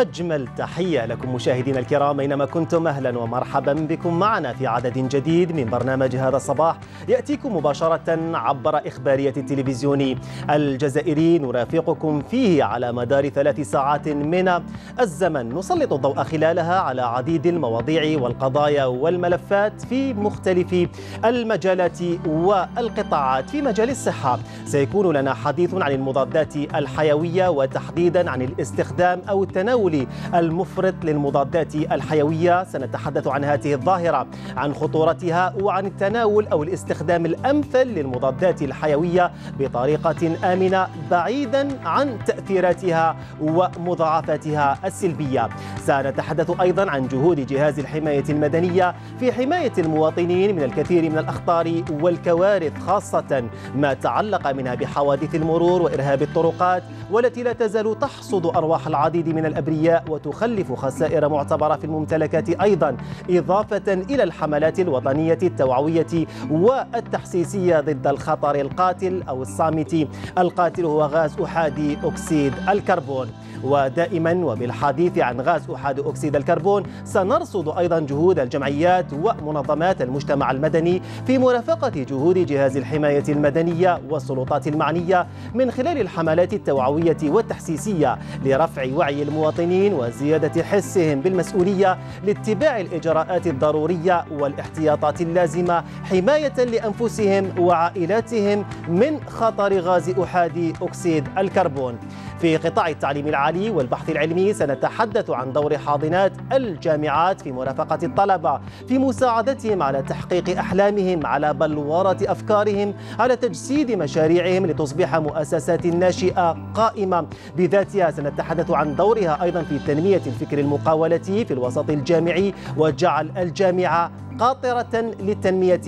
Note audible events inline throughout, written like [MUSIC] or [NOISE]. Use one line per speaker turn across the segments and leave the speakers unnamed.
أجمل تحية لكم مشاهدينا الكرام أينما كنتم أهلا ومرحبا بكم معنا في عدد جديد من برنامج هذا الصباح يأتيكم مباشرة عبر إخبارية التلفزيوني الجزائري نرافقكم فيه على مدار ثلاث ساعات من الزمن نسلط الضوء خلالها على عديد المواضيع والقضايا والملفات في مختلف المجالات والقطاعات في مجال الصحة سيكون لنا حديث عن المضادات الحيوية وتحديدا عن الاستخدام أو التناول الدولي المفرط للمضادات الحيوية سنتحدث عن هذه الظاهرة عن خطورتها وعن التناول أو الاستخدام الأمثل للمضادات الحيوية بطريقة آمنة بعيدا عن تأثيراتها ومضاعفاتها السلبية سنتحدث أيضا عن جهود جهاز الحماية المدنية في حماية المواطنين من الكثير من الأخطار والكوارث خاصة ما تعلق منها بحوادث المرور وإرهاب الطرقات والتي لا تزال تحصد أرواح العديد من الأبرياء البيئية وتخلف خسائر معتبرة في الممتلكات أيضا إضافة إلى الحملات الوطنية التوعوية والتحسيسية ضد الخطر القاتل أو الصامت القاتل هو غاز أحادي أكسيد الكربون ودائما وبالحديث عن غاز أحاد أكسيد الكربون سنرصد أيضا جهود الجمعيات ومنظمات المجتمع المدني في مرافقة جهود جهاز الحماية المدنية والسلطات المعنية من خلال الحملات التوعوية والتحسيسية لرفع وعي المواطنين المواطنين وزيادة حسهم بالمسؤولية لاتباع الإجراءات الضرورية والاحتياطات اللازمة حماية لأنفسهم وعائلاتهم من خطر غاز أحادي أكسيد الكربون في قطاع التعليم العالي والبحث العلمي سنتحدث عن دور حاضنات الجامعات في مرافقة الطلبة في مساعدتهم على تحقيق أحلامهم على بلورة أفكارهم على تجسيد مشاريعهم لتصبح مؤسسات ناشئة قائمة بذاتها سنتحدث عن دورها أيضا في تنمية الفكر المقاولتي في الوسط الجامعي وجعل الجامعة قاطرة للتنمية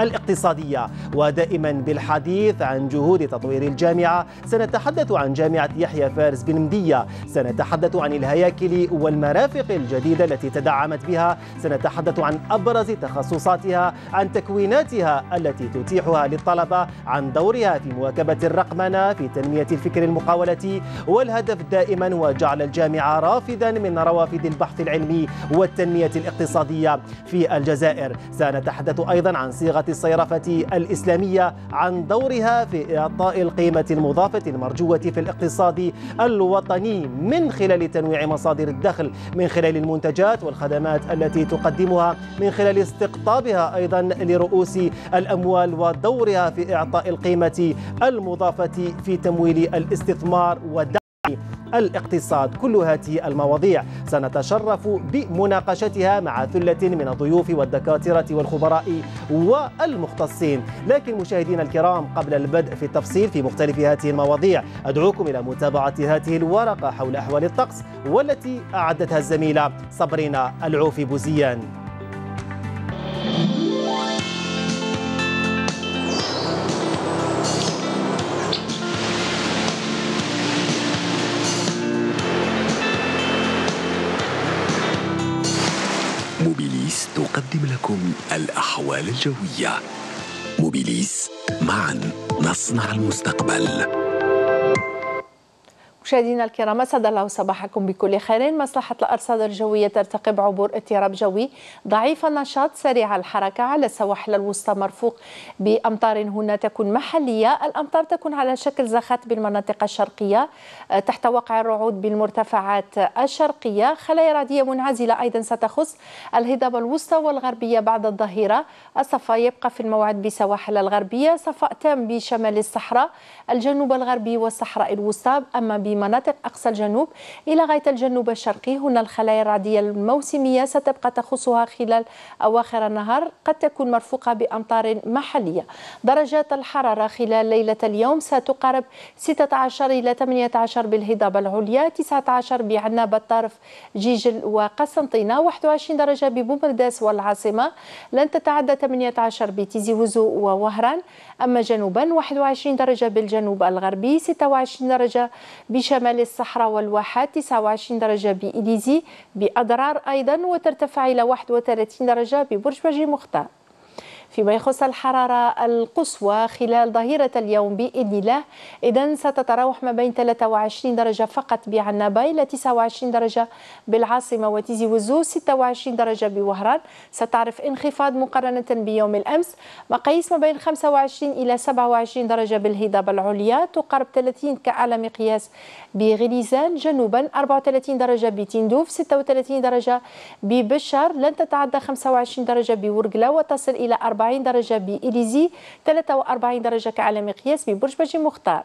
الاقتصادية ودائما بالحديث عن جهود تطوير الجامعة سنتحدث عن جامعة يحيى فارس بن مدية سنتحدث عن الهياكل والمرافق الجديدة التي تدعمت بها سنتحدث عن أبرز تخصصاتها عن تكويناتها التي تتيحها للطلبة عن دورها في مواكبة الرقمنة في تنمية الفكر المقاولة والهدف دائما هو جعل الجامعة رافدا من روافد البحث العلمي والتنمية الاقتصادية في الجزائر الجزائر سنتحدث أيضا عن صيغة الصيرفة الإسلامية عن دورها في إعطاء القيمة المضافة المرجوة في الاقتصاد الوطني من خلال تنويع مصادر الدخل من خلال المنتجات والخدمات التي تقدمها من خلال استقطابها أيضا لرؤوس الأموال ودورها في إعطاء القيمة المضافة في تمويل الاستثمار الاقتصاد كل هذه المواضيع سنتشرف بمناقشتها مع ثلة من الضيوف والدكاترة والخبراء والمختصين لكن مشاهدينا الكرام قبل البدء في التفصيل في مختلف هذه المواضيع أدعوكم إلى متابعة هذه الورقة حول أحوال الطقس والتي أعدتها الزميلة صبرنا العوفي بوزيان
تقدم لكم الأحوال الجوية موبيليس معا نصنع المستقبل
مشاهدينا الكرام اسعد الله صباحكم بكل خير مصلحه الارصاد الجويه ترتقب عبور اضطراب جوي ضعيف النشاط سريع الحركه على السواحل الوسطى مرفوق بامطار هنا تكون محليه الامطار تكون على شكل زخات بالمناطق الشرقيه آه، تحت وقع الرعود بالمرتفعات الشرقيه خلايا رعديه منعزله ايضا ستخص الهضاب الوسطى والغربيه بعد الظهيره الصفا يبقى في الموعد بسواحل الغربيه صفاء تام بشمال الصحراء الجنوب الغربي والصحراء الوسطى اما مناطق أقصى الجنوب إلى غاية الجنوب الشرقي هنا الخلايا الرعدية الموسمية ستبقى تخصها خلال أواخر النهار قد تكون مرفوقة بأمطار محلية درجات الحرارة خلال ليلة اليوم ستقارب 16 إلى 18 بالهضاب العليا 19 بعنابة الطرف جيجل وقسنطينة 21 درجة ببومرداس والعاصمة لن تتعدى 18 بتيزي وزو ووهران أما جنوبا 21 درجة بالجنوب الغربي 26 درجة ب بشمال الصحراء والواحات 29 درجة بإليزي بأضرار أيضا وترتفع إلى 31 درجة ببرج بجي مختار فيما يخص الحرارة القصوى خلال ظهيرة اليوم بإذن الله إذا ستتراوح ما بين 23 درجة فقط بعنابة إلى 29 درجة بالعاصمة وتيزي وزو 26 درجة بوهران ستعرف انخفاض مقارنة بيوم الأمس مقاييس ما بين 25 إلى 27 درجة بالهضاب العليا تقارب 30 كأعلى مقياس بغليزان جنوبا 34 درجة بتندوف 36 درجة ببشر لن تتعدى 25 درجة بورقلة وتصل إلى 4 40 درجة بإليزي 43 درجة كعلى مقياس ببرج بجي مختار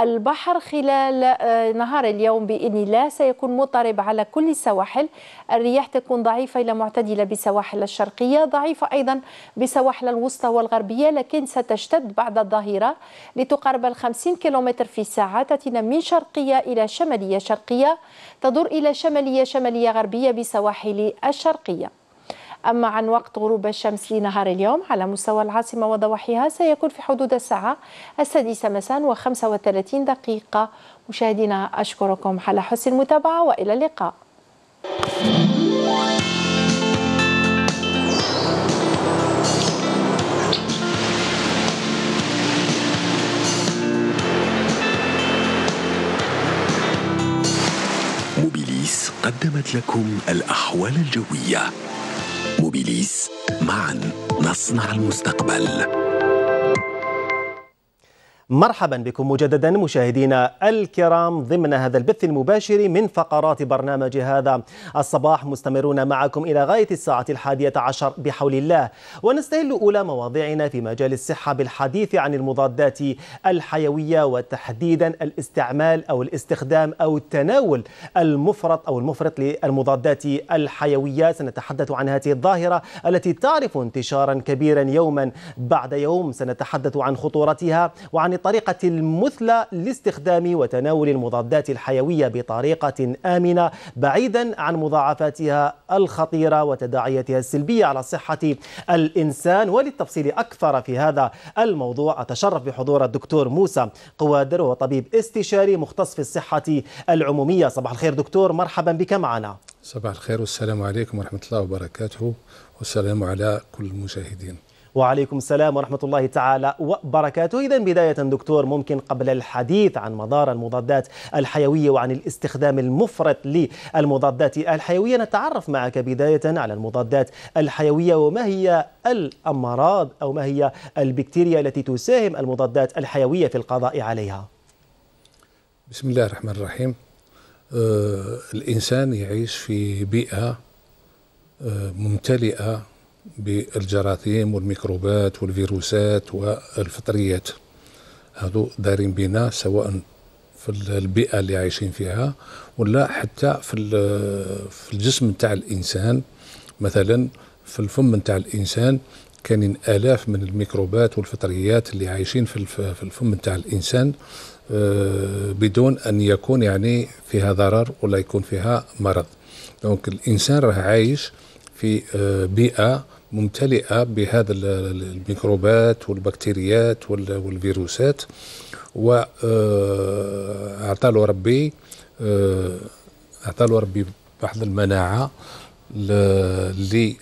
البحر خلال آه، نهار اليوم بإذن الله سيكون مضطرب على كل السواحل الرياح تكون ضعيفة إلى معتدلة بسواحل الشرقية ضعيفة أيضا بسواحل الوسطى والغربية لكن ستشتد بعد الظهيرة لتقارب الخمسين كيلومتر في الساعة تأتينا من شرقية إلى شمالية شرقية تدور إلى شمالية شمالية غربية بسواحل الشرقية أما عن وقت غروب الشمس لنهار اليوم على مستوى العاصمة وضواحيها سيكون في حدود الساعة السادسة مساء و35 دقيقة مشاهدينا أشكركم على حسن المتابعة وإلى اللقاء
موبيليس قدمت لكم الأحوال الجوية موبيليس معا نصنع المستقبل
مرحبا بكم مجددا مشاهدينا الكرام ضمن هذا البث المباشر من فقرات برنامج هذا الصباح مستمرون معكم إلى غاية الساعة الحادية عشر بحول الله ونستهل أولى مواضيعنا في مجال الصحة بالحديث عن المضادات الحيوية وتحديدا الاستعمال أو الاستخدام أو التناول المفرط أو المفرط للمضادات الحيوية سنتحدث عن هذه الظاهرة التي تعرف انتشارا كبيرا يوما بعد يوم سنتحدث عن خطورتها وعن بالطريقة المثلى لاستخدام وتناول المضادات الحيوية بطريقة آمنة بعيدا عن مضاعفاتها الخطيرة وتداعياتها السلبية على صحة الإنسان وللتفصيل أكثر في هذا الموضوع أتشرف بحضور الدكتور موسى قوادر وهو طبيب استشاري مختص في الصحة العمومية صباح الخير دكتور مرحبا بك معنا
صباح الخير والسلام عليكم ورحمة الله وبركاته والسلام على كل المشاهدين
وعليكم السلام ورحمة الله تعالى وبركاته إذا بداية دكتور ممكن قبل الحديث عن مضار المضادات الحيوية وعن الاستخدام المفرط للمضادات الحيوية نتعرف معك بداية على المضادات الحيوية وما هي الأمراض أو ما هي البكتيريا التي تساهم المضادات الحيوية في القضاء عليها
بسم الله الرحمن الرحيم آه الإنسان يعيش في بيئة آه ممتلئة بالجراثيم والميكروبات والفيروسات والفطريات هذو دارين بنا سواء في البيئة اللي عايشين فيها ولا حتى في في الجسم نتاع الإنسان مثلا في الفم نتاع الإنسان كاينين آلاف من الميكروبات والفطريات اللي عايشين في في الفم نتاع الإنسان آه، بدون أن يكون يعني فيها ضرر ولا يكون فيها مرض دونك الإنسان راه عايش في آه، بيئه ممتلئه بهذا الميكروبات والبكتيريات والفيروسات واعطى آه، له ربي اعطى آه، له ربي بعض المناعه اللي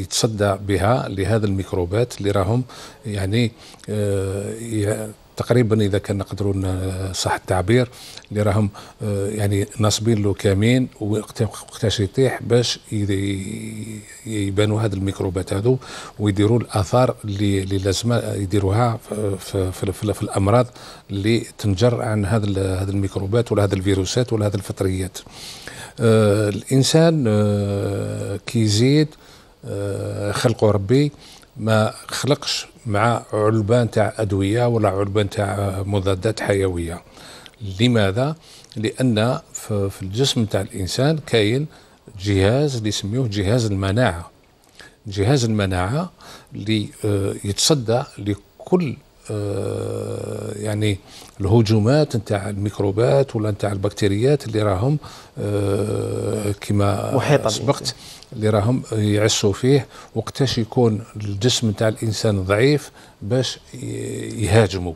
يتصدى بها لهذا الميكروبات اللي راهم يعني تقريبا اذا كان نقدروا آه، صح التعبير اللي راهم آه، يعني ناصبين له كامين وقتاش يطيح باش يبانوا هذه الميكروبات هذو ويديروا الاثار اللي لازم آه، يديروها في, في, في, في, الامراض اللي تنجر عن هذا هذا الميكروبات ولا هذا الفيروسات ولا هذه الفطريات آه الانسان آه كيزيد آه خلقه ربي ما خلقش مع علبان تاع ادويه ولا علبان تاع مضادات حيويه لماذا لان في الجسم تاع الانسان كاين جهاز اللي يسميوه جهاز المناعه جهاز المناعه اللي آه، يتصدى لكل آه، يعني الهجومات نتاع الميكروبات ولا نتاع البكتيريات اللي راهم آه، كما محيطة سبقت اللي راهم يعسوا فيه وقتاش يكون الجسم تاع الانسان ضعيف باش يهاجموا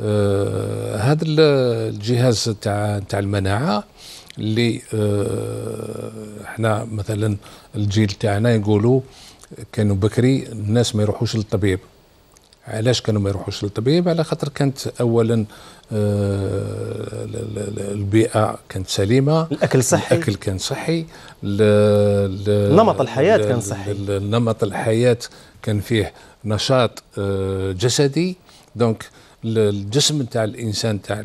آه هذا الجهاز تاع تاع المناعه اللي آه احنا مثلا الجيل تاعنا يقولوا كانوا بكري الناس ما يروحوش للطبيب علاش كانوا ما يروحوش للطبيب على خاطر كانت اولا آه، البيئه كانت سليمه الاكل صحي الاكل كان صحي نمط الحياه كان صحي نمط الحياه كان فيه نشاط آه، جسدي دونك الجسم تاع الانسان تاع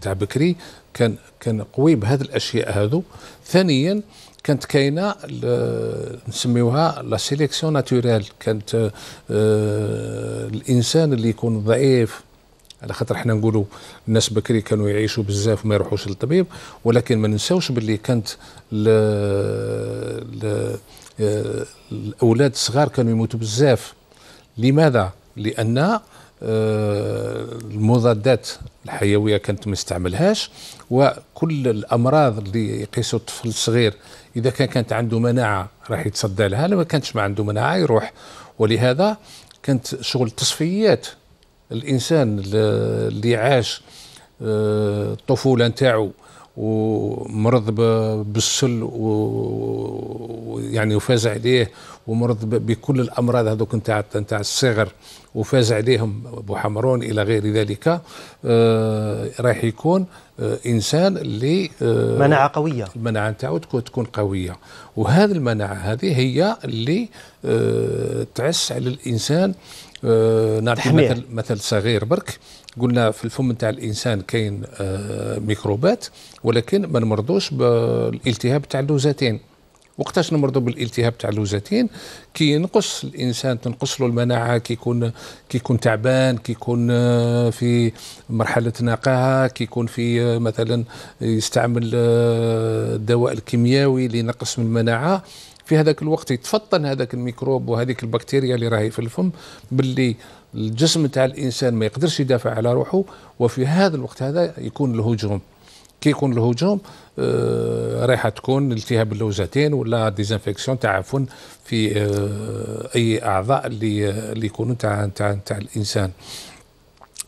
تاع بكري كان كان قوي بهذه الاشياء هذو ثانيا كانت كاينه نسميوها لا سيليكسيون ناتوريل كانت آه، الانسان اللي يكون ضعيف على خاطر احنا نقولوا الناس بكري كانوا يعيشوا بزاف وما يروحوش للطبيب ولكن ما ننساوش باللي كانت ل... ل... الاولاد الصغار كانوا يموتوا بزاف لماذا لان آه، المضادات الحيويه كانت ما استعملهاش وكل الامراض اللي يقيسوا الطفل الصغير اذا كان كانت عنده مناعه راح يتصدى لها لو ما كانش ما عنده مناعه يروح ولهذا كانت شغل التصفيات الانسان اللي عاش آه، الطفوله نتاعو ومرض بالسل ويعني وفاز عليه ومرض بكل الامراض هذوك نتاع نتاع الصغر وفاز عليهم بوحمرون الى غير ذلك آه راح يكون آه انسان اللي آه مناعه قويه المناعه نتاعو تكون تكون قويه وهذه المناعه هذه هي اللي آه تعس على الانسان أه نعطي مثل مثل صغير برك قلنا في الفم نتاع الانسان كاين أه ميكروبات ولكن ما نمرضوش بالالتهاب تاع اللوزتين وقتاش نمرضوا بالالتهاب تاع اللوزتين كي ينقص الانسان تنقص له المناعه كي يكون كي يكون تعبان كي يكون آه، في مرحله نقاهه كي يكون في آه، مثلا يستعمل آه، الدواء الكيميائي لنقص من المناعه في هذاك الوقت يتفطن هذاك الميكروب وهذيك البكتيريا اللي راهي في الفم باللي الجسم تاع الانسان ما يقدرش يدافع على روحه وفي هذا الوقت هذا يكون الهجوم كي يكون الهجوم آه رايحه تكون التهاب اللوزتين ولا ديزانفيكسيون تعفن في آه اي اعضاء اللي اللي يكونوا تاع تاع تاع الانسان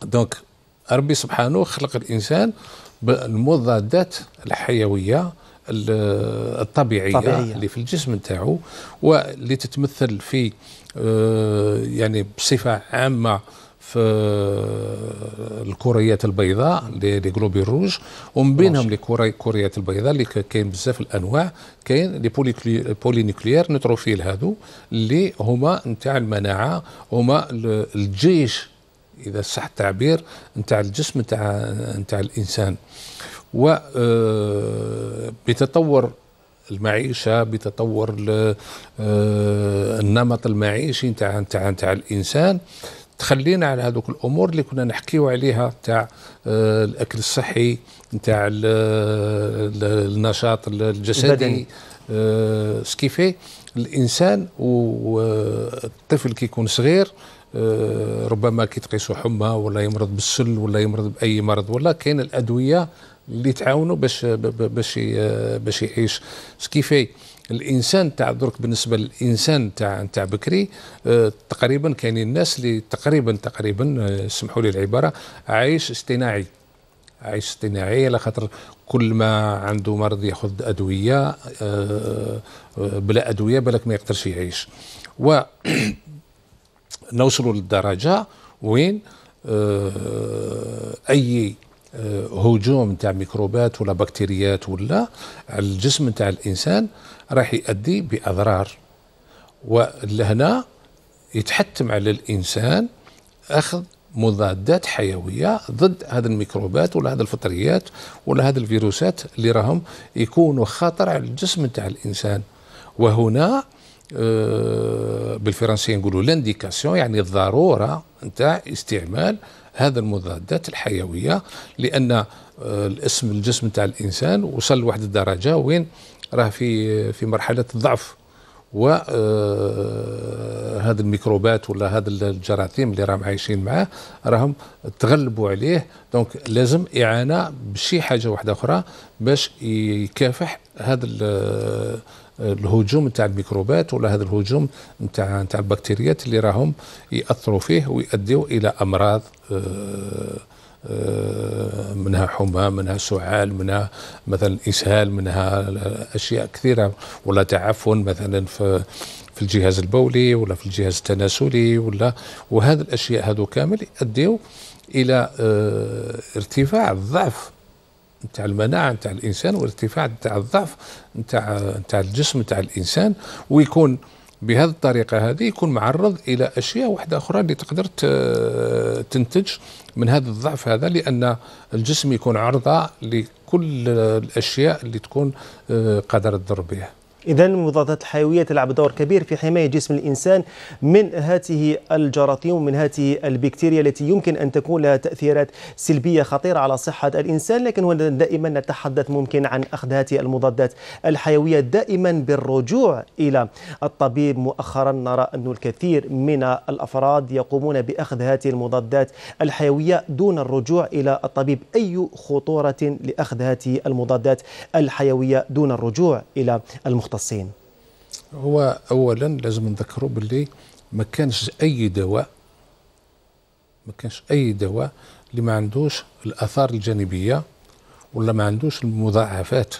دونك ربي سبحانه خلق الانسان بالمضادات الحيويه الطبيعية, الطبيعية اللي في الجسم نتاعو واللي تتمثل في آه، يعني بصفة عامة في الكريات آه، البيضاء لي جلوبي روج ومن بينهم الكريات البيضاء اللي كاين بزاف الانواع كاين لي بولي بولينيكليير نيتروفيل هادو اللي هما نتاع المناعه هما الجيش اذا صح التعبير نتاع الجسم نتاع نتاع الانسان وبتطور آه، المعيشة بتطور آه، النمط المعيشي نتاع نتاع نتاع الإنسان تخلينا على هذوك الامور اللي كنا نحكيو عليها تاع آه، الاكل الصحي تاع النشاط الجسدي سكيفي الانسان والطفل كيكون صغير ربما كي حمى ولا يمرض بالسل ولا يمرض باي مرض ولا كاين الادويه اللي تعاونوا باش باش باش يعيش سكيفي الانسان تاع درك بالنسبه للانسان تاع تاع بكري اه تقريبا كاينين الناس اللي تقريبا تقريبا آه، سمحوا لي العباره عايش اصطناعي عايش اصطناعي على خاطر كل ما عنده مرض ياخذ ادويه اه, آه، بلا ادويه بالك ما يقدرش يعيش و [CLEARS THROAT] نوصلوا للدرجه وين اه اي آه، هجوم نتاع ميكروبات ولا بكتيريات ولا على الجسم نتاع الانسان راح يؤدي باضرار ولهنا يتحتم على الانسان اخذ مضادات حيويه ضد هذه الميكروبات ولا هذه الفطريات ولا هذه الفيروسات اللي راهم يكونوا خطر على الجسم نتاع الانسان وهنا آه، بالفرنسيه نقولوا لانديكاسيون يعني الضروره نتاع استعمال هذا المضادات الحيويه لان آه، الاسم الجسم تاع الانسان وصل لواحد الدرجه وين راه في في مرحله الضعف و آه، هذه الميكروبات ولا هذا الجراثيم اللي راهم عايشين معاه راهم تغلبوا عليه دونك لازم اعانه بشي حاجه واحده اخرى باش يكافح هذا الهجوم نتاع الميكروبات ولا هذا الهجوم نتاع نتاع البكتيريات اللي راهم ياثروا فيه ويؤديوا الى امراض آه، آه، منها حمى منها سعال منها مثلا اسهال منها اشياء كثيره ولا تعفن مثلا في في الجهاز البولي ولا في الجهاز التناسلي ولا وهذه الاشياء هذو كامل يؤديوا الى آه، ارتفاع الضعف نتاع المناعه نتاع الانسان والارتفاع نتاع الضعف نتاع نتاع الجسم نتاع الانسان ويكون بهذه الطريقه هذه يكون معرض الى اشياء واحده اخرى اللي تقدر تنتج من هذا الضعف هذا لان الجسم يكون عرضه لكل الاشياء اللي تكون آه، قادر تضر بها
إذا المضادات الحيوية تلعب دور كبير في حماية جسم الإنسان من هذه الجراثيم ومن هذه البكتيريا التي يمكن أن تكون لها تأثيرات سلبية خطيرة على صحة الإنسان لكن هنا دائما نتحدث ممكن عن أخذ هذه المضادات الحيوية دائما بالرجوع إلى الطبيب مؤخرا نرى أن الكثير من الأفراد يقومون بأخذ هذه المضادات الحيوية دون الرجوع إلى الطبيب أي خطورة لأخذ هذه المضادات الحيوية دون الرجوع إلى المختص المختصين
هو اولا لازم نذكروا باللي ما كانش اي دواء ما كانش اي دواء اللي ما عندوش الاثار الجانبيه ولا ما عندوش المضاعفات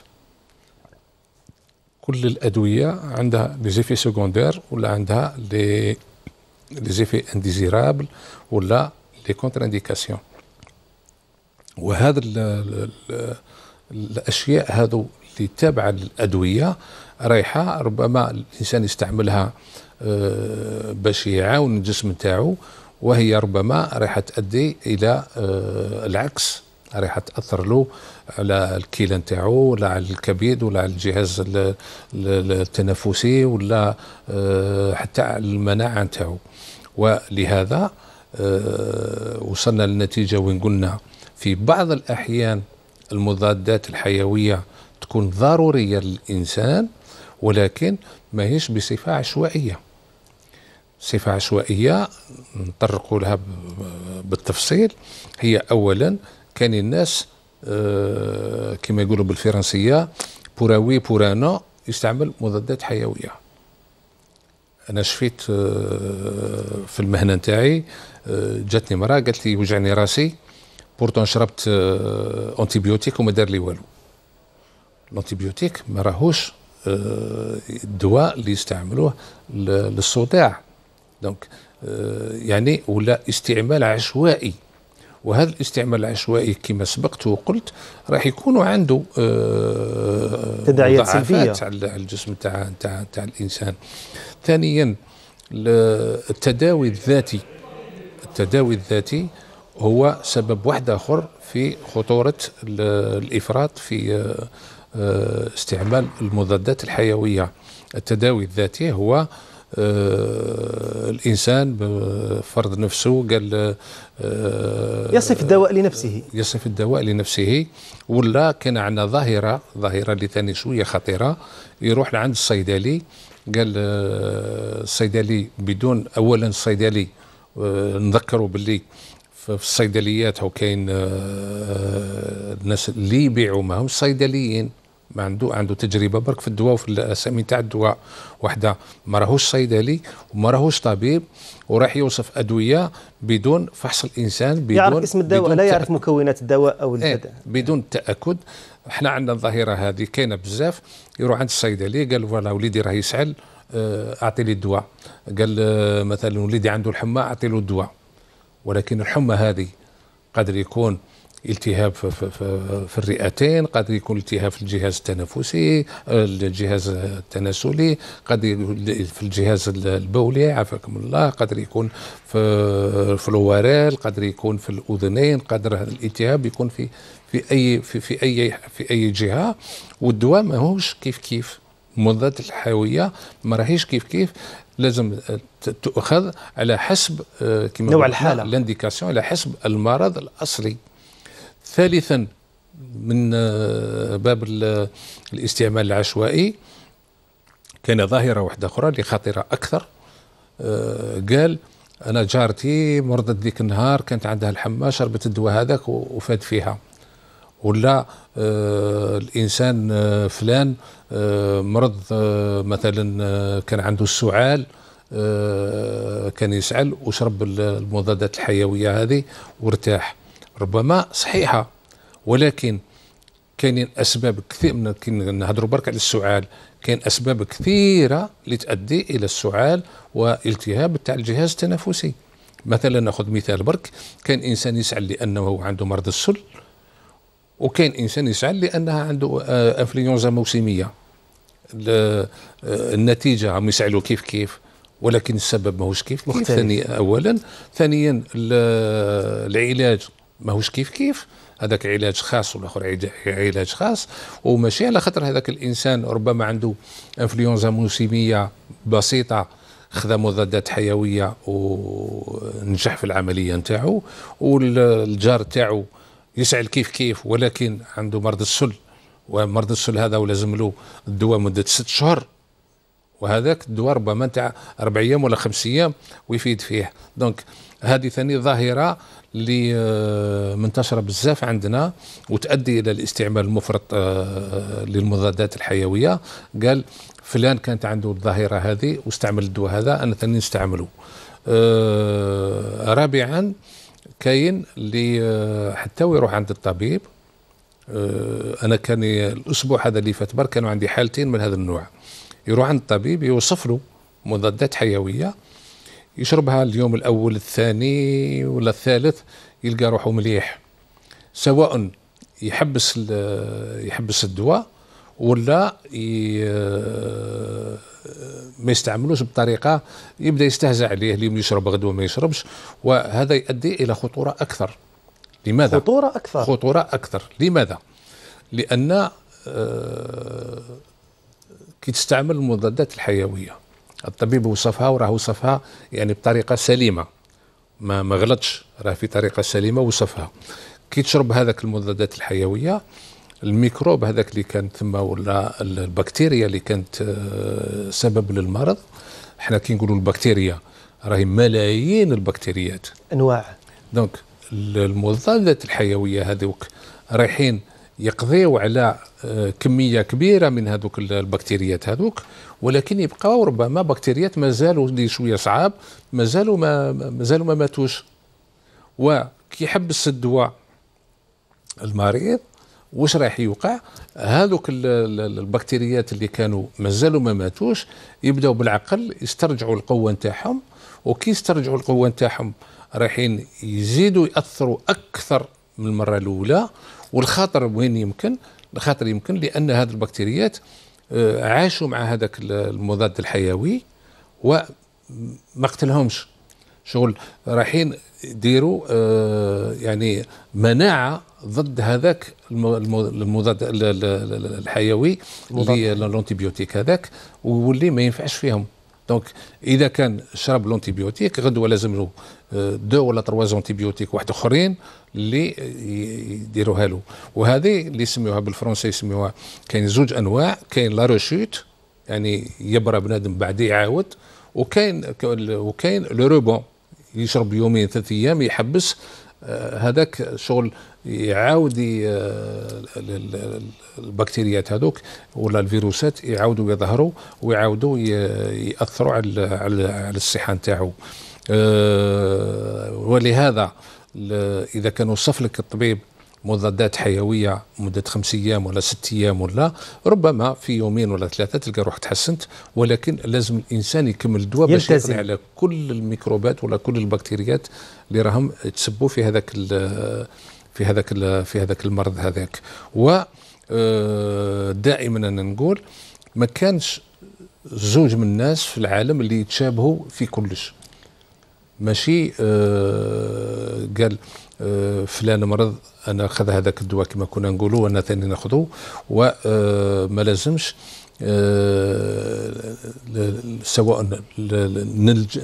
كل الادويه عندها لي زيفي سكوندير ولا عندها لي لي زيفي انديزيرابل ولا لي كونتر انديكاسيون وهذا الاشياء هذو اللي تابعه للادويه ريحه ربما الانسان يستعملها آه، باش يعاون الجسم نتاعو وهي ربما ريحه تؤدي الى آه، العكس ريحه تاثر له على الكلى نتاعو ولا على الكبد ولا على الجهاز التنفسي ولا آه، حتى على المناعه نتاعو ولهذا وصلنا للنتيجه وين قلنا في بعض الاحيان المضادات الحيويه تكون ضروريه للانسان ولكن ماهيش بصفة عشوائية صفة عشوائية نطرق لها بالتفصيل هي أولا كان الناس آه، كما يقولوا بالفرنسية بوراوي بورانا يستعمل مضادات حيوية أنا شفيت آه، في المهنة نتاعي آه، جاتني مرأة قالت لي وجعني راسي بورتون شربت أنتيبيوتيك وما دار لي والو الأنتيبيوتيك ما راهوش آه، الدواء اللي يستعملوه للصداع دونك آه، يعني ولا استعمال عشوائي وهذا الاستعمال العشوائي كما سبقت وقلت راح يكون عنده آه، تداعيات سلبيه على الجسم تاع تاع تاع الانسان ثانيا التداوي الذاتي التداوي الذاتي هو سبب واحد اخر في خطوره الافراط في استعمال المضادات الحيوية التداوي الذاتي هو آه، الانسان فرض نفسه قال آه، يصف الدواء لنفسه يصف الدواء لنفسه ولا كان عندنا ظاهره ظاهره اللي ثاني شويه خطيره يروح لعند الصيدلي قال آه، الصيدلي بدون اولا الصيدلي نذكروا باللي في الصيدليات او كاين الناس اللي يبيعوا ما هم صيدليين ما عنده عنده تجربه برك في الدواء وفي الاسامي تاع الدواء وحده ما راهوش صيدلي وما راهوش طبيب وراح يوصف ادويه بدون فحص الانسان بدون يعرف اسم الدواء لا يعرف مكونات الدواء او ايه بدون تاكد احنا عندنا الظاهره هذه كاينه بزاف يروح عند الصيدلي قال فوالا وليدي راه يسعل آه، اعطي لي الدواء قال آه، مثلا وليدي عنده الحمى اعطي له الدواء ولكن الحمى هذه قدر يكون التهاب في, في, في, في الرئتين قد يكون التهاب في الجهاز التنفسي الجهاز التناسلي قد في الجهاز البولي عافاكم الله قد يكون في في الورال قد يكون في الاذنين قد الالتهاب يكون في في اي في, في اي في اي جهه والدواء ماهوش كيف كيف مضاد الحيويه ما راهيش كيف كيف لازم تؤخذ على حسب آه، كما نوع الحاله على حسب المرض الاصلي ثالثا من آه، باب الاستعمال العشوائي كان ظاهرة واحدة أخرى اللي خطيرة أكثر آه، قال أنا جارتي مرضت ذيك النهار كانت عندها الحمى شربت الدواء هذاك وفات فيها ولا آه، الإنسان فلان مرض مثلا كان عنده السعال كان يسعل وشرب المضادات الحيوية هذه وارتاح ربما صحيحه ولكن كاينين اسباب كثير من نهضروا برك على السعال كاين اسباب كثيره اللي تؤدي الى السعال والتهاب تاع الجهاز التنفسي مثلا ناخذ مثال برك كان انسان يسعل لانه عنده مرض السل وكاين انسان يسعل لانها عنده آه، انفلونزا موسميه آه، النتيجه هم يسعلوا كيف كيف ولكن السبب ماهوش كيف كيف ثاني اولا ثانيا العلاج ماهوش كيف كيف هذاك علاج خاص والاخر علاج خاص وماشي على خاطر هذاك الانسان ربما عنده انفلونزا موسميه بسيطه خذا مضادات حيويه ونجح في العمليه نتاعو والجار نتاعو يسعل كيف كيف ولكن عنده مرض السل ومرض السل هذا ولازم له الدواء مده ست شهور وهذاك الدواء ربما نتاع اربع ايام ولا خمس ايام ويفيد فيه دونك هذه ثاني ظاهره اللي منتشره بزاف عندنا وتؤدي الى الاستعمال المفرط آه، للمضادات الحيويه قال فلان كانت عنده الظاهره هذه واستعمل الدواء هذا انا ثاني نستعمله آه، رابعا كاين اللي آه، حتى ويروح عند الطبيب انا كان الاسبوع هذا اللي فات كانوا عندي حالتين من هذا النوع يروح عند الطبيب يوصف له مضادات حيويه يشربها اليوم الأول الثاني ولا الثالث يلقى روحه مليح سواء يحبس يحبس الدواء ولا ما يستعملوش بطريقه يبدا يستهزأ عليه اليوم يشرب غدوه ما يشربش وهذا يؤدي الى خطوره اكثر لماذا خطوره اكثر خطوره اكثر لماذا لان آه، كي تستعمل المضادات الحيويه الطبيب وصفها وراه وصفها يعني بطريقه سليمه ما ما غلطش راه في طريقه سليمه وصفها كي تشرب هذاك المضادات الحيويه الميكروب هذاك اللي كان ثم ولا البكتيريا اللي كانت آه، سبب للمرض احنا كي نقولوا البكتيريا راهي ملايين البكتيريات انواع دونك المضادات الحيويه هذوك رايحين يقضيو على آه، كميه كبيره من هذوك البكتيريات هذوك ولكن يبقاو ربما بكتيريات مازالوا اللي شويه صعاب مازالوا ما مازالوا ما ماتوش وكيحبس الدواء المريض واش راح يوقع هذوك البكتيريات اللي كانوا مازالوا ما ماتوش يبداو بالعقل يسترجعوا القوه نتاعهم وكي يسترجعوا القوه نتاعهم رايحين يزيدوا ياثروا اكثر من المره الاولى والخاطر وين يمكن الخاطر يمكن لان هذه البكتيريات آه، عاشوا مع هذاك المضاد الحيوي وما قتلهمش شغل رايحين يديروا آه، يعني مناعه ضد هذاك المضاد الحيوي اللي هذاك واللي ما ينفعش فيهم دونك اذا كان شرب لونتيبيوتيك غدوه لازم له آه، دو ولا تروا زونتيبيوتيك واحد اخرين اللي يديروها له وهذه اللي يسميوها بالفرنسي يسميوها كاين زوج انواع كاين لا روشوت يعني يبرى بنادم بعد يعاود وكاين وكاين لو روبون يشرب يومين ثلاث ايام يحبس آه، هذاك شغل يعاود آه، البكتيريات هذوك ولا الفيروسات يعاودوا يظهروا ويعاودوا ياثروا على على الصحه نتاعو آه، ولهذا اذا كان وصف لك الطبيب مضادات حيويه مده خمس ايام ولا ست ايام ولا ربما في يومين ولا ثلاثه تلقى روحك تحسنت ولكن لازم الانسان يكمل الدواء باش يقضي على كل الميكروبات ولا كل البكتيريات اللي راهم تسبوا في هذاك في هذاك في هذاك المرض هذاك و آه، دائما انا نقول ما كانش زوج من الناس في العالم اللي يتشابهوا في كلش ماشي آه قال آه فلان مرض انا خذ هذاك الدواء كما كنا نقولوا وانا ثاني ناخذه وما آه، لازمش آه، سواء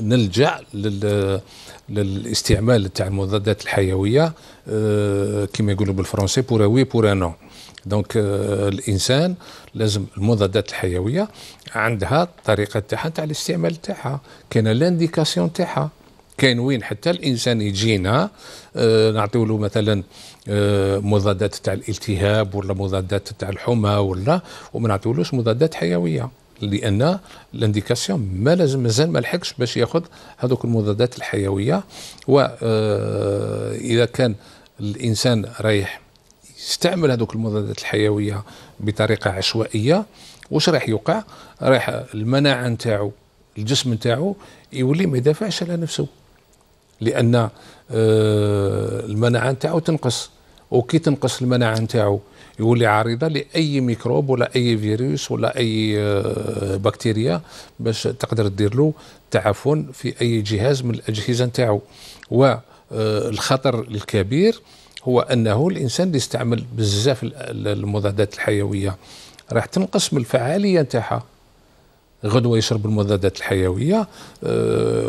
نلجا للاستعمال تاع المضادات الحيويه آه، كما يقولوا بالفرنسي بور وي بور نو دونك الانسان لازم المضادات الحيويه عندها الطريقه تاعها تاع الاستعمال تاعها كاينه لانديكاسيون تاعها كاين وين حتى الانسان يجينا آه نعطيو له مثلا آه مضادات تاع الالتهاب ولا مضادات تاع الحمى ولا وما نعطيولوش مضادات حيويه لان الانديكاسيون ما لازم مازال ما لحقش باش ياخذ هذوك المضادات الحيويه واذا آه، كان الانسان رايح يستعمل هذوك المضادات الحيويه بطريقه عشوائيه واش راح يوقع راح المناعه نتاعو الجسم نتاعو يولي ما يدافعش على نفسه لان آه، المناعه نتاعو تنقص وكي تنقص المناعه نتاعو يولي عارضه لاي ميكروب ولا اي فيروس ولا اي آه، بكتيريا باش تقدر دير له تعفن في اي جهاز من الاجهزه نتاعو والخطر آه، الكبير هو انه الانسان اللي يستعمل بزاف المضادات الحيويه راح تنقص من الفعاليه نتاعها غدوه يشرب المضادات الحيويه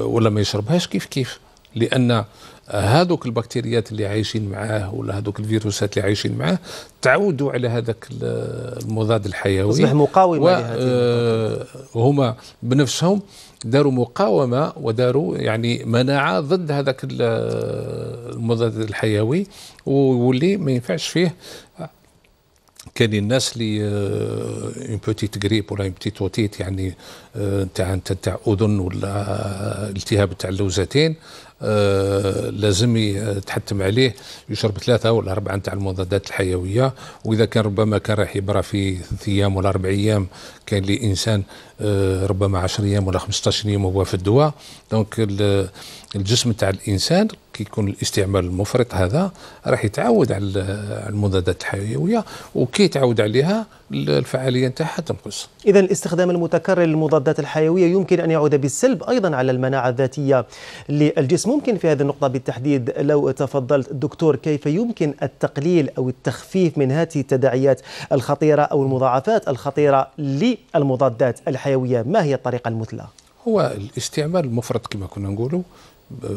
ولا ما يشربهاش كيف كيف لان هذوك البكتيريات اللي عايشين معاه ولا هذوك الفيروسات اللي عايشين معاه تعودوا على هذاك المضاد الحيوي اصبح مقاومه وهما آه، بنفسهم داروا مقاومه وداروا يعني مناعه ضد هذاك المضاد الحيوي واللي ما ينفعش فيه كان الناس اللي اون بوتيت غريب ولا اون بوتيت اوتيت يعني آه، نتاع نتاع اذن ولا التهاب تاع اللوزتين آه، لازم يتحتم عليه يشرب ثلاثة ولا أربعة نتاع المضادات الحيوية وإذا كان ربما كان راح يبرى في ايام ولا أربع أيام كاين لانسان آه، ربما 10 ايام ولا 15 يوم وهو في الدواء دونك الجسم تاع الانسان كيكون الاستعمال المفرط هذا راح يتعود على المضادات الحيويه وكي يتعود عليها الفعاليه نتاعها تنقص.
اذا الاستخدام المتكرر للمضادات الحيويه يمكن ان يعود بالسلب ايضا على المناعه الذاتيه للجسم، ممكن في هذه النقطه بالتحديد لو تفضلت دكتور كيف يمكن التقليل او التخفيف من هذه التداعيات الخطيره او المضاعفات الخطيره لي المضادات الحيويه ما هي الطريقه
المثلى؟ هو الاستعمال المفرط كما كنا نقولوا آه،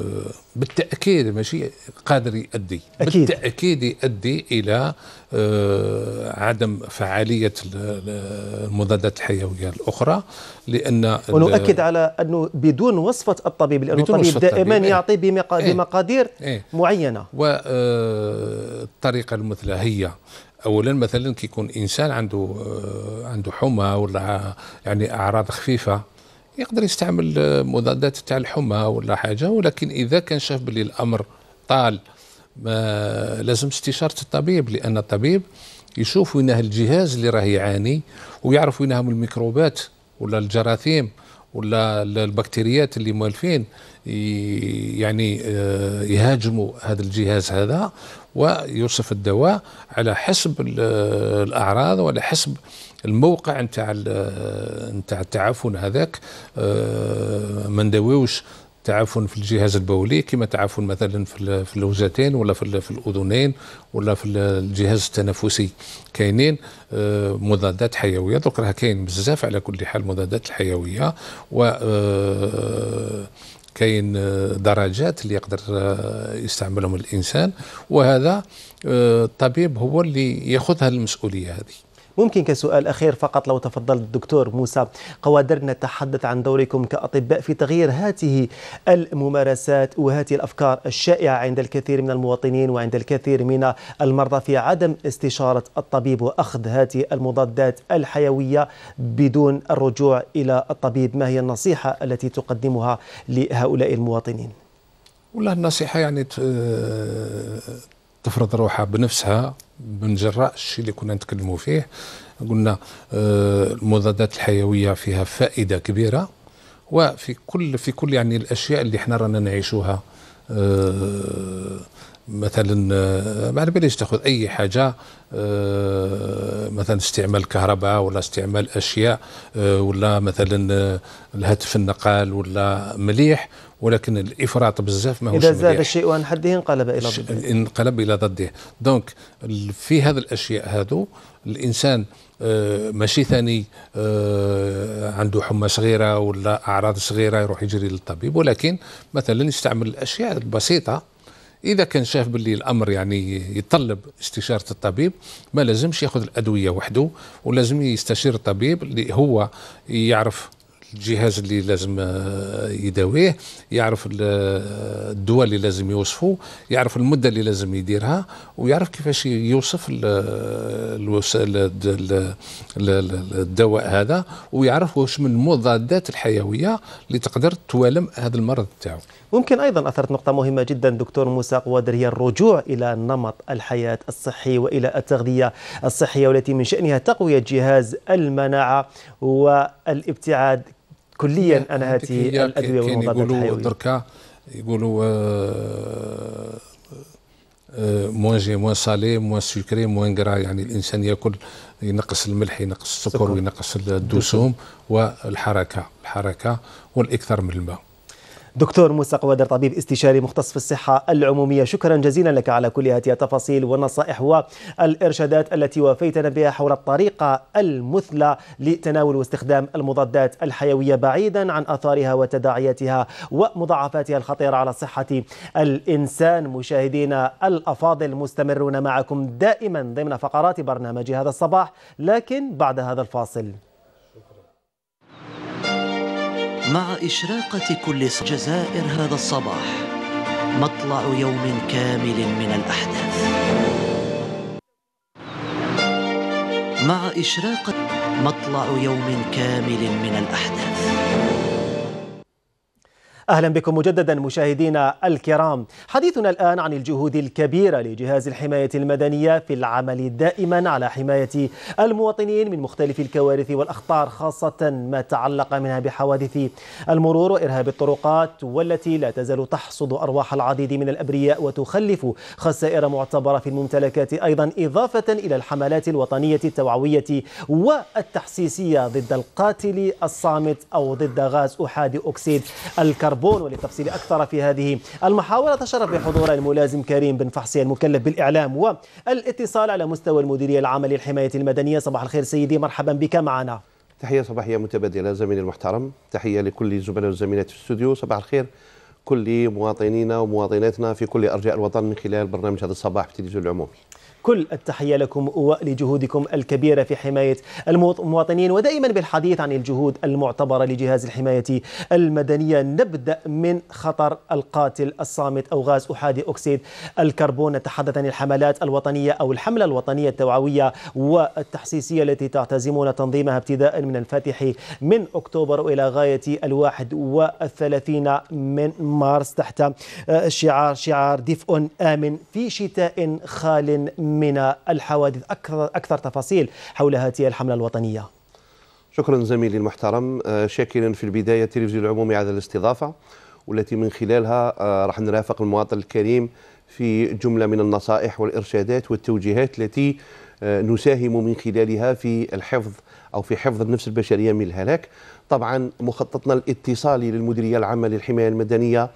بالتاكيد ماشي قادر يؤدي أكيد. بالتاكيد يؤدي الى آه، عدم فعاليه المضادات الحيويه الاخرى لان ونؤكد على انه بدون وصفه الطبيب لانه الطبيب دائما إيه. يعطي
إيه. بمقادير إيه؟
معينه والطريقه آه، المثلى هي اولا مثلا كي يكون انسان عنده آه، عنده حمى ولا يعني اعراض خفيفه يقدر يستعمل آه، مضادات تاع الحمى ولا حاجه ولكن اذا كان شاف بلي الامر طال ما لازم استشاره الطبيب لان الطبيب يشوف وين الجهاز اللي راه يعاني ويعرف وينهم الميكروبات ولا الجراثيم ولا البكتيريات اللي موالفين يعني آه، يهاجموا هذا الجهاز هذا ويوصف الدواء على حسب الاعراض وعلى حسب الموقع نتاع نتاع التعفن هذاك آه، ما نداويوش تعفن في الجهاز البولي كما تعفن مثلا في في اللوزتين ولا في في الاذنين ولا في الجهاز التنفسي كاينين آه، مضادات حيويه دوك راه كاين بزاف على كل حال مضادات الحيويه و آه، كاين آه، درجات اللي يقدر آه، يستعملهم الانسان وهذا آه، الطبيب هو اللي ياخذ هذه المسؤوليه هذه
ممكن كسؤال أخير فقط لو تفضل الدكتور موسى قوادر نتحدث عن دوركم كأطباء في تغيير هذه الممارسات وهذه الأفكار الشائعة عند الكثير من المواطنين وعند الكثير من المرضى في عدم استشارة الطبيب وأخذ هذه المضادات الحيوية بدون الرجوع إلى الطبيب ما هي النصيحة التي تقدمها لهؤلاء المواطنين؟
والله النصيحة يعني تفرض روحها بنفسها من جراء الشيء اللي كنا نتكلموا فيه قلنا آه، المضادات الحيويه فيها فائده كبيره وفي كل في كل يعني الاشياء اللي احنا رانا نعيشوها آه، مثلا ما آه، على باليش تاخذ اي حاجه مثلا استعمال كهرباء ولا استعمال اشياء ولا مثلا الهاتف النقال ولا مليح ولكن الافراط بزاف ماهوش اذا زاد الشيء عن حده انقلب الى ضده انقلب الى ضده دونك في هذه الاشياء هذو الانسان آه، ماشي ثاني آه، عنده حمى صغيره ولا اعراض صغيره يروح يجري للطبيب ولكن مثلا يستعمل الاشياء البسيطه اذا كان شاف باللي الامر يعني يتطلب استشاره الطبيب ما لازمش ياخذ الادويه وحده ولازم يستشير الطبيب اللي هو يعرف الجهاز اللي لازم آه، يداويه يعرف آه، الدواء اللي لازم يوصفه يعرف المده اللي لازم يديرها ويعرف كيفاش يوصف آه، الدواء هذا ويعرف واش من المضادات الحيويه اللي تقدر توالم هذا المرض تاعو ممكن ايضا اثرت نقطه مهمه جدا دكتور
موسى قوادر هي الرجوع الى نمط الحياه الصحي والى التغذيه الصحيه والتي من شانها تقويه جهاز المناعه والابتعاد كليا انا هاتي الادويه والمضادات الحيويه
دركا يقولوا جي موان صالي موان سكري موان غرا يعني الانسان ياكل ينقص الملح ينقص السكر وينقص الدسوم والحركه الحركه والاكثر من الماء
دكتور موسى قوادر طبيب استشاري مختص في الصحة العمومية شكرا جزيلا لك على كل هذه التفاصيل والنصائح والإرشادات التي وفيتنا بها حول الطريقة المثلى لتناول واستخدام المضادات الحيوية بعيدا عن أثارها وتداعياتها ومضاعفاتها الخطيرة على صحة الإنسان مشاهدينا الأفاضل مستمرون معكم دائما ضمن فقرات برنامج هذا الصباح لكن بعد هذا الفاصل
مع إشراقة كل جزائر هذا الصباح مطلع يوم كامل من الأحداث مع إشراقة مطلع يوم كامل من الأحداث
اهلا بكم مجددا مشاهدينا الكرام، حديثنا الان عن الجهود الكبيره لجهاز الحمايه المدنيه في العمل دائما على حمايه المواطنين من مختلف الكوارث والاخطار خاصه ما تعلق منها بحوادث المرور وارهاب الطرقات والتي لا تزال تحصد ارواح العديد من الابرياء وتخلف خسائر معتبره في الممتلكات ايضا اضافه الى الحملات الوطنيه التوعويه والتحسيسيه ضد القاتل الصامت او ضد غاز احادي اكسيد الكربون الكربون وللتفصيل أكثر في هذه المحاورة تشرف بحضور الملازم كريم بن فحصي المكلف بالإعلام والاتصال على مستوى المديرية العامة للحماية المدنية صباح الخير سيدي مرحبا بك معنا
تحية صباحية متبادلة زميلي المحترم تحية لكل الزملاء والزميلات في الاستوديو صباح الخير كل مواطنينا ومواطناتنا في كل أرجاء الوطن من خلال برنامج هذا الصباح في التلفزيون العمومي
كل التحية لكم ولجهودكم الكبيرة في حماية المواطنين ودائما بالحديث عن الجهود المعتبرة لجهاز الحماية المدنية نبدأ من خطر القاتل الصامت أو غاز أحادي أكسيد الكربون نتحدث عن الحملات الوطنية أو الحملة الوطنية التوعوية والتحسيسية التي تعتزمون تنظيمها ابتداء من الفاتح من أكتوبر إلى غاية الواحد والثلاثين من مارس تحت آه، شعار شعار دفء آمن في شتاء خال من من الحوادث أكثر, أكثر تفاصيل حول هذه الحملة الوطنية
شكرا زميلي المحترم آه، شاكرا في البداية التلفزيون العمومي على الاستضافة والتي من خلالها آه، راح نرافق المواطن الكريم في جملة من النصائح والإرشادات والتوجيهات التي آه، نساهم من خلالها في الحفظ أو في حفظ النفس البشرية من الهلاك طبعا مخططنا الاتصالي للمديرية العامة للحماية المدنية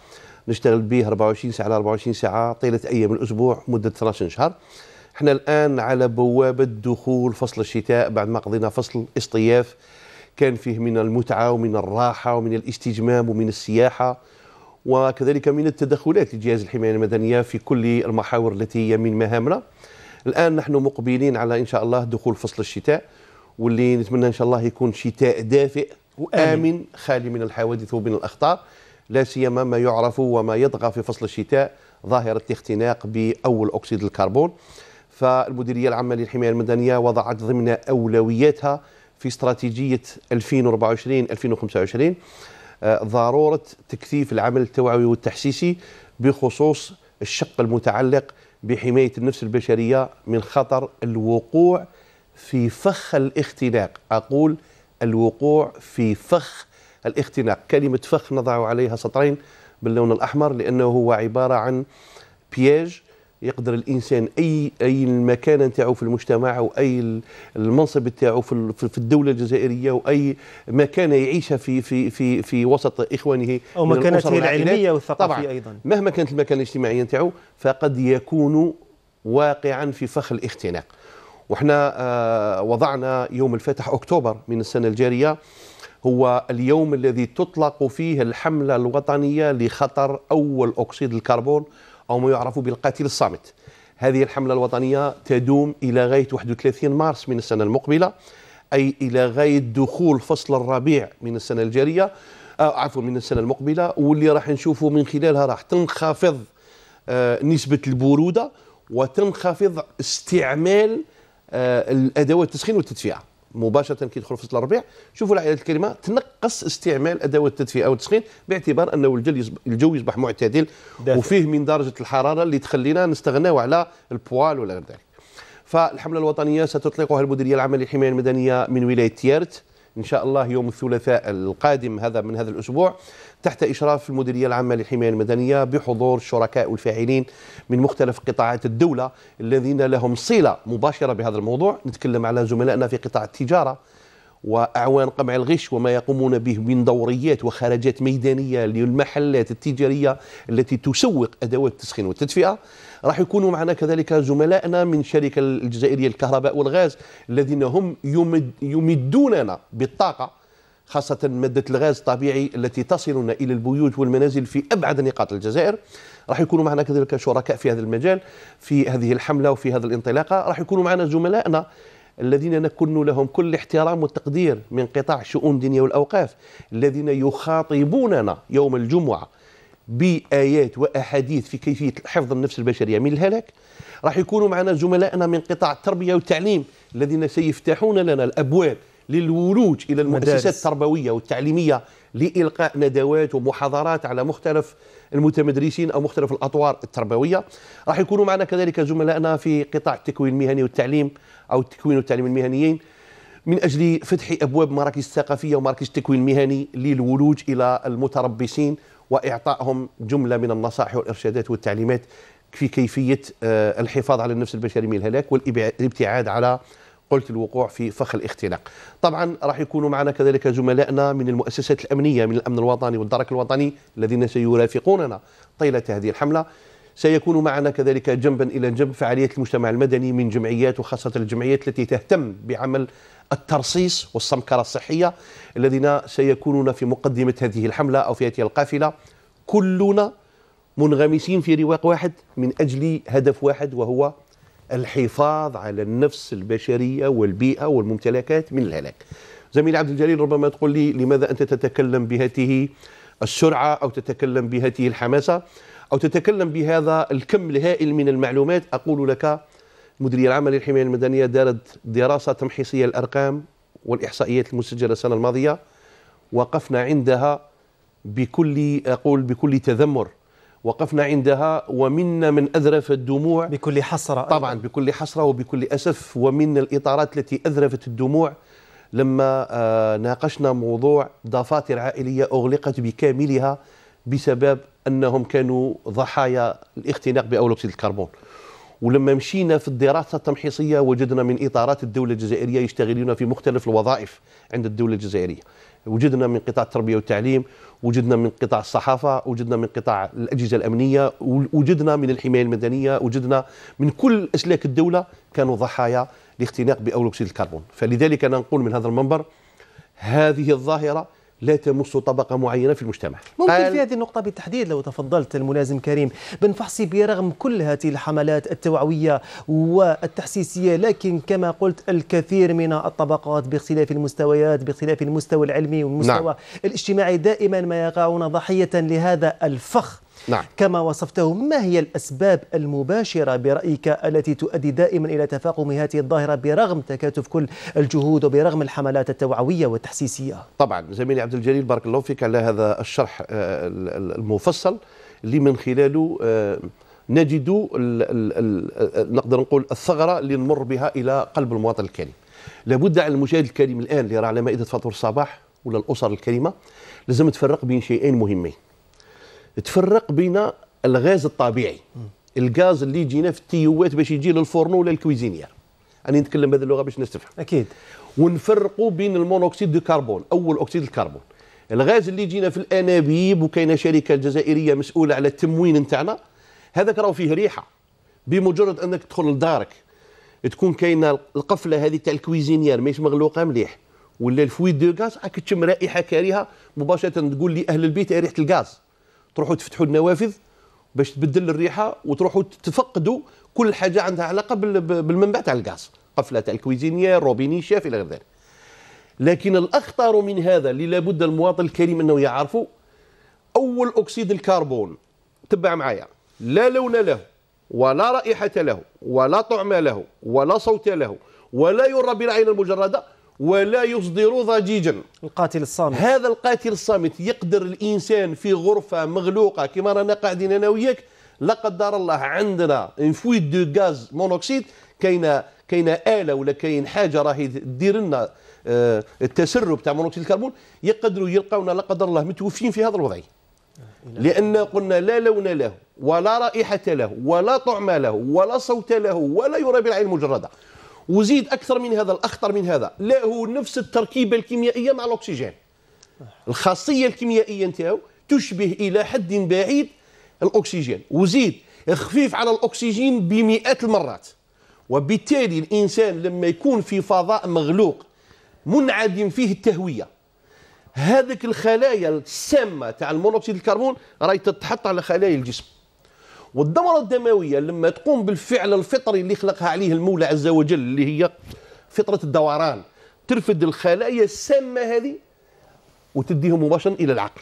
نشتغل به 24 ساعة على 24 ساعة طيلة أيام الأسبوع مدة 12 شهر احنا الآن على بوابة دخول فصل الشتاء بعد ما قضينا فصل اصطياف كان فيه من المتعة ومن الراحة ومن الاستجمام ومن السياحة وكذلك من التدخلات لجهاز الحماية المدنية في كل المحاور التي هي من مهامنا الآن نحن مقبلين على إن شاء الله دخول فصل الشتاء واللي نتمنى إن شاء الله يكون شتاء دافئ وآمن خالي من الحوادث ومن الأخطار لا سيما ما يعرف وما يطغى في فصل الشتاء ظاهرة اختناق بأول أكسيد الكربون فالمديريه العامه للحمايه المدنيه وضعت ضمن اولوياتها في استراتيجيه 2024 2025 آه، ضروره تكثيف العمل التوعوي والتحسيسي بخصوص الشق المتعلق بحمايه النفس البشريه من خطر الوقوع في فخ الاختناق اقول الوقوع في فخ الاختناق كلمه فخ نضع عليها سطرين باللون الاحمر لانه هو عباره عن بياج يقدر الانسان اي اي المكانه نتاعو في المجتمع واي المنصب نتاعو في في الدوله الجزائريه واي مكانه يعيشها في في في في وسط اخوانه او مكانته العلميه والثقافيه ايضا مهما كانت المكانه الاجتماعيه نتاعو فقد يكون واقعا في فخ الاختناق وحنا آه، وضعنا يوم الفتح اكتوبر من السنه الجاريه هو اليوم الذي تطلق فيه الحمله الوطنيه لخطر اول اكسيد الكربون أو ما يعرف بالقاتل الصامت هذه الحملة الوطنية تدوم إلى غاية 31 مارس من السنة المقبلة أي إلى غاية دخول فصل الربيع من السنة الجارية آه، عفوا من السنة المقبلة واللي راح نشوفه من خلالها راح تنخفض آه، نسبة البرودة وتنخفض استعمال آه، الأدوات التسخين والتدفئة مباشره كيدخلوا في فصل الربيع شوفوا العائله الكريمه تنقص استعمال ادوات التدفئه والتسخين باعتبار انه الجو يصبح معتدل دافع. وفيه من درجه الحراره اللي تخلينا نستغناو على البوال ولا غير ذلك فالحمله الوطنيه ستطلقها المديريه العامه للحمايه المدنيه من ولايه تيارت ان شاء الله يوم الثلاثاء القادم هذا من هذا الاسبوع تحت إشراف المديرية العامة للحماية المدنية بحضور الشركاء والفاعلين من مختلف قطاعات الدولة الذين لهم صلة مباشرة بهذا الموضوع نتكلم على زملائنا في قطاع التجارة وأعوان قمع الغش وما يقومون به من دوريات وخرجات ميدانية للمحلات التجارية التي تسوق أدوات التسخين والتدفئة راح يكونوا معنا كذلك زملائنا من الشركة الجزائرية للكهرباء والغاز الذين هم يمد يمدوننا بالطاقة خاصة مادة الغاز الطبيعي التي تصلنا إلى البيوت والمنازل في أبعد نقاط الجزائر راح يكونوا معنا كذلك شركاء في هذا المجال في هذه الحملة وفي هذه الانطلاقة راح يكونوا معنا زملائنا الذين نكن لهم كل احترام والتقدير من قطاع الشؤون الدينية والأوقاف الذين يخاطبوننا يوم الجمعة بآيات وأحاديث في كيفية حفظ النفس البشرية من الهلاك راح يكونوا معنا زملائنا من قطاع التربية والتعليم الذين سيفتحون لنا الأبواب للولوج إلى المؤسسات التربوية والتعليمية لإلقاء ندوات ومحاضرات على مختلف المتمدرسين أو مختلف الأطوار التربوية راح يكونوا معنا كذلك زملائنا في قطاع التكوين المهني والتعليم أو التكوين والتعليم المهنيين من أجل فتح أبواب مراكز ثقافية ومراكز التكوين المهني للولوج إلى المتربصين وإعطائهم جملة من النصائح والإرشادات والتعليمات في كيفية آه، الحفاظ على النفس البشري من الهلاك والابتعاد على قلت الوقوع في فخ الاختناق طبعا راح يكونوا معنا كذلك زملائنا من المؤسسات الأمنية من الأمن الوطني والدرك الوطني الذين سيرافقوننا طيلة هذه الحملة سيكون معنا كذلك جنبا إلى جنب فعاليات المجتمع المدني من جمعيات وخاصة الجمعيات التي تهتم بعمل الترصيص والسمكرة الصحية الذين سيكونون في مقدمة هذه الحملة أو في هذه القافلة كلنا منغمسين في رواق واحد من أجل هدف واحد وهو الحفاظ على النفس البشرية والبيئة والممتلكات من الهلاك زميل عبد الجليل ربما تقول لي لماذا أنت تتكلم بهذه السرعة أو تتكلم بهذه الحماسة أو تتكلم بهذا الكم الهائل من المعلومات أقول لك المديرية العامة للحماية المدنية دارت دراسة تمحيصية الأرقام والإحصائيات المسجلة السنة الماضية وقفنا عندها بكل أقول بكل تذمر وقفنا عندها ومنا من أذرف الدموع بكل حسرة طبعا بكل حسرة وبكل أسف ومن الإطارات التي أذرفت الدموع لما آه، ناقشنا موضوع دفاتر عائلية أغلقت بكاملها بسبب أنهم كانوا ضحايا الاختناق بأولوكسيد الكربون ولما مشينا في الدراسة التمحيصية وجدنا من إطارات الدولة الجزائرية يشتغلون في مختلف الوظائف عند الدولة الجزائرية وجدنا من قطاع التربيه والتعليم وجدنا من قطاع الصحافه وجدنا من قطاع الاجهزه الامنيه وجدنا من الحمايه المدنيه وجدنا من كل اسلاك الدوله كانوا ضحايا لاختناق باول اكسيد الكربون فلذلك انا نقول من هذا المنبر هذه الظاهره لا تمس طبقة معينة في المجتمع ممكن في هذه النقطة بالتحديد لو تفضلت الملازم كريم بن فحصي برغم
كل هذه الحملات التوعوية والتحسيسية لكن كما قلت الكثير من الطبقات باختلاف المستويات باختلاف المستوى العلمي والمستوى نعم. الاجتماعي دائما ما يقعون ضحية لهذا الفخ نعم. كما وصفته ما هي الأسباب المباشرة برأيك التي تؤدي دائما إلى تفاقم هذه الظاهرة برغم تكاتف كل الجهود وبرغم الحملات التوعوية والتحسيسية
طبعا زميلي عبد الجليل بارك الله فيك على هذا الشرح آه، المفصل اللي من خلاله آه، نجد الـ الـ الـ آه، نقدر نقول الثغرة اللي نمر بها إلى قلب المواطن الكريم لابد على المشاهد الكريم الآن اللي راه على مائدة فطور الصباح ولا الأسر الكريمة لازم تفرق بين شيئين مهمين تفرق بين الغاز الطبيعي الغاز اللي يجينا في التيوات باش يجي للفورنو ولا الكويزينيير راني نتكلم بهذه اللغه باش نستفهم اكيد ونفرقوا بين المونوكسيد دو كربون اول اكسيد الكربون الغاز اللي يجينا في الانابيب وكاينه شركه جزائريه مسؤوله على التموين نتاعنا هذاك راهو فيه ريحه بمجرد انك تدخل لدارك تكون كاينه القفله هذه تاع الكويزينيير ماهيش مغلوقه مليح ولا الفويد دو غاز راك تشم رائحه كريهه مباشره تقول لي اهل البيت إيه ريحه الغاز تروحوا تفتحوا النوافذ باش تبدل الريحه وتروحوا تفقدوا كل حاجه عندها علاقه بالمنبع تاع الغاز قفله تاع الكويزينيير شاف الى غير ذلك لكن الاخطر من هذا اللي لابد المواطن الكريم انه يعرفه اول اكسيد الكربون تبع معايا لا لون له ولا رائحه له ولا طعم له ولا صوت له ولا يرى بالعين المجرده ولا يصدر ضجيجا القاتل الصامت هذا القاتل الصامت يقدر الانسان في غرفه مغلوقه كما رانا قاعدين انا وياك لا قدر الله عندنا انفويت دو غاز مونوكسيد كاينه كاينه اله ولا كاين حاجه راهي دير لنا آه، التسرب تاع مونوكسيد الكربون يقدروا يلقاونا لا قدر الله متوفين في هذا الوضع لان قلنا لا لون له ولا رائحه له ولا طعم له ولا صوت له ولا يرى بالعين المجرده وزيد اكثر من هذا الاخطر من هذا لا هو نفس التركيبه الكيميائيه مع الاكسجين الخاصيه الكيميائيه نتاعو تشبه الى حد بعيد الاكسجين وزيد خفيف على الاكسجين بمئات المرات وبالتالي الانسان لما يكون في فضاء مغلوق منعدم فيه التهويه هذيك الخلايا السامه تاع المونوكسيد الكربون راهي تتحط على خلايا الجسم والدورة الدموية لما تقوم بالفعل الفطري اللي خلقها عليه المولى عز وجل اللي هي فطرة الدوران ترفد الخلايا السامة هذه وتديهم مباشرة إلى العقل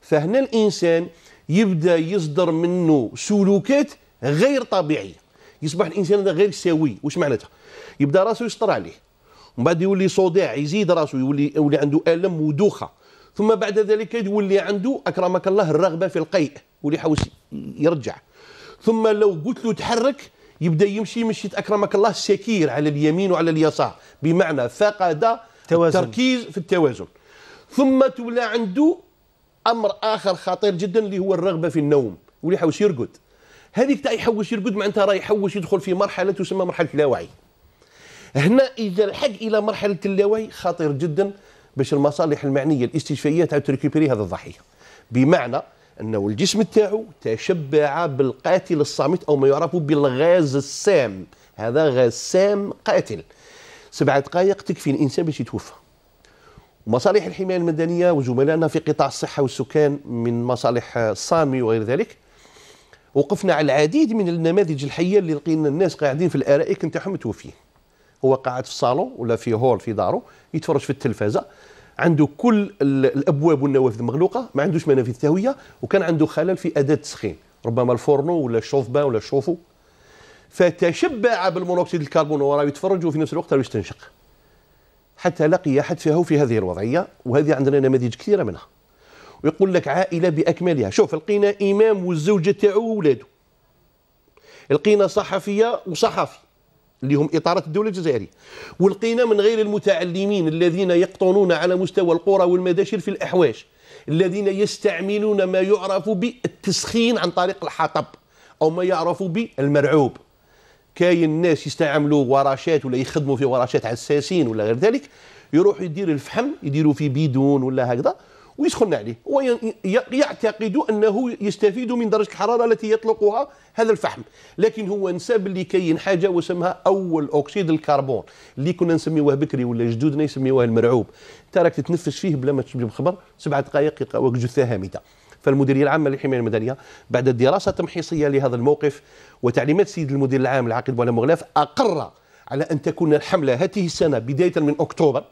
فهنا الإنسان يبدأ يصدر منه سلوكات غير طبيعية يصبح الإنسان هذا غير سوي واش معناتها يبدأ راسه يسطر عليه ومن بعد يولي صداع يزيد راسه يولي, يولي عنده ألم ودوخة ثم بعد ذلك يولي عنده أكرمك الله الرغبة في القيء واللي يحوس يرجع ثم لو قلت له تحرك يبدا يمشي مشيت اكرمك الله سكير على اليمين وعلى اليسار بمعنى فقد توازن. التركيز في التوازن ثم تولى عنده امر اخر خطير جدا اللي هو الرغبه في النوم واللي يحوس يرقد هذيك تاع يحوس يرقد معناتها راه يحوس يدخل في مرحله تسمى مرحله اللاوعي هنا اذا الحق الى مرحله اللاوعي خطير جدا باش المصالح المعنيه الاستشفائيه تعاود تريكوبيري هذا الضحيه بمعنى انه الجسم تاعو تشبع بالقاتل الصامت او ما يعرف بالغاز السام هذا غاز سام قاتل سبع دقائق تكفي الانسان باش يتوفى مصالح الحمايه المدنيه وزملائنا في قطاع الصحه والسكان من مصالح الصامي وغير ذلك وقفنا على العديد من النماذج الحيه اللي لقينا الناس قاعدين في الارائك نتاعهم متوفيين هو قاعد في الصالون ولا في هول في داره يتفرج في التلفازه عنده كل الابواب والنوافذ مغلوقه ما عندوش منافذ تهويه وكان عنده خلل في اداه التسخين ربما الفورنو ولا الشوفبان ولا الشوفو فتشبع بالمونوكسيد الكربون وراه يتفرج وفي نفس الوقت يستنشق حتى لقي حتفه في هذه الوضعيه وهذه عندنا نماذج كثيره منها ويقول لك عائله باكملها شوف لقينا امام والزوجه تاعو وولاده لقينا صحفيه وصحفي اللي هم اطارات الدوله الجزائريه ولقينا من غير المتعلمين الذين يقطنون على مستوى القرى والمداشر في الاحواش الذين يستعملون ما يعرف بالتسخين عن طريق الحطب او ما يعرف بالمرعوب كاين ناس يستعملوا ورشات ولا يخدموا في ورشات عساسين ولا غير ذلك يروح يدير الفحم يديروا في بيدون ولا هكذا ويسخن عليه ويعتقد انه يستفيد من درجه الحراره التي يطلقها هذا الفحم لكن هو نساب اللي كاين حاجه وسمها اول اكسيد الكربون اللي كنا نسميوه بكري ولا جدودنا يسميوه المرعوب تراك تتنفس فيه بلا ما تشبه بخبر سبع دقائق يلقاوك جثه هامده فالمديريه العامه للحمايه المدنيه بعد دراسه تمحيصيه لهذا الموقف وتعليمات سيد المدير العام العاقد بولا مغلاف اقر على ان تكون الحمله هذه السنه بدايه من اكتوبر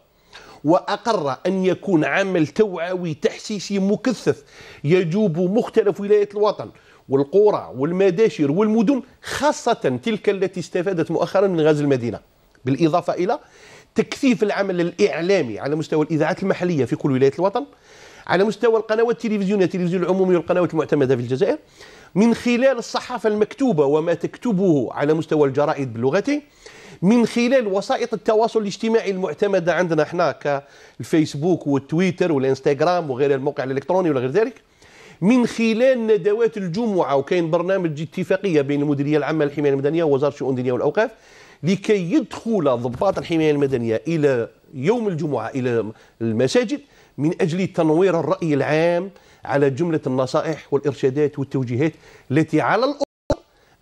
وأقر أن يكون عمل توعوي تحسيسي مكثف يجوب مختلف ولايات الوطن والقرى والمداشر والمدن خاصة تلك التي استفادت مؤخرا من غاز المدينة بالإضافة إلى تكثيف العمل الإعلامي على مستوى الإذاعات المحلية في كل ولاية الوطن على مستوى القنوات التلفزيونية التلفزيون العمومي والقنوات المعتمدة في الجزائر من خلال الصحافة المكتوبة وما تكتبه على مستوى الجرائد باللغتين من خلال وسائط التواصل الاجتماعي المعتمده عندنا احنا كالفيسبوك والتويتر والانستغرام وغير الموقع الالكتروني ولا غير ذلك من خلال ندوات الجمعه وكاين برنامج اتفاقيه بين المديريه العامه للحمايه المدنيه ووزاره الشؤون الدينيه والاوقاف لكي يدخل ضباط الحمايه المدنيه الى يوم الجمعه الى المساجد من اجل تنوير الراي العام على جمله النصائح والارشادات والتوجيهات التي على الأرض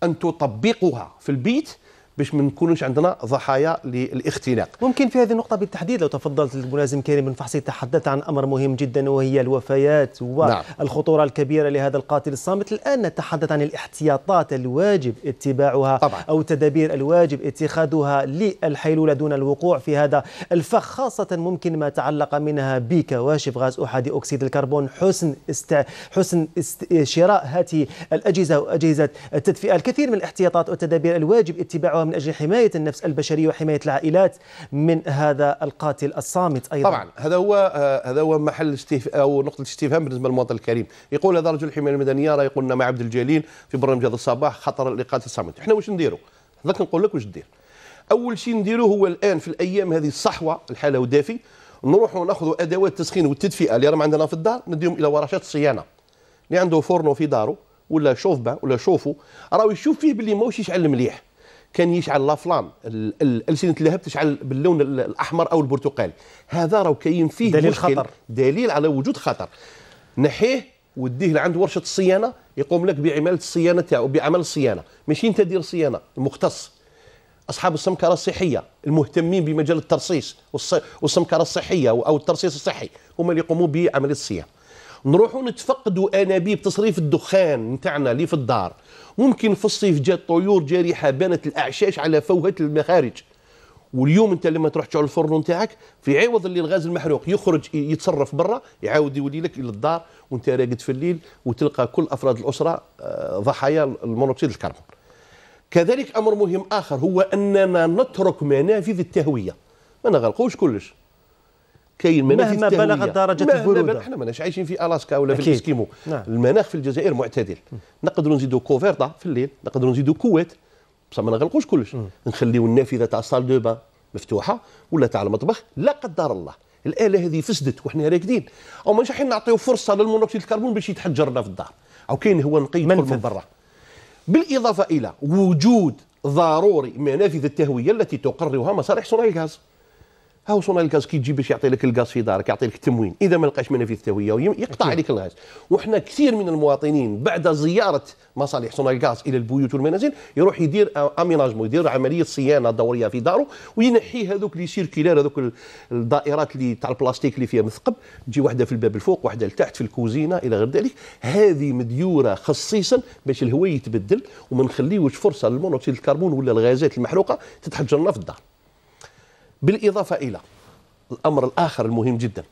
ان تطبقها في البيت باش ما نكونوش عندنا ضحايا للاختناق
ممكن في هذه النقطه بالتحديد
لو تفضلت الملازم
كريم بن فحصي تحدث عن امر مهم جدا وهي الوفيات نعم. والخطوره الكبيره لهذا القاتل الصامت الان نتحدث عن الاحتياطات الواجب اتباعها طبعا. او تدابير الواجب اتخاذها للحيلوله دون الوقوع في هذا الفخ خاصه ممكن ما تعلق منها بكواشف غاز احادي اكسيد الكربون حسن است... حسن است... شراء هذه الاجهزه واجهزه التدفئه الكثير من الاحتياطات والتدابير الواجب اتباعها من أجل حماية النفس البشرية وحماية العائلات من هذا القاتل الصامت أيضا طبعا
هذا هو آه، هذا هو محل استيف أو نقطة استفهام بالنسبة للمواطن الكريم يقول هذا رجل الحماية المدنية راه يقولنا مع عبد الجليل في برنامج هذا الصباح خطر القاتل الصامت احنا واش نديروا هذاك نقول لك واش ندير اول شيء نديروا هو الان في الايام هذه الصحوه الحاله ودافي نروحوا ناخذوا ادوات التسخين والتدفئه اللي راهم عندنا في الدار نديهم الى ورشات الصيانه اللي عنده فرنو في داره ولا شوفبه ولا شوفو راه يشوف فيه باللي ماهوش يشعل مليح كان يشعل لافلام السنه اللهب تشعل باللون الاحمر او البرتقالي هذا راه كاين فيه دليل مشكل خطر دليل على وجود خطر نحيه وديه لعند ورشه الصيانه يقوم لك بعماله الصيانه تاعو بعمل الصيانه ماشي انت دير صيانه المختص اصحاب السمكره الصحيه المهتمين بمجال الترصيص والسمكره الصحيه او الترصيص الصحي هما اللي يقوموا بعمليه الصيانه نروحوا نتفقدوا انابيب تصريف الدخان نتاعنا اللي في الدار ممكن في الصيف جات طيور جارحه بانت الاعشاش على فوهه المخارج واليوم انت لما تروح تشعل الفرن نتاعك في عوض اللي الغاز المحروق يخرج يتصرف برا يعاود يولي لك الى الدار وانت راقد في الليل وتلقى كل افراد الاسره آه، ضحايا المونوكسيد الكربون. كذلك امر مهم اخر هو اننا نترك منافذ التهويه ما نغلقوش كلش كاين مناخ مهما بلغت درجه البروده احنا ماناش عايشين في الاسكا ولا في الاسكيمو نعم. المناخ في الجزائر معتدل نقدروا نزيدوا كوفيرتا في الليل نقدروا نزيدوا كوات بصح ما نغلقوش كلش نخليو النافذه تاع الصال دو بان مفتوحه ولا تاع المطبخ لا قدر الله الاله هذه فسدت وحنا راكدين او مانيش رايحين نعطيو فرصه للمونوكسيد الكربون باش يتحجر لنا في الدار او كاين هو نقي من برا بالاضافه الى وجود ضروري منافذ التهويه التي تقررها مصالح صنع الغاز ها وصلنا للغاز كي تجي باش يعطي لك الغاز في دارك يعطي لك تموين اذا ما لقاش منافذ تويه يقطع عليك الغاز وحنا كثير من المواطنين بعد زياره مصالح صنع الغاز الى البيوت والمنازل يروح يدير اميناجمون يدير عمليه صيانه دوريه في داره وينحي هذوك لي سيركيلار هذوك الدائرات اللي تاع البلاستيك اللي فيها مثقب تجي واحده في الباب الفوق واحده لتحت في الكوزينه الى غير ذلك هذه مديوره خصيصا باش الهواء يتبدل وما نخليوش فرصه للمونوكسيد الكربون ولا الغازات المحروقه تتحجرنا في الدار بالإضافة إلى الأمر الآخر المهم جدا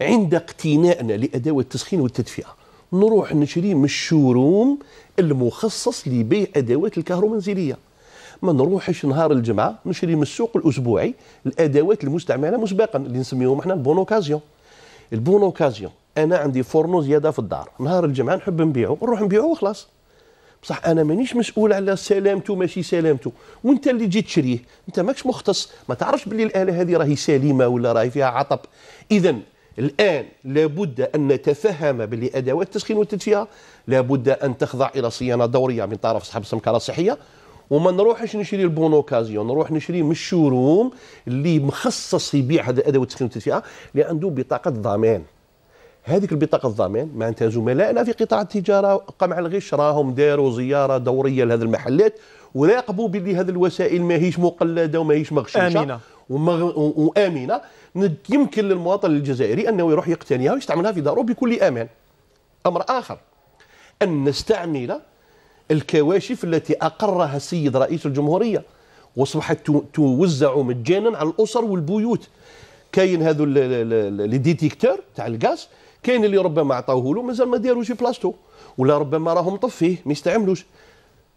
عند اقتنائنا لأدوات التسخين والتدفئة نروح نشري من الشوروم المخصص لبيع أدوات الكهرومنزلية ما نروحش نهار الجمعة نشري من السوق الأسبوعي الأدوات المستعملة مسبقا اللي نسميهم احنا البون اوكازيون البون اوكازيون أنا عندي فرن زيادة في الدار نهار الجمعة نحب نبيعه نروح نبيعه وخلاص بصح انا مانيش مسؤول على سلامته ماشي سلامته وانت اللي جيت تشريه انت ماكش مختص ما تعرفش باللي الاله هذه راهي سليمه ولا راهي فيها عطب اذا الان لابد ان نتفهم باللي ادوات التسخين والتدفئه لابد ان تخضع الى صيانه دوريه من طرف صاحب السمكره الصحيه وما نروحش نشري البون اوكازيون نروح نشري من الشوروم اللي مخصص يبيع هذه ادوات التسخين والتدفئه اللي عنده بطاقه ضمان هذيك البطاقه الضمان معناتها زملائنا في قطاع التجاره قمع الغش راهم داروا زياره دوريه لهذه المحلات وراقبوا باللي هذه الوسائل ماهيش مقلده وماهيش مغشوشه امنه ومغ... وامنه يمكن للمواطن الجزائري انه يروح يقتنيها ويستعملها في داره بكل امان. امر اخر ان نستعمل الكواشف التي اقرها السيد رئيس الجمهوريه واصبحت توزع مجانا على الاسر والبيوت. كاين هذو لي ديتيكتور تاع الغاز كاين اللي ربما عطاوه له مازال ما داروش بلاصتو ولا ربما راهم طفيه ما يستعملوش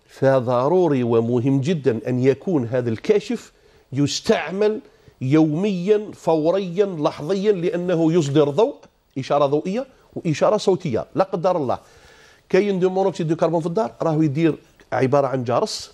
فضروري ومهم جدا ان يكون هذا الكاشف يستعمل يوميا فوريا لحظيا لانه يصدر ضوء اشاره ضوئيه واشاره صوتيه لا قدر الله كاين دو مونوكسيد دو كربون في الدار راهو يدير عباره عن جرس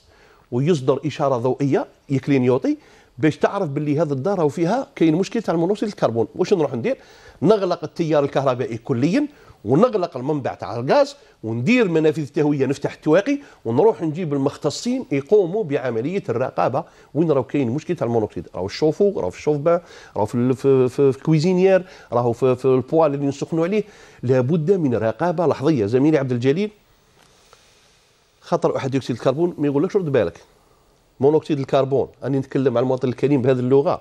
ويصدر اشاره ضوئيه يكلين يوطي باش تعرف باللي هذا الدار راهو فيها كاين مشكل تاع المونوكسيد الكربون واش نروح ندير نغلق التيار الكهربائي كليا ونغلق المنبع تاع الغاز وندير منافذ تهويه نفتح التواقي ونروح نجيب المختصين يقوموا بعمليه الرقابه وين راهو كاين مشكل تاع المونوكسيد راهو الشوفو راهو في الشوفبان راهو في, الكويزينيير راهو في, في البوال اللي نسخنوا عليه لابد من رقابه لحظيه زميلي عبد الجليل خطر احد اكسيد الكربون ما يقولكش رد بالك مونوكسيد الكربون راني نتكلم على المواطن الكريم بهذه اللغه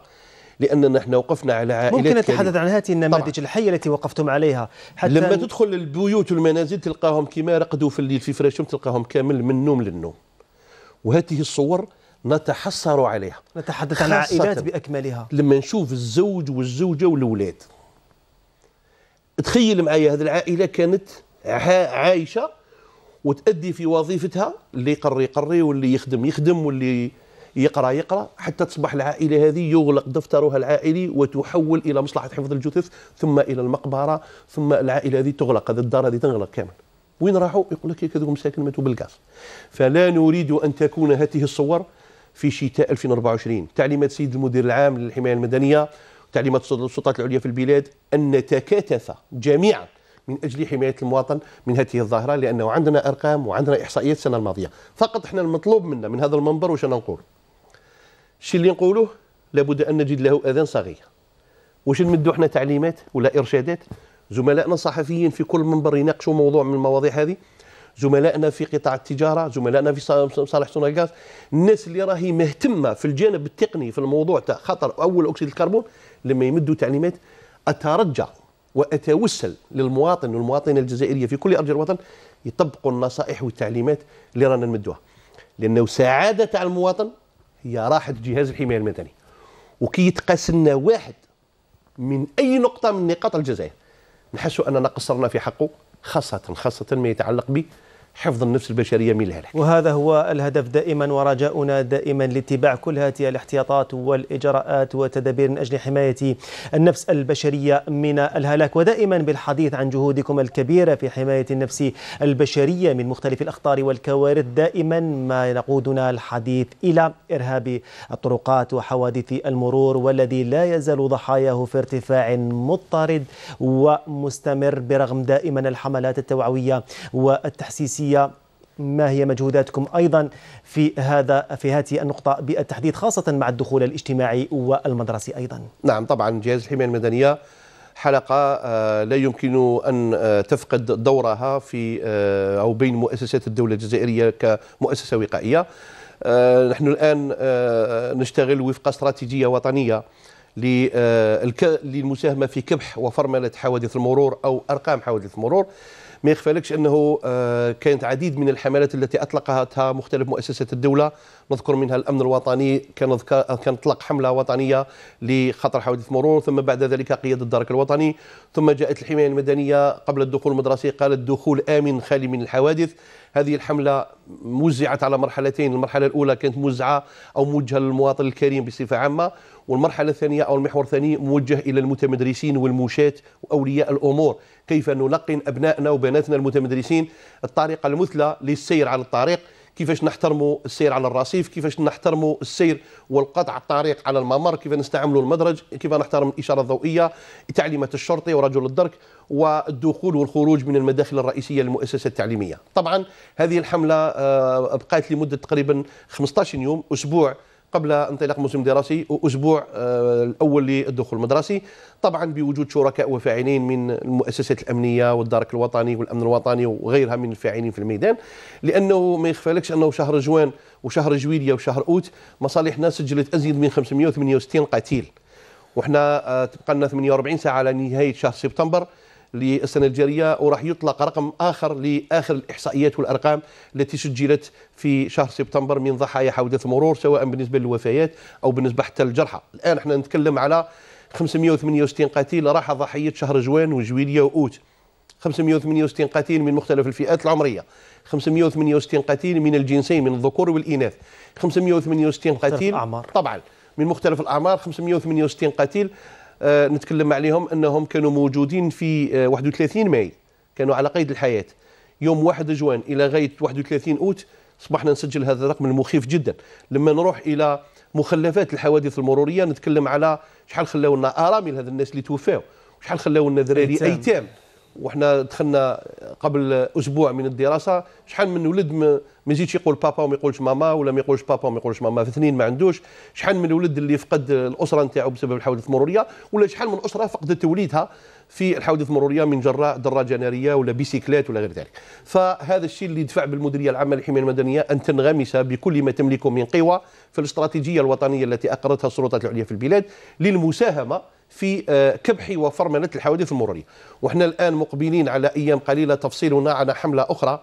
لأننا نحن وقفنا على عائلات ممكن نتحدث عن هذه النماذج الحية التي وقفتم عليها حتى لما تدخل البيوت والمنازل تلقاهم كما رقدوا في الليل في فراشهم تلقاهم كامل من نوم للنوم وهذه الصور نتحسر عليها
نتحدث عن عائلات بأكملها لما
نشوف الزوج والزوجة والأولاد تخيل معايا هذه العائلة كانت عايشة وتأدي في وظيفتها اللي يقري يقري واللي يخدم يخدم واللي يقرا يقرا حتى تصبح العائله هذه يغلق دفترها العائلي وتحول الى مصلحه حفظ الجثث ثم الى المقبره ثم العائله هذه تغلق هذه الدار هذه تغلق كامل وين راحوا يقول لك هذوك مساكن ماتوا بالكاس فلا نريد ان تكون هذه الصور في شتاء 2024 تعليمات سيد المدير العام للحمايه المدنيه تعليمات السلطات العليا في البلاد ان نتكاتف جميعا من اجل حمايه المواطن من هذه الظاهره لانه عندنا ارقام وعندنا احصائيات السنه الماضيه فقط احنا المطلوب منا من هذا المنبر واش نقول الشيء اللي نقولوه لابد ان نجد له اذان صاغيه واش نمدوا احنا تعليمات ولا ارشادات زملائنا الصحفيين في كل منبر يناقشوا موضوع من المواضيع هذه زملائنا في قطاع التجاره زملائنا في صالح صنع الغاز الناس اللي راهي مهتمه في الجانب التقني في الموضوع تاع خطر اول اكسيد الكربون لما يمدوا تعليمات اترجى واتوسل للمواطن والمواطنه الجزائريه في كل ارجاء الوطن يطبقوا النصائح والتعليمات اللي رانا نمدوها لانه سعاده تاع المواطن هي راحت جهاز الحمايه المدني وكي يتقاس لنا واحد من اي نقطه من نقاط الجزائر نحس اننا قصرنا في حقه خاصه خاصه ما يتعلق ب حفظ النفس البشريه من الهلاك.
وهذا هو الهدف دائما ورجاؤنا دائما لاتباع كل هذه الاحتياطات والاجراءات والتدابير من اجل حمايه النفس البشريه من الهلاك ودائما بالحديث عن جهودكم الكبيره في حمايه النفس البشريه من مختلف الاخطار والكوارث دائما ما يقودنا الحديث الى ارهاب الطرقات وحوادث المرور والذي لا يزال ضحاياه في ارتفاع مضطرد ومستمر برغم دائما الحملات التوعويه والتحسيسيه الأمريكية ما هي مجهوداتكم ايضا في هذا في هذه النقطه بالتحديد خاصه مع الدخول الاجتماعي والمدرسي ايضا.
نعم طبعا جهاز الحمايه المدنيه حلقه آه، لا يمكن ان آه، تفقد دورها في آه، او بين مؤسسات الدوله الجزائريه كمؤسسه وقائيه. نحن الان نشتغل وفق استراتيجيه وطنيه للمساهمه في كبح وفرمله حوادث المرور او ارقام حوادث المرور. ما يخفلكش انه آه، كانت عديد من الحملات التي اطلقتها مختلف مؤسسات الدوله نذكر منها الامن الوطني كان كان اطلق حمله وطنيه لخطر حوادث مرور ثم بعد ذلك قياده الدرك الوطني ثم جاءت الحمايه المدنيه قبل الدخول المدرسي قالت دخول امن خالي من الحوادث هذه الحمله موزعت على مرحلتين المرحله الاولى كانت موزعه او موجهه للمواطن الكريم بصفه عامه والمرحله الثانيه او المحور الثاني موجه الى المتمدرسين والمشاة واولياء الامور كيف نلقن أبنائنا وبناتنا المتمدرسين الطريقة المثلى للسير على الطريق كيفاش نحترموا السير على الرصيف كيفاش نحترموا السير والقطع الطريق على الممر كيف نستعملوا المدرج كيف نحترم الإشارة الضوئية تعليمات الشرطي ورجل الدرك والدخول والخروج من المداخل الرئيسية للمؤسسة التعليمية طبعا هذه الحملة آه، بقات لمدة تقريبا 15 يوم أسبوع قبل انطلاق موسم دراسي واسبوع آه، الاول للدخول المدرسي طبعا بوجود شركاء وفاعلين من المؤسسات الامنيه والدرك الوطني والامن الوطني وغيرها من الفاعلين في الميدان لانه ما يخفالكش انه شهر جوان وشهر جويليه وشهر اوت مصالحنا سجلت ازيد من 568 قتيل وحنا آه، تبقى لنا 48 ساعه على نهايه شهر سبتمبر للسنة الجارية وراح يطلق رقم آخر لآخر الإحصائيات والأرقام التي سجلت في شهر سبتمبر من ضحايا حوادث مرور سواء بالنسبة للوفيات أو بالنسبة حتى للجرحى الآن احنا نتكلم على 568 قتيل راح ضحية شهر جوان وجويلية وأوت 568 قتيل من مختلف الفئات العمرية 568 قتيل من الجنسين من الذكور والإناث 568 قتيل طبعا من مختلف الأعمار 568 قتيل آه، نتكلم عليهم انهم كانوا موجودين في 31 آه، ماي كانوا على قيد الحياه يوم 1 جوان الى غايه 31 اوت اصبحنا نسجل هذا الرقم المخيف جدا لما نروح الى مخلفات الحوادث المروريه نتكلم على شحال خلاو لنا ارامل هذا الناس اللي توفاو شحال خلاو لنا ايتام, أيتام. وحنا دخلنا قبل اسبوع من الدراسه شحال من ولد ما يزيدش يقول بابا وما يقولش ماما ولا ما يقولش بابا وما يقولش ماما في اثنين ما عندوش شحال من ولد اللي فقد الاسره نتاعو بسبب الحوادث المروريه ولا شحال من اسره فقدت وليدها في الحوادث المروريه من جراء دراجه ناريه ولا بيسيكلات ولا غير ذلك فهذا الشيء اللي دفع بالمديريه العامه للحمايه المدنيه ان تنغمس بكل ما تملكه من قوى في الاستراتيجيه الوطنيه التي اقرتها السلطات العليا في البلاد للمساهمه في آه، كبح وفرمله الحوادث المروريه وحنا الان مقبلين على ايام قليله تفصيلنا على حمله اخرى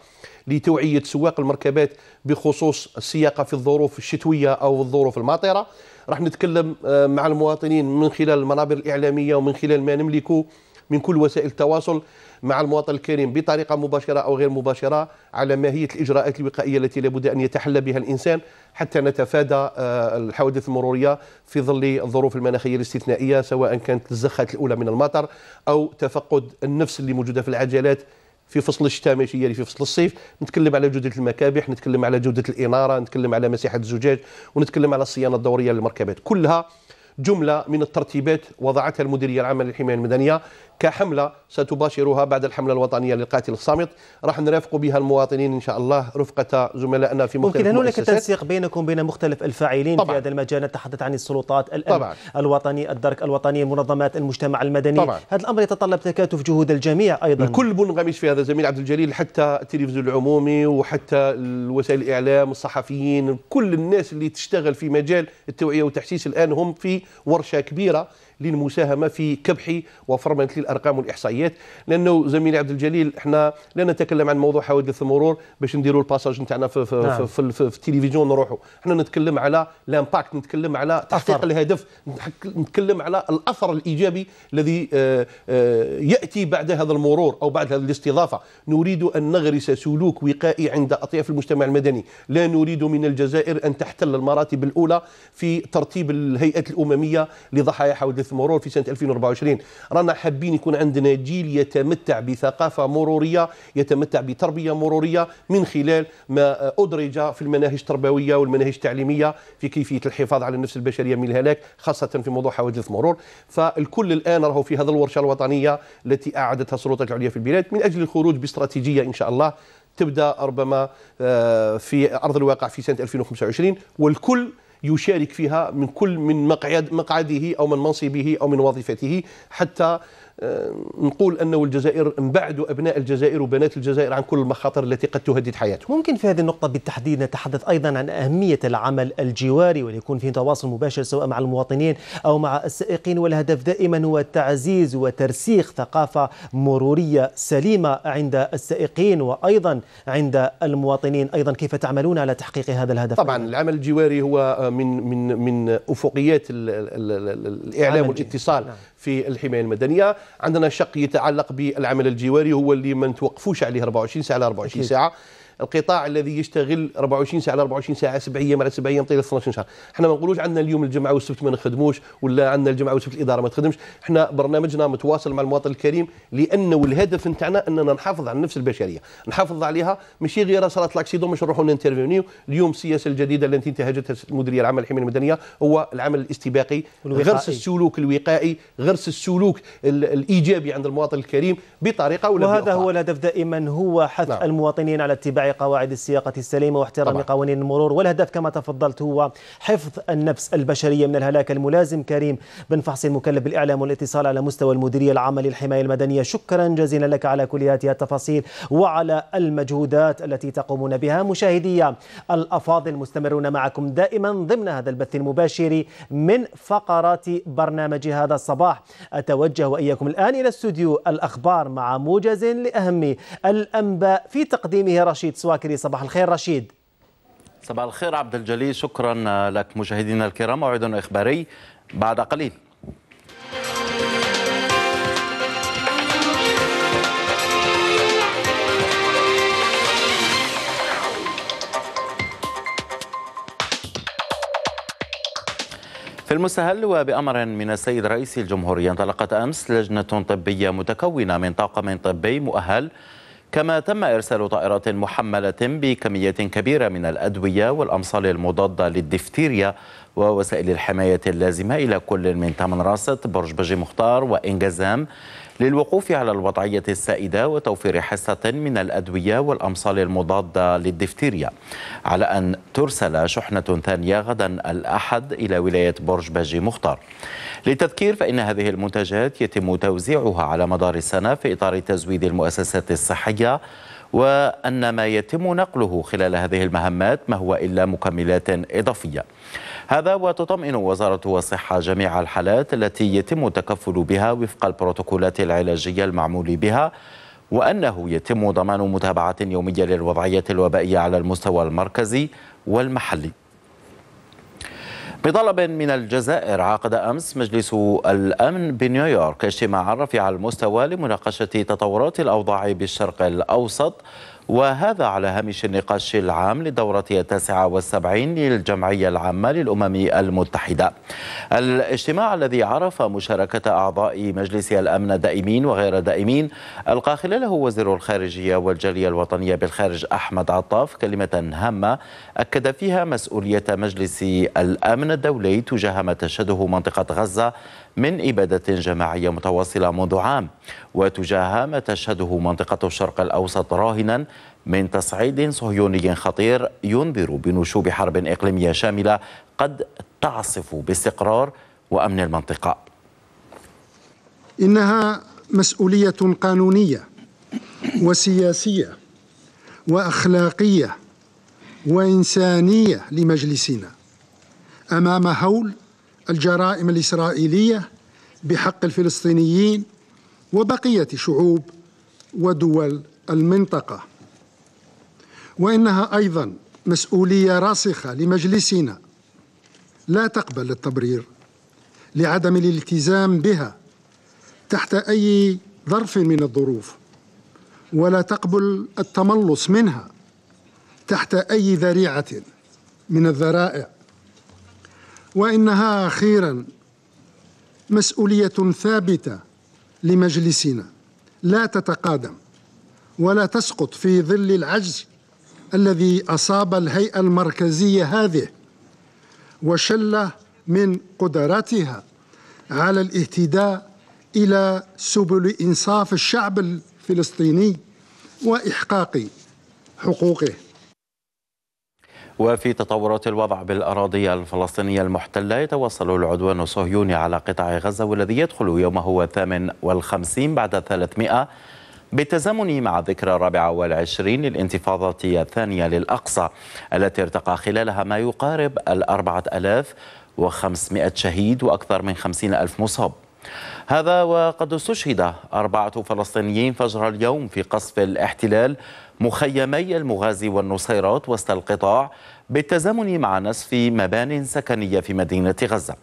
لتوعيه سواق المركبات بخصوص السياقه في الظروف الشتويه او الظروف الماطره راح نتكلم آه، مع المواطنين من خلال المنابر الاعلاميه ومن خلال ما نملكه من كل وسائل التواصل مع المواطن الكريم بطريقة مباشرة أو غير مباشرة على ماهية الإجراءات الوقائية التي لابد أن يتحلى بها الإنسان حتى نتفادى آه، الحوادث المرورية في ظل الظروف المناخية الاستثنائية سواء كانت الزخة الأولى من المطر أو تفقد النفس اللي موجودة في العجلات في فصل الشتاء ماشي هي اللي في فصل الصيف نتكلم على جوده المكابح نتكلم على جوده الاناره نتكلم على مساحه الزجاج ونتكلم على الصيانه الدوريه للمركبات كلها جملة من الترتيبات وضعتها المديرية العامة للحماية المدنية كحملة ستباشرها بعد الحملة الوطنية للقاتل الصامت راح نرافق بها المواطنين إن شاء الله رفقة زملائنا في مختلف ممكن هناك تنسيق
بينكم بين مختلف الفاعلين طبعا. في هذا المجال نتحدث عن السلطات الأمن طبعا. الوطني الدرك
الوطني منظمات المجتمع المدني طبعا.
هذا الأمر يتطلب تكاتف جهود الجميع أيضا الكل
منغمس في هذا زميل عبد الجليل حتى التلفزيون العمومي وحتى وسائل الإعلام الصحفيين كل الناس اللي تشتغل في مجال التوعية والتحسيس الآن هم في ورشه كبيره للمساهمه في كبح وفرمله الارقام والاحصائيات لانه زميلي عبد الجليل احنا لا نتكلم عن موضوع حوادث المرور باش نديروا الباساج نتاعنا في, في, في, نعم. في, في, في التلفزيون نروحوا احنا نتكلم على لامباكت نتكلم على تحقيق أثر. الهدف نتكلم على الاثر الايجابي الذي آه، آه، ياتي بعد هذا المرور او بعد هذه الاستضافه نريد ان نغرس سلوك وقائي عند اطياف المجتمع المدني لا نريد من الجزائر ان تحتل المراتب الاولى في ترتيب الهيئات الامميه لضحايا حوادث حدث مرور في سنه 2024 رانا حابين يكون عندنا جيل يتمتع بثقافه مروريه يتمتع بتربيه مروريه من خلال ما ادرج في المناهج التربويه والمناهج التعليميه في كيفيه الحفاظ على النفس البشريه من الهلاك خاصه في موضوع حوادث المرور فالكل الان راهو في هذا الورشه الوطنيه التي اعادتها السلطات العليا في البلاد من اجل الخروج باستراتيجيه ان شاء الله تبدا ربما آه، في ارض الواقع في سنه 2025 والكل يشارك فيها من كل من مقعد مقعده أو من منصبه أو من وظيفته حتى آه، نقول أنه الجزائر بعد أبناء الجزائر وبنات الجزائر عن كل المخاطر التي قد تهدد حياتهم
ممكن في هذه النقطة بالتحديد نتحدث أيضا عن أهمية العمل الجواري وليكون فيه تواصل مباشر سواء مع المواطنين أو مع السائقين والهدف دائما هو تعزيز وترسيخ ثقافة مرورية سليمة عند السائقين وأيضا عند المواطنين أيضا كيف تعملون على تحقيق هذا الهدف طبعا
العمل الجواري هو آه، من من من أفقيات الإعلام والاتصال نعم. في الحمايه المدنيه عندنا شق يتعلق بالعمل الجواري هو اللي ما نتوقفوش عليه 24 ساعه على 24 أكيد. ساعه القطاع الذي يشتغل 24 ساعه على 24 ساعه 7 ايام على 7 ايام طيله 12 شهر احنا ما نقولوش عندنا اليوم الجمعه والسبت ما نخدموش ولا عندنا الجمعه والسبت الاداره ما تخدمش احنا برنامجنا متواصل مع المواطن الكريم لانه الهدف نتاعنا اننا نحافظ على النفس البشريه نحافظ عليها ماشي غير صارت لاكسيدون باش نروحوا نانترفيونيو اليوم السياسه الجديده التي انتهجتها المديريه العامه للحمايه المدنيه هو العمل الاستباقي غرس السلوك الوقائي غرس السلوك الايجابي عند المواطن الكريم بطريقه ولا وهذا بأخرى. هو الهدف
دائما هو حث نعم. المواطنين على اتباع قواعد السياقة السليمة واحترام قوانين المرور والهدف كما تفضلت هو حفظ النفس البشرية من الهلاك الملازم كريم بن فحص المكلف بالإعلام والاتصال على مستوى المديرية العامة للحماية المدنية شكرا جزيلا لك على كل هذه التفاصيل وعلى المجهودات التي تقومون بها مشاهدي الأفاضل مستمرون معكم دائما ضمن هذا البث المباشر من فقرات برنامج هذا الصباح أتوجه وإياكم الآن إلى استوديو الأخبار مع موجز لأهم الأنباء في تقديمه رشيد رشيد سواكري صباح الخير رشيد
صباح الخير عبد الجليل شكرا لك مشاهدينا الكرام موعد إخباري بعد قليل في المستهل وبأمر من السيد رئيس الجمهورية انطلقت أمس لجنة طبية متكونة من طاقم طبي مؤهل كما تم إرسال طائرات محملة بكمية كبيرة من الأدوية والأمصال المضادة للدفتيريا ووسائل الحماية اللازمة إلى كل من تمنراست برج بجي مختار وإنجازام للوقوف على الوضعية السائدة وتوفير حصة من الأدوية والأمصال المضادة للدفتيريا على أن ترسل شحنة ثانية غدا الأحد إلى ولاية برج باجي مختار للتذكير فإن هذه المنتجات يتم توزيعها على مدار السنة في إطار تزويد المؤسسات الصحية وأن ما يتم نقله خلال هذه المهمات ما هو إلا مكملات إضافية هذا وتطمئن وزارة الصحة جميع الحالات التي يتم التكفل بها وفق البروتوكولات العلاجية المعمول بها وأنه يتم ضمان متابعة يومية للوضعية الوبائية على المستوى المركزي والمحلي بطلب من الجزائر عقد أمس مجلس الأمن بنيويورك اجتماعا رفيع المستوى لمناقشة تطورات الأوضاع بالشرق الأوسط وهذا على هامش النقاش العام للدورة التاسعة والسبعين للجمعية العامة للأمم المتحدة الاجتماع الذي عرف مشاركة أعضاء مجلس الأمن الدائمين وغير الدائمين ألقى خلاله وزير الخارجية والجالية الوطنية بالخارج أحمد عطاف كلمة هامة أكد فيها مسؤولية مجلس الأمن الدولي تجاه ما تشهده منطقة غزة من إبادة جماعية متواصلة منذ عام وتجاه ما تشهده منطقة الشرق الأوسط راهنا من تصعيد صهيوني خطير ينذر بنشوب حرب إقليمية شاملة قد تعصف باستقرار وأمن المنطقة
إنها مسؤولية قانونية وسياسية وأخلاقية وإنسانية لمجلسنا أمام هول الجرائم الإسرائيلية بحق الفلسطينيين وبقية شعوب ودول المنطقة وإنها أيضا مسؤولية راسخة لمجلسنا لا تقبل التبرير لعدم الالتزام بها تحت أي ظرف من الظروف ولا تقبل التملص منها تحت أي ذريعة من الذرائع وانها اخيرا مسؤوليه ثابته لمجلسنا لا تتقادم ولا تسقط في ظل العجز الذي اصاب الهيئه المركزيه هذه وشل من قدراتها على الاهتداء الى سبل انصاف الشعب الفلسطيني واحقاق حقوقه
وفي تطورات الوضع بالأراضي الفلسطينية المحتلة يتواصل العدوان الصهيوني على قطاع غزة والذي يدخل يومه الثامن والخمسين بعد 300 بالتزامن مع ذكرى الرابعة والعشرين للانتفاضة الثانية للأقصى التي ارتقى خلالها ما يقارب الأربعة ألاف وخمسمائة شهيد وأكثر من خمسين ألف مصاب هذا وقد استشهد أربعة فلسطينيين فجر اليوم في قصف الاحتلال مخيمي المغازي والنصيرات وسط القطاع بالتزامن مع نصف مبان سكنية في مدينة غزة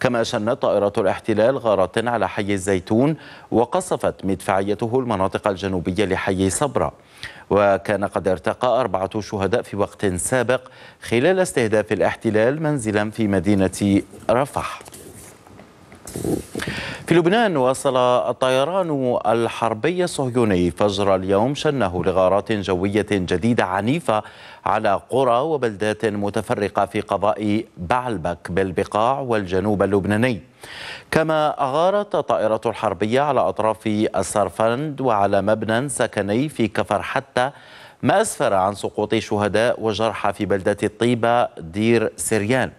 كما شنت طائرة الاحتلال غارات على حي الزيتون وقصفت مدفعيته المناطق الجنوبية لحي صبرا وكان قد ارتقى أربعة شهداء في وقت سابق خلال استهداف الاحتلال منزلا في مدينة رفح في لبنان واصل الطيران الحربي الصهيوني فجر اليوم شنه لغارات جوية جديدة عنيفة على قرى وبلدات متفرقة في قضاء بعلبك بالبقاع والجنوب اللبناني كما أغارت طائرة الحربية على أطراف السرفند وعلى مبنى سكني في كفر حتى ما أسفر عن سقوط شهداء وجرحى في بلدة الطيبة دير سريان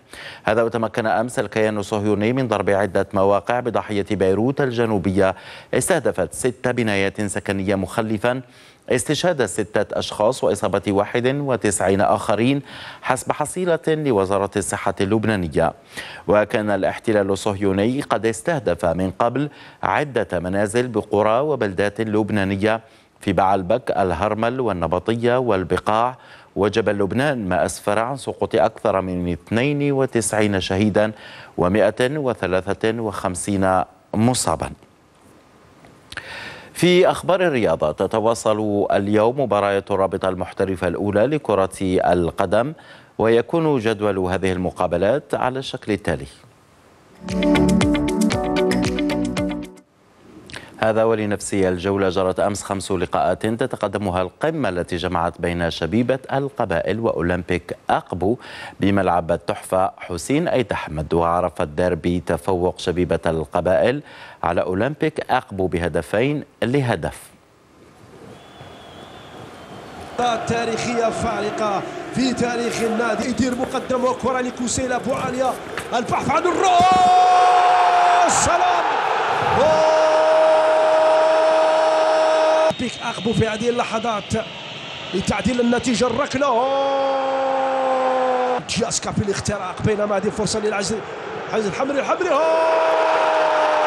هذا وتمكن أمس الكيان الصهيوني من ضرب عدة مواقع بضاحية بيروت الجنوبية استهدفت ست بنايات سكنية مخلفا استشهاد ستة أشخاص وإصابة 91 آخرين حسب حصيلة لوزارة الصحة اللبنانية وكان الاحتلال الصهيوني قد استهدف من قبل عدة منازل بقرى وبلدات لبنانية في بعلبك الهرمل والنبطية والبقاع وجبل لبنان ما أسفر عن سقوط أكثر من 92 شهيدا و153 مصابا في أخبار الرياضة تتواصل اليوم مباراة الرابطة المحترفة الأولى لكرة القدم ويكون جدول هذه المقابلات على الشكل التالي هذا ولنفسي الجولة جرت أمس خمس لقاءات تتقدمها القمة التي جمعت بين شبيبة القبائل وأولمبيك أقبو بملعب التحفة حسين تحمد وعرف الدربي تفوق شبيبة القبائل على أولمبيك أقبو بهدفين لهدف
تاريخية فارقة في تاريخ النادي يدير
مقدمه وكرة لكوسيلا بوعاليا عليا البحث عن الراس سلام بيك أخبو في هذه اللحظات لتعديل النتيجة الركلة جاسكا في الاختراق بينما هذه فرصة للعزري عزري الحمري الحمري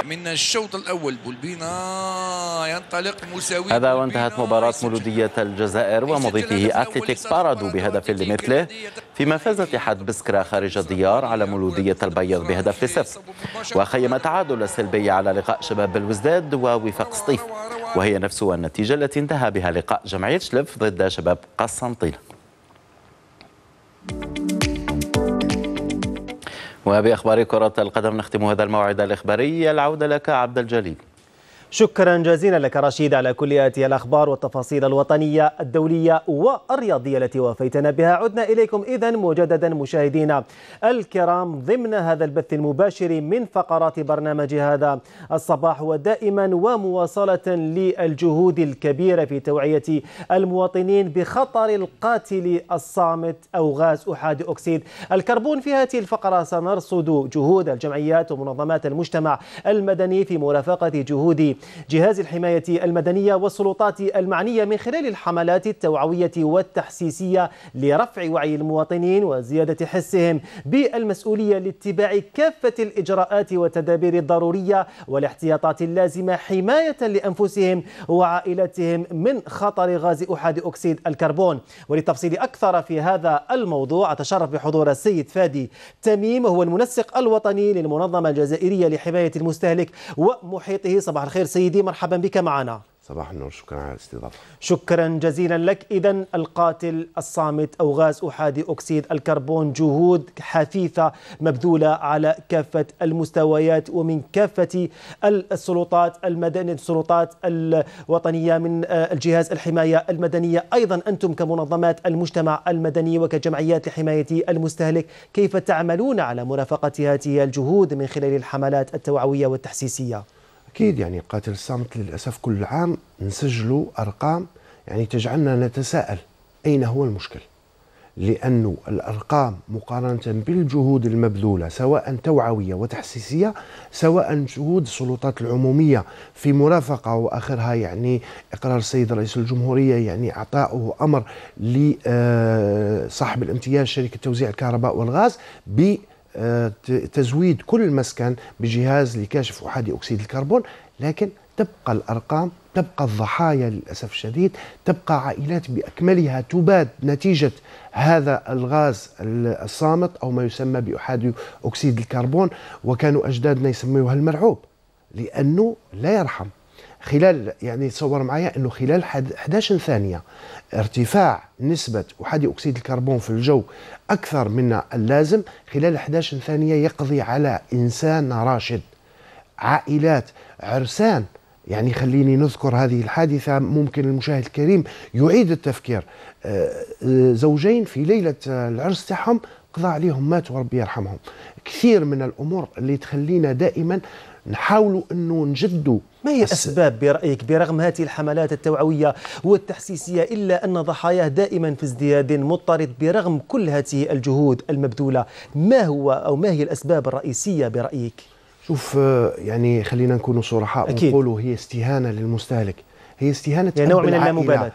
من الشوط الأول بولبينا ينطلق مساوي
هذا وانتهت مباراة مولودية الجزائر ومضيفه أتلتيك بارادو بهدف لمثله فيما فاز اتحاد بسكرا خارج الديار على مولودية البيض بهدف لصفر وخيم تعادل سلبي على لقاء شباب الوزداد ووفاق سطيف وهي نفس النتيجة التي انتهى بها لقاء جمعية شلف ضد شباب قسنطينة وبأخبار كرة القدم نختم هذا الموعد الإخباري العودة لك عبد الجليل
شكرا جزيلا لك رشيد على كل هذه الأخبار والتفاصيل الوطنية الدولية والرياضية التي وافيتنا بها عدنا إليكم إذا مجددا مشاهدينا الكرام ضمن هذا البث المباشر من فقرات برنامج هذا الصباح ودائما ومواصلة للجهود الكبيرة في توعية المواطنين بخطر القاتل الصامت أو غاز احاد أكسيد الكربون في هذه الفقرة سنرصد جهود الجمعيات ومنظمات المجتمع المدني في مرافقة جهود جهاز الحماية المدنية والسلطات المعنية من خلال الحملات التوعوية والتحسيسية لرفع وعي المواطنين وزيادة حسهم بالمسؤولية لاتباع كافة الإجراءات والتدابير الضرورية والاحتياطات اللازمة حماية لأنفسهم وعائلاتهم من خطر غاز أحد أكسيد الكربون وللتفصيل أكثر في هذا الموضوع أتشرف بحضور السيد فادي تميم هو المنسق الوطني للمنظمة الجزائرية لحماية المستهلك ومحيطه صباح الخير سيدي مرحبا بك معنا
صباح النور شكرا على الاستضافه
شكرا جزيلا لك اذا القاتل الصامت او غاز احادي اكسيد الكربون جهود حثيثه مبذوله على كافه المستويات ومن كافه السلطات المدنيه السلطات الوطنيه من آه، الجهاز الحمايه المدنيه ايضا انتم كمنظمات المجتمع المدني وكجمعيات لحمايه المستهلك كيف تعملون على مرافقه هذه الجهود من خلال الحملات التوعويه والتحسيسيه
اكيد يعني قاتل الصامت للاسف كل عام نسجلوا ارقام يعني تجعلنا نتساءل اين هو المشكل لأن الأرقام مقارنة بالجهود المبذولة سواء توعوية وتحسيسية سواء جهود السلطات العمومية في مرافقة وآخرها يعني إقرار السيد رئيس الجمهورية يعني إعطاؤه أمر لصاحب آه، الامتياز شركة توزيع الكهرباء والغاز ب آه، تزويد كل مسكن بجهاز لكاشف احادي اكسيد الكربون لكن تبقى الارقام تبقى الضحايا للاسف الشديد تبقى عائلات باكملها تباد نتيجه هذا الغاز الصامت او ما يسمى باحادي اكسيد الكربون وكانوا اجدادنا يسميوها المرعوب لانه لا يرحم خلال يعني تصور معايا انه خلال 11 ثانيه ارتفاع نسبه احادي اكسيد الكربون في الجو اكثر من اللازم خلال 11 ثانيه يقضي على انسان راشد عائلات عرسان يعني خليني نذكر هذه الحادثة ممكن المشاهد الكريم يعيد التفكير آه، آه، زوجين في ليلة آه، العرس تاعهم قضى عليهم ماتوا وربي يرحمهم كثير من الأمور اللي تخلينا دائما نحاولوا أنه نجدوا ما هي الأسباب برأيك برغم هذه الحملات التوعوية والتحسيسية
إلا أن ضحاياه دائما في ازدياد مضطرد برغم كل هذه الجهود
المبذولة ما هو أو ما هي الأسباب الرئيسية برأيك؟ شوف آه، يعني خلينا نكون صرحاء ونقولوا هي استهانة للمستهلك هي استهانة يعني نوع من اللامبالاة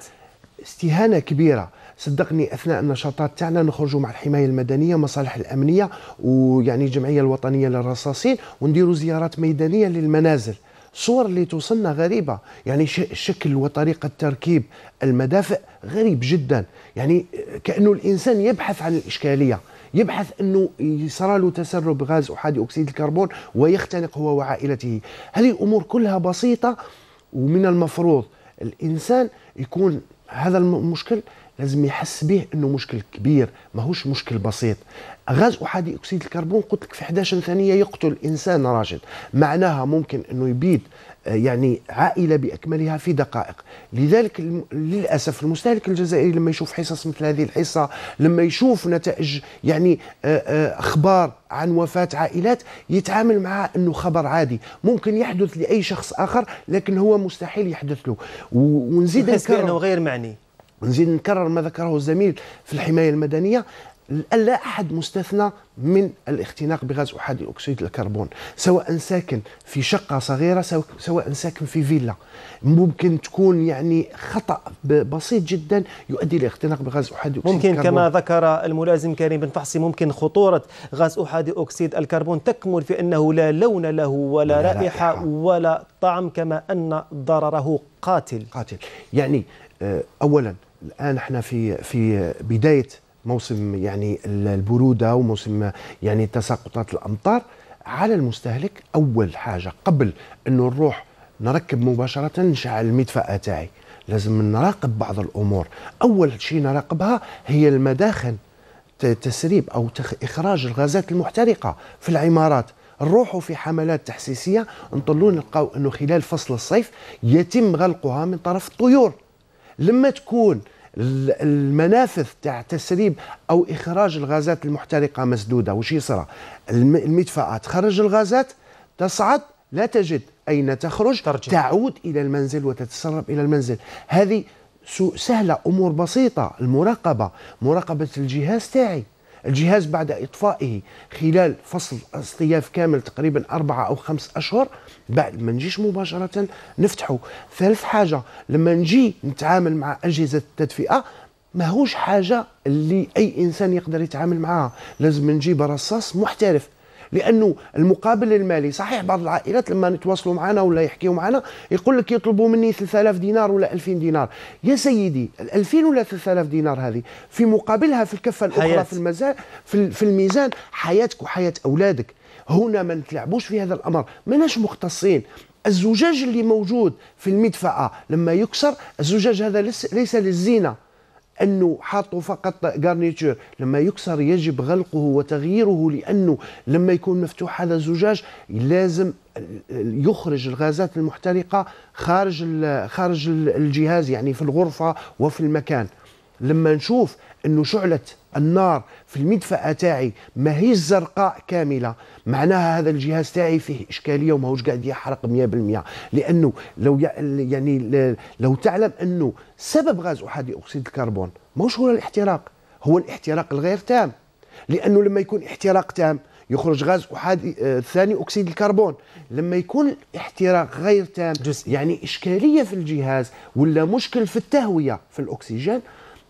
استهانة كبيرة صدقني اثناء النشاطات تاعنا نخرجوا مع الحمايه المدنيه مصالح الامنيه ويعني الجمعيه الوطنيه للرصاصين ونديروا زيارات ميدانيه للمنازل صور اللي توصلنا غريبة يعني الشكل وطريقة تركيب المدافع غريب جدا يعني كأنه الإنسان يبحث عن الإشكالية يبحث أنه يصرى له تسرب غاز أحادي أكسيد الكربون ويختنق هو وعائلته هذه الأمور كلها بسيطة ومن المفروض الإنسان يكون هذا المشكل لازم يحس به انه مشكل كبير ماهوش مشكل بسيط غاز احادي اكسيد الكربون قلت لك في 11 ثانيه يقتل انسان راشد معناها ممكن انه يبيد آه، يعني عائله باكملها في دقائق لذلك للاسف المستهلك الجزائري لما يشوف حصص مثل هذه الحصه لما يشوف نتائج يعني آه، آه، اخبار عن وفاه عائلات يتعامل معها انه خبر عادي ممكن يحدث لاي شخص اخر لكن هو مستحيل يحدث له ونزيد نكرر غير معني نزيد نكرر ما ذكره الزميل في الحمايه المدنيه لا أحد مستثنى من الاختناق بغاز أحادي أكسيد الكربون سواء ساكن في شقة صغيرة سواء ساكن في فيلا ممكن تكون يعني خطأ بسيط جدا يؤدي لاختناق بغاز أحادي أكسيد ممكن الكربون. كما
ذكر الملازم كريم بن فحصي ممكن خطورة غاز أحادي أكسيد الكربون تكمن في أنه لا لون له ولا, رائحة, رائحة ولا طعم كما أن ضرره قاتل قاتل
يعني آه، أولا الآن احنا في في بداية موسم يعني البروده وموسم يعني تساقطات الامطار على المستهلك اول حاجه قبل انه نروح نركب مباشره نشعل المدفاه تاعي لازم نراقب بعض الامور اول شيء نراقبها هي المداخن تسريب او اخراج الغازات المحترقه في العمارات نروحوا في حملات تحسيسيه نطلوا نلقاو انه خلال فصل الصيف يتم غلقها من طرف الطيور لما تكون المنافذ تاع تسريب او اخراج الغازات المحترقه مسدوده وش يصرى المدفأة تخرج الغازات تصعد لا تجد اين تخرج ترجع. تعود الى المنزل وتتسرب الى المنزل هذه سهله امور بسيطه المراقبه مراقبه الجهاز تاعي الجهاز بعد إطفائه خلال فصل اصطياف كامل تقريبا أربعة أو خمس أشهر بعد ما نجيش مباشرة نفتحه ثالث حاجة لما نجي نتعامل مع أجهزة التدفئة هوش حاجة اللي أي إنسان يقدر يتعامل معها لازم نجيب رصاص محترف لانه المقابل المالي صحيح بعض العائلات لما نتواصلوا معنا ولا يحكيوا معنا يقول لك يطلبوا مني 3000 دينار ولا 2000 دينار يا سيدي ال 2000 ولا 3000 دينار هذه في مقابلها في الكفه الاخرى حياة. في المزال في الميزان حياتك وحياه اولادك هنا ما نتلعبوش في هذا الامر ماناش مختصين الزجاج اللي موجود في المدفأة لما يكسر الزجاج هذا ليس للزينة انه حاطه فقط غارنيتور لما يكسر يجب غلقه وتغييره لانه لما يكون مفتوح هذا الزجاج لازم يخرج الغازات المحترقه خارج خارج الجهاز يعني في الغرفه وفي المكان لما نشوف انه شعله النار في المدفأة تاعي ما هي الزرقاء كاملة معناها هذا الجهاز تاعي فيه إشكالية وماهوش قاعد يحرق 100% لأنه لو يعني لو تعلم أنه سبب غاز أحادي أكسيد الكربون ماهوش هو الاحتراق هو الاحتراق الغير تام لأنه لما يكون احتراق تام يخرج غاز احادي آه ثاني اكسيد الكربون لما يكون احتراق غير تام يعني اشكاليه في الجهاز ولا مشكل في التهويه في الاكسجين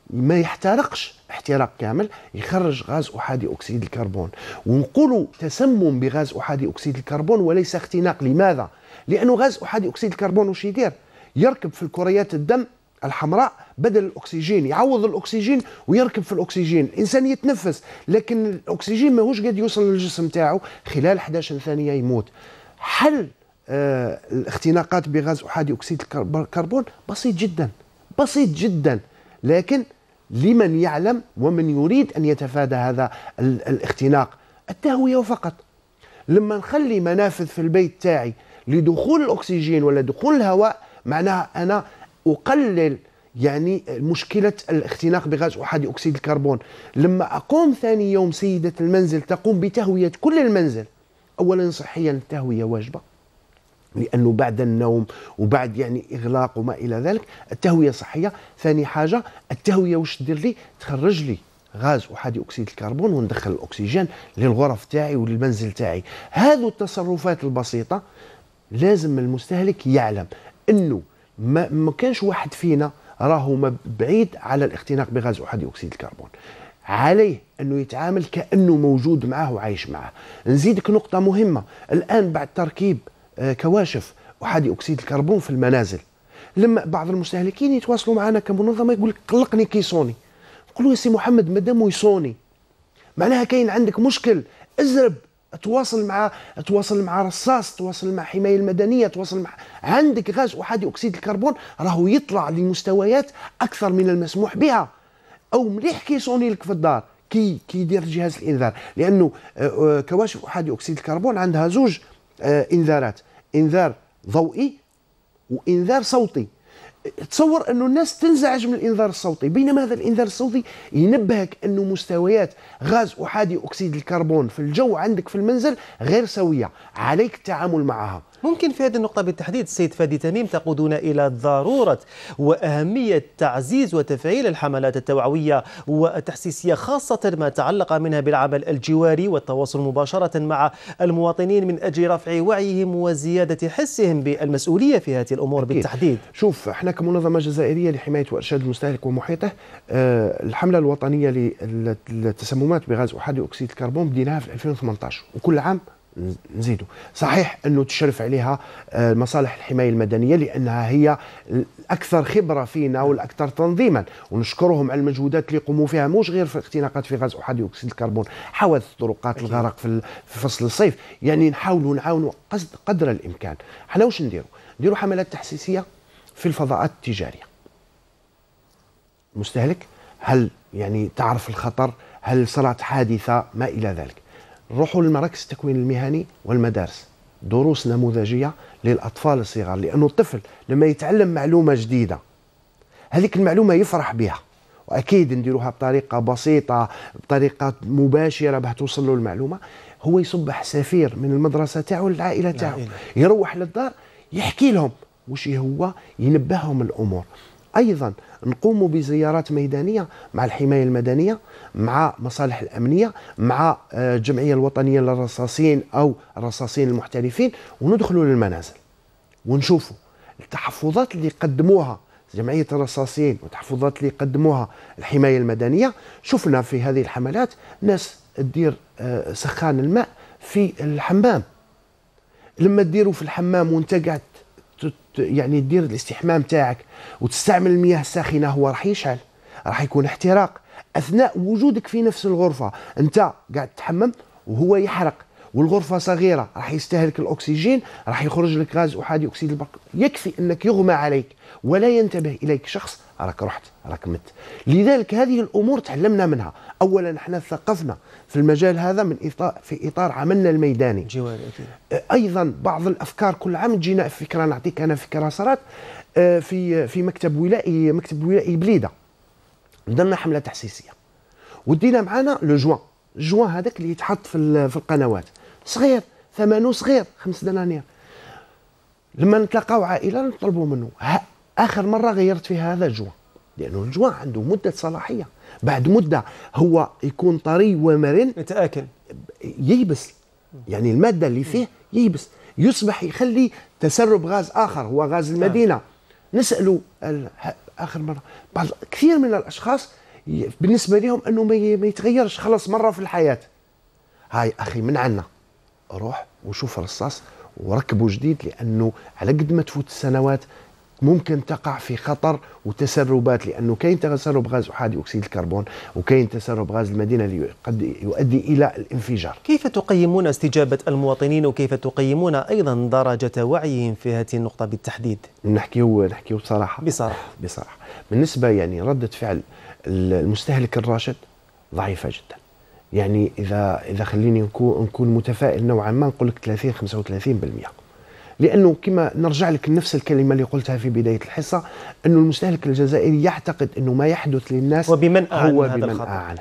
ما يحترقش احتراق كامل يخرج غاز احادي اكسيد الكربون ونقولوا تسمم بغاز احادي اكسيد الكربون وليس اختناق لماذا لانه غاز احادي اكسيد الكربون وش يدير يركب في الكريات الدم الحمراء بدل الاكسجين يعوض الاكسجين ويركب في الاكسجين الانسان يتنفس لكن الاكسجين ماهوش قد يوصل للجسم تاعو خلال 11 ثانيه يموت حل آه الاختناقات بغاز احادي اكسيد الكربون بسيط جدا بسيط جدا لكن لمن يعلم ومن يريد أن يتفادى هذا الاختناق التهوية فقط لما نخلي منافذ في البيت تاعي لدخول الأكسجين ولا دخول الهواء معناها أنا أقلل يعني مشكلة الاختناق بغاز أحادي أكسيد الكربون لما أقوم ثاني يوم سيدة المنزل تقوم بتهوية كل المنزل أولا صحيا التهوية واجبة لانه بعد النوم وبعد يعني اغلاق وما الى ذلك التهويه صحيه ثاني حاجه التهويه واش دير لي تخرج لي غاز احادي اكسيد الكربون وندخل الاكسجين للغرف تاعي وللمنزل تاعي هذو التصرفات البسيطه لازم المستهلك يعلم انه ما, ما كانش واحد فينا راهو بعيد على الاختناق بغاز احادي اكسيد الكربون عليه انه يتعامل كانه موجود معاه وعايش معاه نزيدك نقطه مهمه الان بعد تركيب آه، كواشف احادي اكسيد الكربون في المنازل لما بعض المستهلكين يتواصلوا معنا كمنظمه يقول لك قلقني كيصوني نقول له يا سي محمد مادام يصوني معناها كاين عندك مشكل ازرب تواصل مع تواصل مع رصاص تواصل مع حمايه المدنيه تواصل مع عندك غاز احادي اكسيد الكربون راهو يطلع لمستويات اكثر من المسموح بها او مليح كيصوني لك في الدار كي كيدير جهاز الانذار لانه آه، آه، كواشف احادي اكسيد الكربون عندها زوج آه، انذارات انذار ضوئي وانذار صوتي تصور انه الناس تنزعج من الانذار الصوتي بينما هذا الانذار الصوتي ينبهك انه مستويات غاز احادي اكسيد الكربون في الجو عندك في المنزل غير سويه عليك التعامل معها ممكن في
هذه النقطة بالتحديد السيد فادي تميم تقودنا إلى ضرورة وأهمية تعزيز وتفعيل الحملات التوعوية والتحسيسية خاصة ما تعلق منها بالعمل الجواري والتواصل مباشرة مع المواطنين من أجل رفع وعيهم وزيادة
حسهم بالمسؤولية في هذه الأمور أكيد. بالتحديد شوف احنا كمنظمة جزائرية لحماية وإرشاد المستهلك ومحيطه أه الحملة الوطنية للتسممات بغاز أحادي أكسيد الكربون بديناها في 2018 وكل عام نزيدوا صحيح انه تشرف عليها آه، مصالح الحمايه المدنيه لانها هي الاكثر خبره فينا والاكثر تنظيما ونشكرهم على المجهودات اللي قوموا فيها مش غير في اختناقات في غاز احادي اكسيد الكربون حوادث الطرقات الغرق في فصل الصيف يعني نحاولوا نعاونوا قدر الامكان حنا واش نديروا نديروا حملات تحسيسيه في الفضاءات التجاريه المستهلك هل يعني تعرف الخطر هل صارت حادثه ما الى ذلك روحوا للمراكز التكوين المهني والمدارس دروس نموذجيه للاطفال الصغار لانه الطفل لما يتعلم معلومه جديده هذيك المعلومه يفرح بها واكيد نديروها بطريقه بسيطه بطريقه مباشره باش توصل له المعلومه هو يصبح سفير من المدرسه تاعو للعائله تاعو يروح للدار يحكي لهم وش هو ينبههم الامور ايضا نقوم بزيارات ميدانيه مع الحمايه المدنيه مع مصالح الامنيه مع آه، الجمعيه الوطنيه للرصاصين او الرصاصين المحترفين وندخلوا للمنازل ونشوفوا التحفظات اللي قدموها جمعية الرصاصين والتحفظات اللي قدموها الحماية المدنية شفنا في هذه الحملات ناس تدير آه، سخان الماء في الحمام لما تديروا في الحمام وانت قاعد يعني تدير الاستحمام تاعك وتستعمل المياه الساخنة هو راح يشعل راح يكون احتراق اثناء وجودك في نفس الغرفه انت قاعد تحمم وهو يحرق والغرفة صغيرة راح يستهلك الأكسجين راح يخرج لك غاز أحادي أكسيد البرق يكفي أنك يغمى عليك ولا ينتبه إليك شخص راك رحت راك مت لذلك هذه الأمور تعلمنا منها أولا احنا ثقفنا في المجال هذا من إطار في إطار عملنا الميداني جواري أكيد. أيضا بعض الأفكار كل عام تجينا فكرة نعطيك أنا فكرة صارت في في مكتب ولائي مكتب ولائي بليده درنا حمله تحسيسيه ودينا معنا لو جوان جوان هذاك اللي يتحط في في القنوات صغير ثمنه صغير خمس دنانير لما نتلاقاو عائله نطلبوا منه اخر مره غيرت فيها هذا الجوان لانه الجوان عنده مده صلاحيه بعد مده هو يكون طري ومرن يتاكل ييبس يعني الماده اللي فيه ييبس يصبح يخلي تسرب غاز اخر هو غاز نعم. المدينه نساله اخر مره بعض كثير من الاشخاص بالنسبه لهم انه ما يتغيرش خلص مره في الحياه هاي اخي من عنا روح وشوف رصاص وركبه جديد لانه على قد ما تفوت السنوات ممكن تقع في خطر وتسربات لانه كاين تسرب غاز احادي اكسيد الكربون وكاين تسرب غاز المدينه اللي قد يؤدي الى الانفجار. كيف تقيمون استجابه المواطنين
وكيف تقيمون ايضا درجه وعيهم
في هذه النقطه بالتحديد؟ نحكيو نحكيو بصراحه بصراحه بصراحه بالنسبه يعني رده فعل المستهلك الراشد ضعيفه جدا. يعني اذا اذا خليني نكون متفائل نوعا ما نقول لك 30 35% لانه كما نرجع لك نفس الكلمه اللي قلتها في بدايه الحصه انه المستهلك الجزائري يعتقد انه ما يحدث للناس وبمن أعلن هو هذا بمن الخطأ.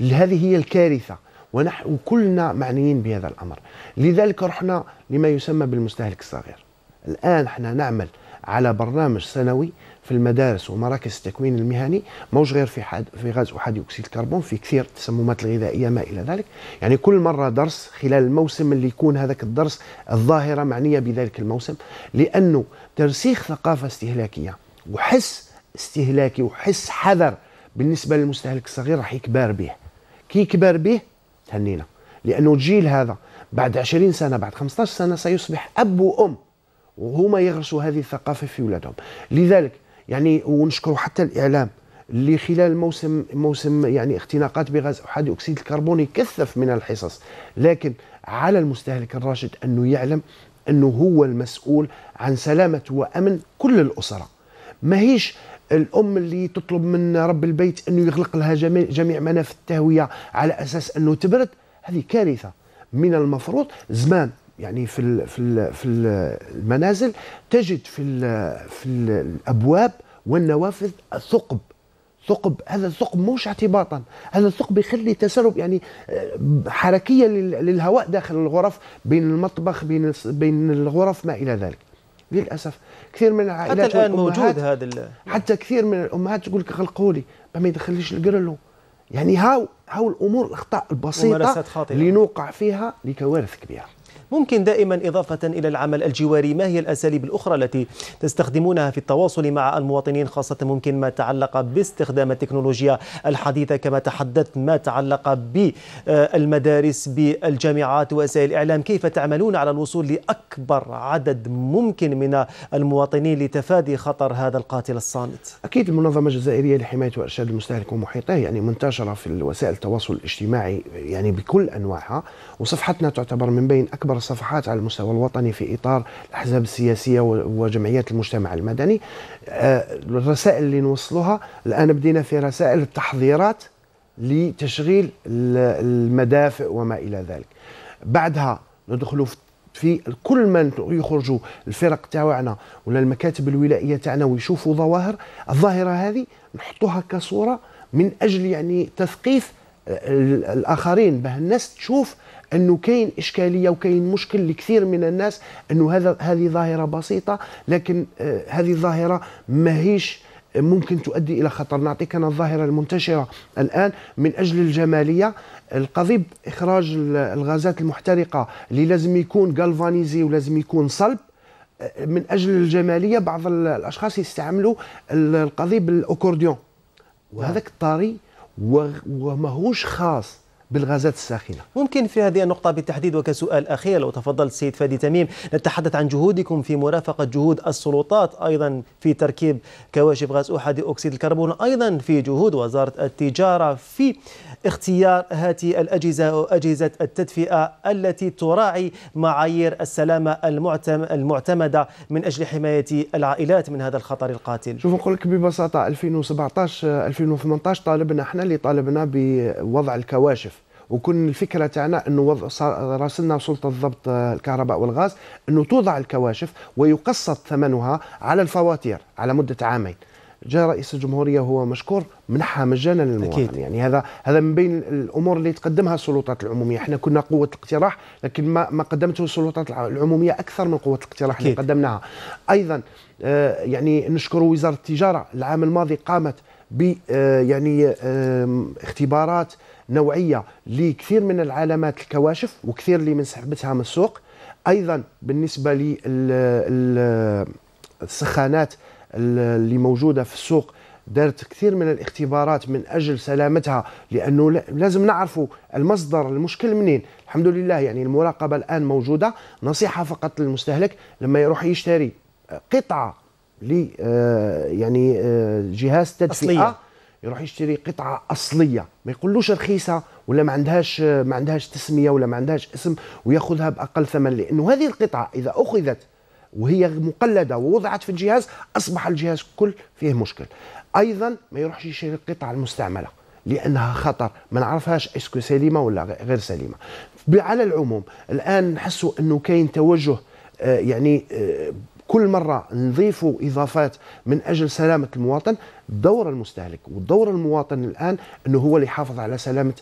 هذه هي الكارثه ونحن كلنا معنيين بهذا الامر لذلك رحنا لما يسمى بالمستهلك الصغير الان احنا نعمل على برنامج سنوي في المدارس ومراكز التكوين المهني موش غير في حد في غاز احادي اكسيد الكربون في كثير التسممات الغذائيه ما الى ذلك يعني كل مره درس خلال الموسم اللي يكون هذاك الدرس الظاهره معنيه بذلك الموسم لانه ترسيخ ثقافه استهلاكيه وحس استهلاكي وحس حذر بالنسبه للمستهلك الصغير راح يكبر به كي يكبر به تهنينا لانه الجيل هذا بعد 20 سنه بعد 15 سنه سيصبح اب وام وهما يغرسوا هذه الثقافه في ولادهم لذلك يعني ونشكر حتى الاعلام اللي خلال موسم موسم يعني اختناقات بغاز احادي اكسيد الكربوني كثف من الحصص لكن على المستهلك الراشد انه يعلم انه هو المسؤول عن سلامه وامن كل الاسره ماهيش الام اللي تطلب من رب البيت انه يغلق لها جميع منافذ التهويه على اساس انه تبرد هذه كارثه من المفروض زمان يعني في في في المنازل تجد في في الابواب والنوافذ ثقب ثقب هذا الثقب مش اعتباطا هذا الثقب يخلي تسرب يعني آه، حركيه للهواء داخل الغرف بين المطبخ بين بين الغرف ما الى ذلك للاسف كثير من العائلات حتى الان موجود هذا حتى كثير من الامهات تقول لك غلقوا لي ما يدخلش القرلو يعني هاو هاو الامور الاخطاء البسيطه
اللي نوقع فيها لكوارث كبيره ممكن دائما إضافة إلى العمل الجواري ما هي الأساليب الأخرى التي تستخدمونها في التواصل مع المواطنين خاصة ممكن ما تعلق باستخدام التكنولوجيا الحديثة كما تحدثت ما تعلق بالمدارس بالجامعات وسائل الإعلام كيف تعملون على الوصول لأكبر عدد ممكن
من المواطنين لتفادي خطر هذا القاتل الصامت أكيد المنظمة الجزائرية لحماية وإرشاد المستهلك ومحيطه يعني منتشرة في وسائل التواصل الاجتماعي يعني بكل أنواعها وصفحتنا تعتبر من بين أكبر عبر الصفحات على المستوى الوطني في اطار الاحزاب السياسيه وجمعيات المجتمع المدني آه، الرسائل اللي نوصلوها الان بدينا في رسائل التحضيرات لتشغيل المدافئ وما الى ذلك بعدها ندخلوا في في كل من يخرجوا الفرق تاعنا ولا المكاتب الولائيه تاعنا ويشوفوا ظواهر الظاهره هذه نحطوها كصوره من اجل يعني تثقيف الاخرين به الناس تشوف انه كاين اشكاليه وكاين مشكل لكثير من الناس انه هذا هذه ظاهره بسيطه لكن آه، هذه الظاهره ماهيش آه، ممكن تؤدي الى خطر نعطيك انا الظاهره المنتشره الان من اجل الجماليه القضيب اخراج الغازات المحترقه اللي لازم يكون غالفانيزي ولازم يكون صلب آه، من اجل الجماليه بعض الاشخاص يستعملوا القضيب الاكورديون وهذاك الطري وماهوش خاص بالغازات الساخنة
ممكن في هذه النقطة بالتحديد وكسؤال أخير لو تفضلت السيد فادي تميم نتحدث عن جهودكم في مرافقة جهود السلطات أيضا في تركيب كواشف غاز أحادي أكسيد الكربون أيضا في جهود وزارة التجارة في اختيار هذه الأجهزة وأجهزة التدفئة التي تراعي معايير السلامة المعتمدة
من أجل حماية العائلات من هذا الخطر القاتل شوف نقول لك ببساطة 2017 2018 طالبنا احنا اللي طالبنا بوضع الكواشف وكن الفكره تاعنا انه وض... راسلنا سلطه ضبط آه، الكهرباء والغاز انه توضع الكواشف ويقسط ثمنها على الفواتير على مده عامين جاء رئيس الجمهوريه وهو مشكور منحها مجانا للمواطن أكيد. يعني هذا هذا من بين الامور اللي تقدمها السلطات العموميه احنا كنا قوه الاقتراح لكن ما ما قدمته السلطات العموميه اكثر من قوه الاقتراح أكيد. اللي قدمناها ايضا آه، يعني نشكر وزاره التجاره العام الماضي قامت ب آه، يعني اختبارات نوعيه لكثير من العلامات الكواشف وكثير اللي من سحبتها من السوق ايضا بالنسبه لل اللي موجوده في السوق دارت كثير من الاختبارات من اجل سلامتها لانه لازم نعرفوا المصدر المشكل منين الحمد لله يعني المراقبه الان موجوده نصيحه فقط للمستهلك لما يروح يشتري قطعه ل آه، يعني آه، جهاز تدفئه أصلية. يروح يشتري قطعه اصليه ما يقولوش رخيصه ولا ما عندهاش ما عندهاش تسميه ولا ما عندهاش اسم وياخذها باقل ثمن لانه هذه القطعه اذا اخذت وهي مقلده ووضعت في الجهاز اصبح الجهاز كل فيه مشكل ايضا ما يروحش يشري القطع المستعمله لانها خطر ما نعرفهاش اسكو سليمه ولا غير سليمه على العموم الان نحسوا انه كاين توجه آه، يعني آه، كل مرة نضيفوا إضافات من أجل سلامة المواطن دور المستهلك ودور المواطن الآن أنه هو اللي يحافظ على سلامة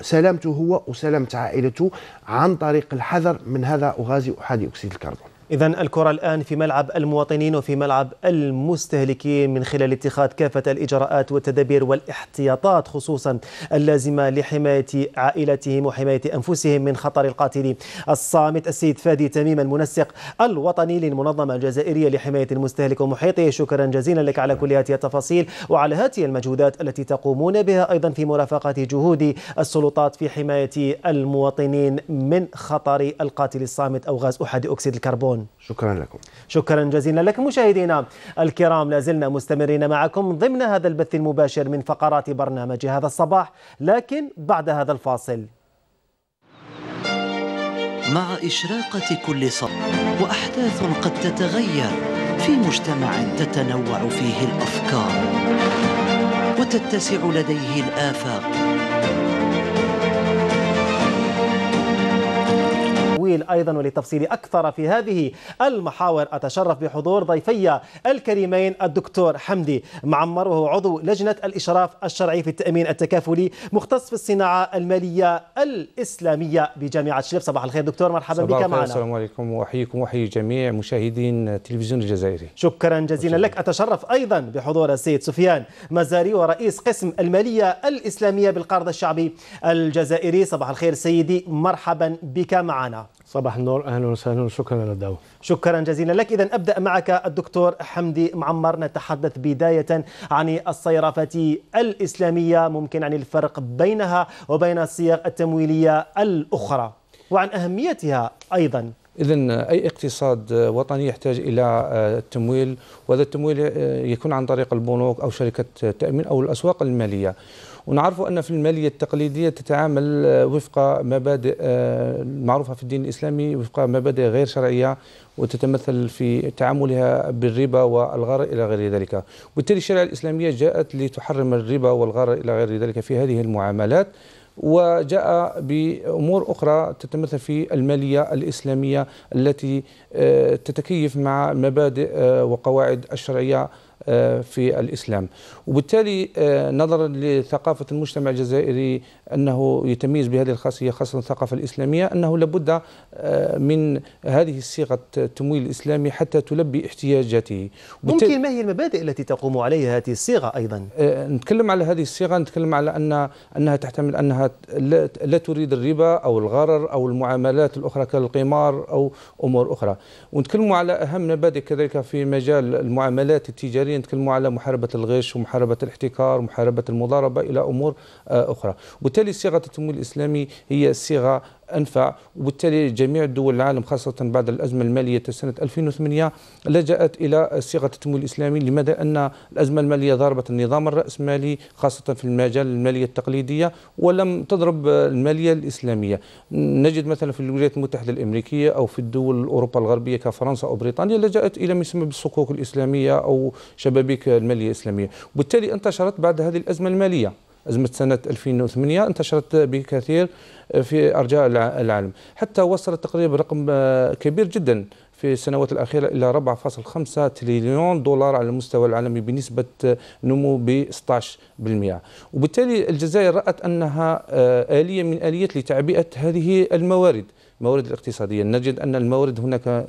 سلامته هو وسلامة عائلته عن طريق الحذر من هذا غازي أحادي أكسيد الكربون
إذا الكرة الآن في ملعب المواطنين وفي ملعب المستهلكين من خلال اتخاذ كافة الإجراءات والتدابير والاحتياطات خصوصا اللازمة لحماية عائلتهم وحماية أنفسهم من خطر القاتل الصامت السيد فادي تميم المنسق الوطني للمنظمة الجزائرية لحماية المستهلك ومحيطه شكرا جزيلا لك على كل هذه التفاصيل وعلى هذه المجهودات التي تقومون بها أيضا في مرافقة جهود السلطات في حماية المواطنين من خطر القاتل الصامت أو غاز أحد أكسيد الكربون معكم شكرا لكم شكرا جزيلا لكم مشاهدينا الكرام لازلنا مستمرين معكم ضمن هذا البث المباشر من فقرات برنامج هذا الصباح لكن بعد هذا الفاصل
مع إشراقة كل صباح وأحداث قد تتغير في مجتمع تتنوع فيه الأفكار وتتسع لديه الآفاق
التطويل أيضا وللتفصيل أكثر في هذه المحاور أتشرف بحضور ضيفي الكريمين الدكتور حمدي معمر وهو عضو لجنة الإشراف الشرعي في التأمين التكافلي مختص في الصناعة المالية الإسلامية بجامعة شلف صباح الخير دكتور مرحبا بك معنا السلام
عليكم وأحييكم وأحيي جميع مشاهدين التلفزيون الجزائري
شكرا جزيلا لك أتشرف أيضا بحضور السيد سفيان مزاري ورئيس قسم المالية الإسلامية بالقرض الشعبي الجزائري صباح الخير سيدي مرحبا بك معنا صباح النور اهلا وسهلا شكرا على الدعوه شكرا جزيلا لك اذا ابدا معك الدكتور حمدي معمر نتحدث بدايه عن الصيرفه الاسلاميه ممكن عن الفرق بينها وبين الصيغ التمويليه الاخرى وعن اهميتها ايضا
إذا أي اقتصاد وطني يحتاج إلى التمويل وهذا التمويل يكون عن طريق البنوك أو شركة التأمين أو الأسواق المالية ونعرف أن في المالية التقليدية تتعامل آه، وفق مبادئ آه، المعروفة في الدين الإسلامي وفق مبادئ غير شرعية وتتمثل في تعاملها بالربا والغرر إلى غير ذلك وبالتالي الشريعة الإسلامية جاءت لتحرم الربا والغرر إلى غير ذلك في هذه المعاملات وجاء بأمور أخرى تتمثل في المالية الإسلامية التي آه، تتكيف مع مبادئ وقواعد الشرعية آه، في الإسلام وبالتالي آه، نظرا لثقافة المجتمع الجزائري أنه يتميز بهذه الخاصية خاصة الثقافة الإسلامية أنه لابد آه، من هذه الصيغة التمويل الإسلامي حتى تلبي احتياجاته ممكن ما هي المبادئ التي تقوم عليها هذه الصيغة أيضا؟ آه، نتكلم على هذه الصيغة نتكلم على أن أنها تحتمل أنها لا تريد الربا أو الغرر أو المعاملات الأخرى كالقمار أو أمور أخرى ونتكلم على أهم مبادئ كذلك في مجال المعاملات التجارية نتكلم على محاربة الغش ومحاربة الاحتكار ومحاربة المضاربة إلى أمور آه، أخرى وبالتالي صيغه التمويل الاسلامي هي صيغه انفع وبالتالي جميع دول العالم خاصه بعد الازمه الماليه سنه 2008 لجات الى صيغه التمويل الاسلامي لماذا ان الازمه الماليه ضربت النظام الراسمالي خاصه في المجال الماليه التقليديه ولم تضرب الماليه الاسلاميه نجد مثلا في الولايات المتحده الامريكيه او في الدول اوروبا الغربيه كفرنسا او بريطانيا لجات الى ما يسمى بالصكوك الاسلاميه او شبابيك الماليه الاسلاميه وبالتالي انتشرت بعد هذه الازمه الماليه أزمة سنة 2008 انتشرت بكثير في أرجاء العالم حتى وصلت تقريبا رقم آه، كبير جدا في السنوات الأخيرة إلى 4.5 تريليون دولار على المستوى العالمي بنسبة آه، نمو ب 16% وبالتالي الجزائر رأت أنها آه، آلية من آليات لتعبئة هذه الموارد الموارد الاقتصادية نجد أن الموارد هناك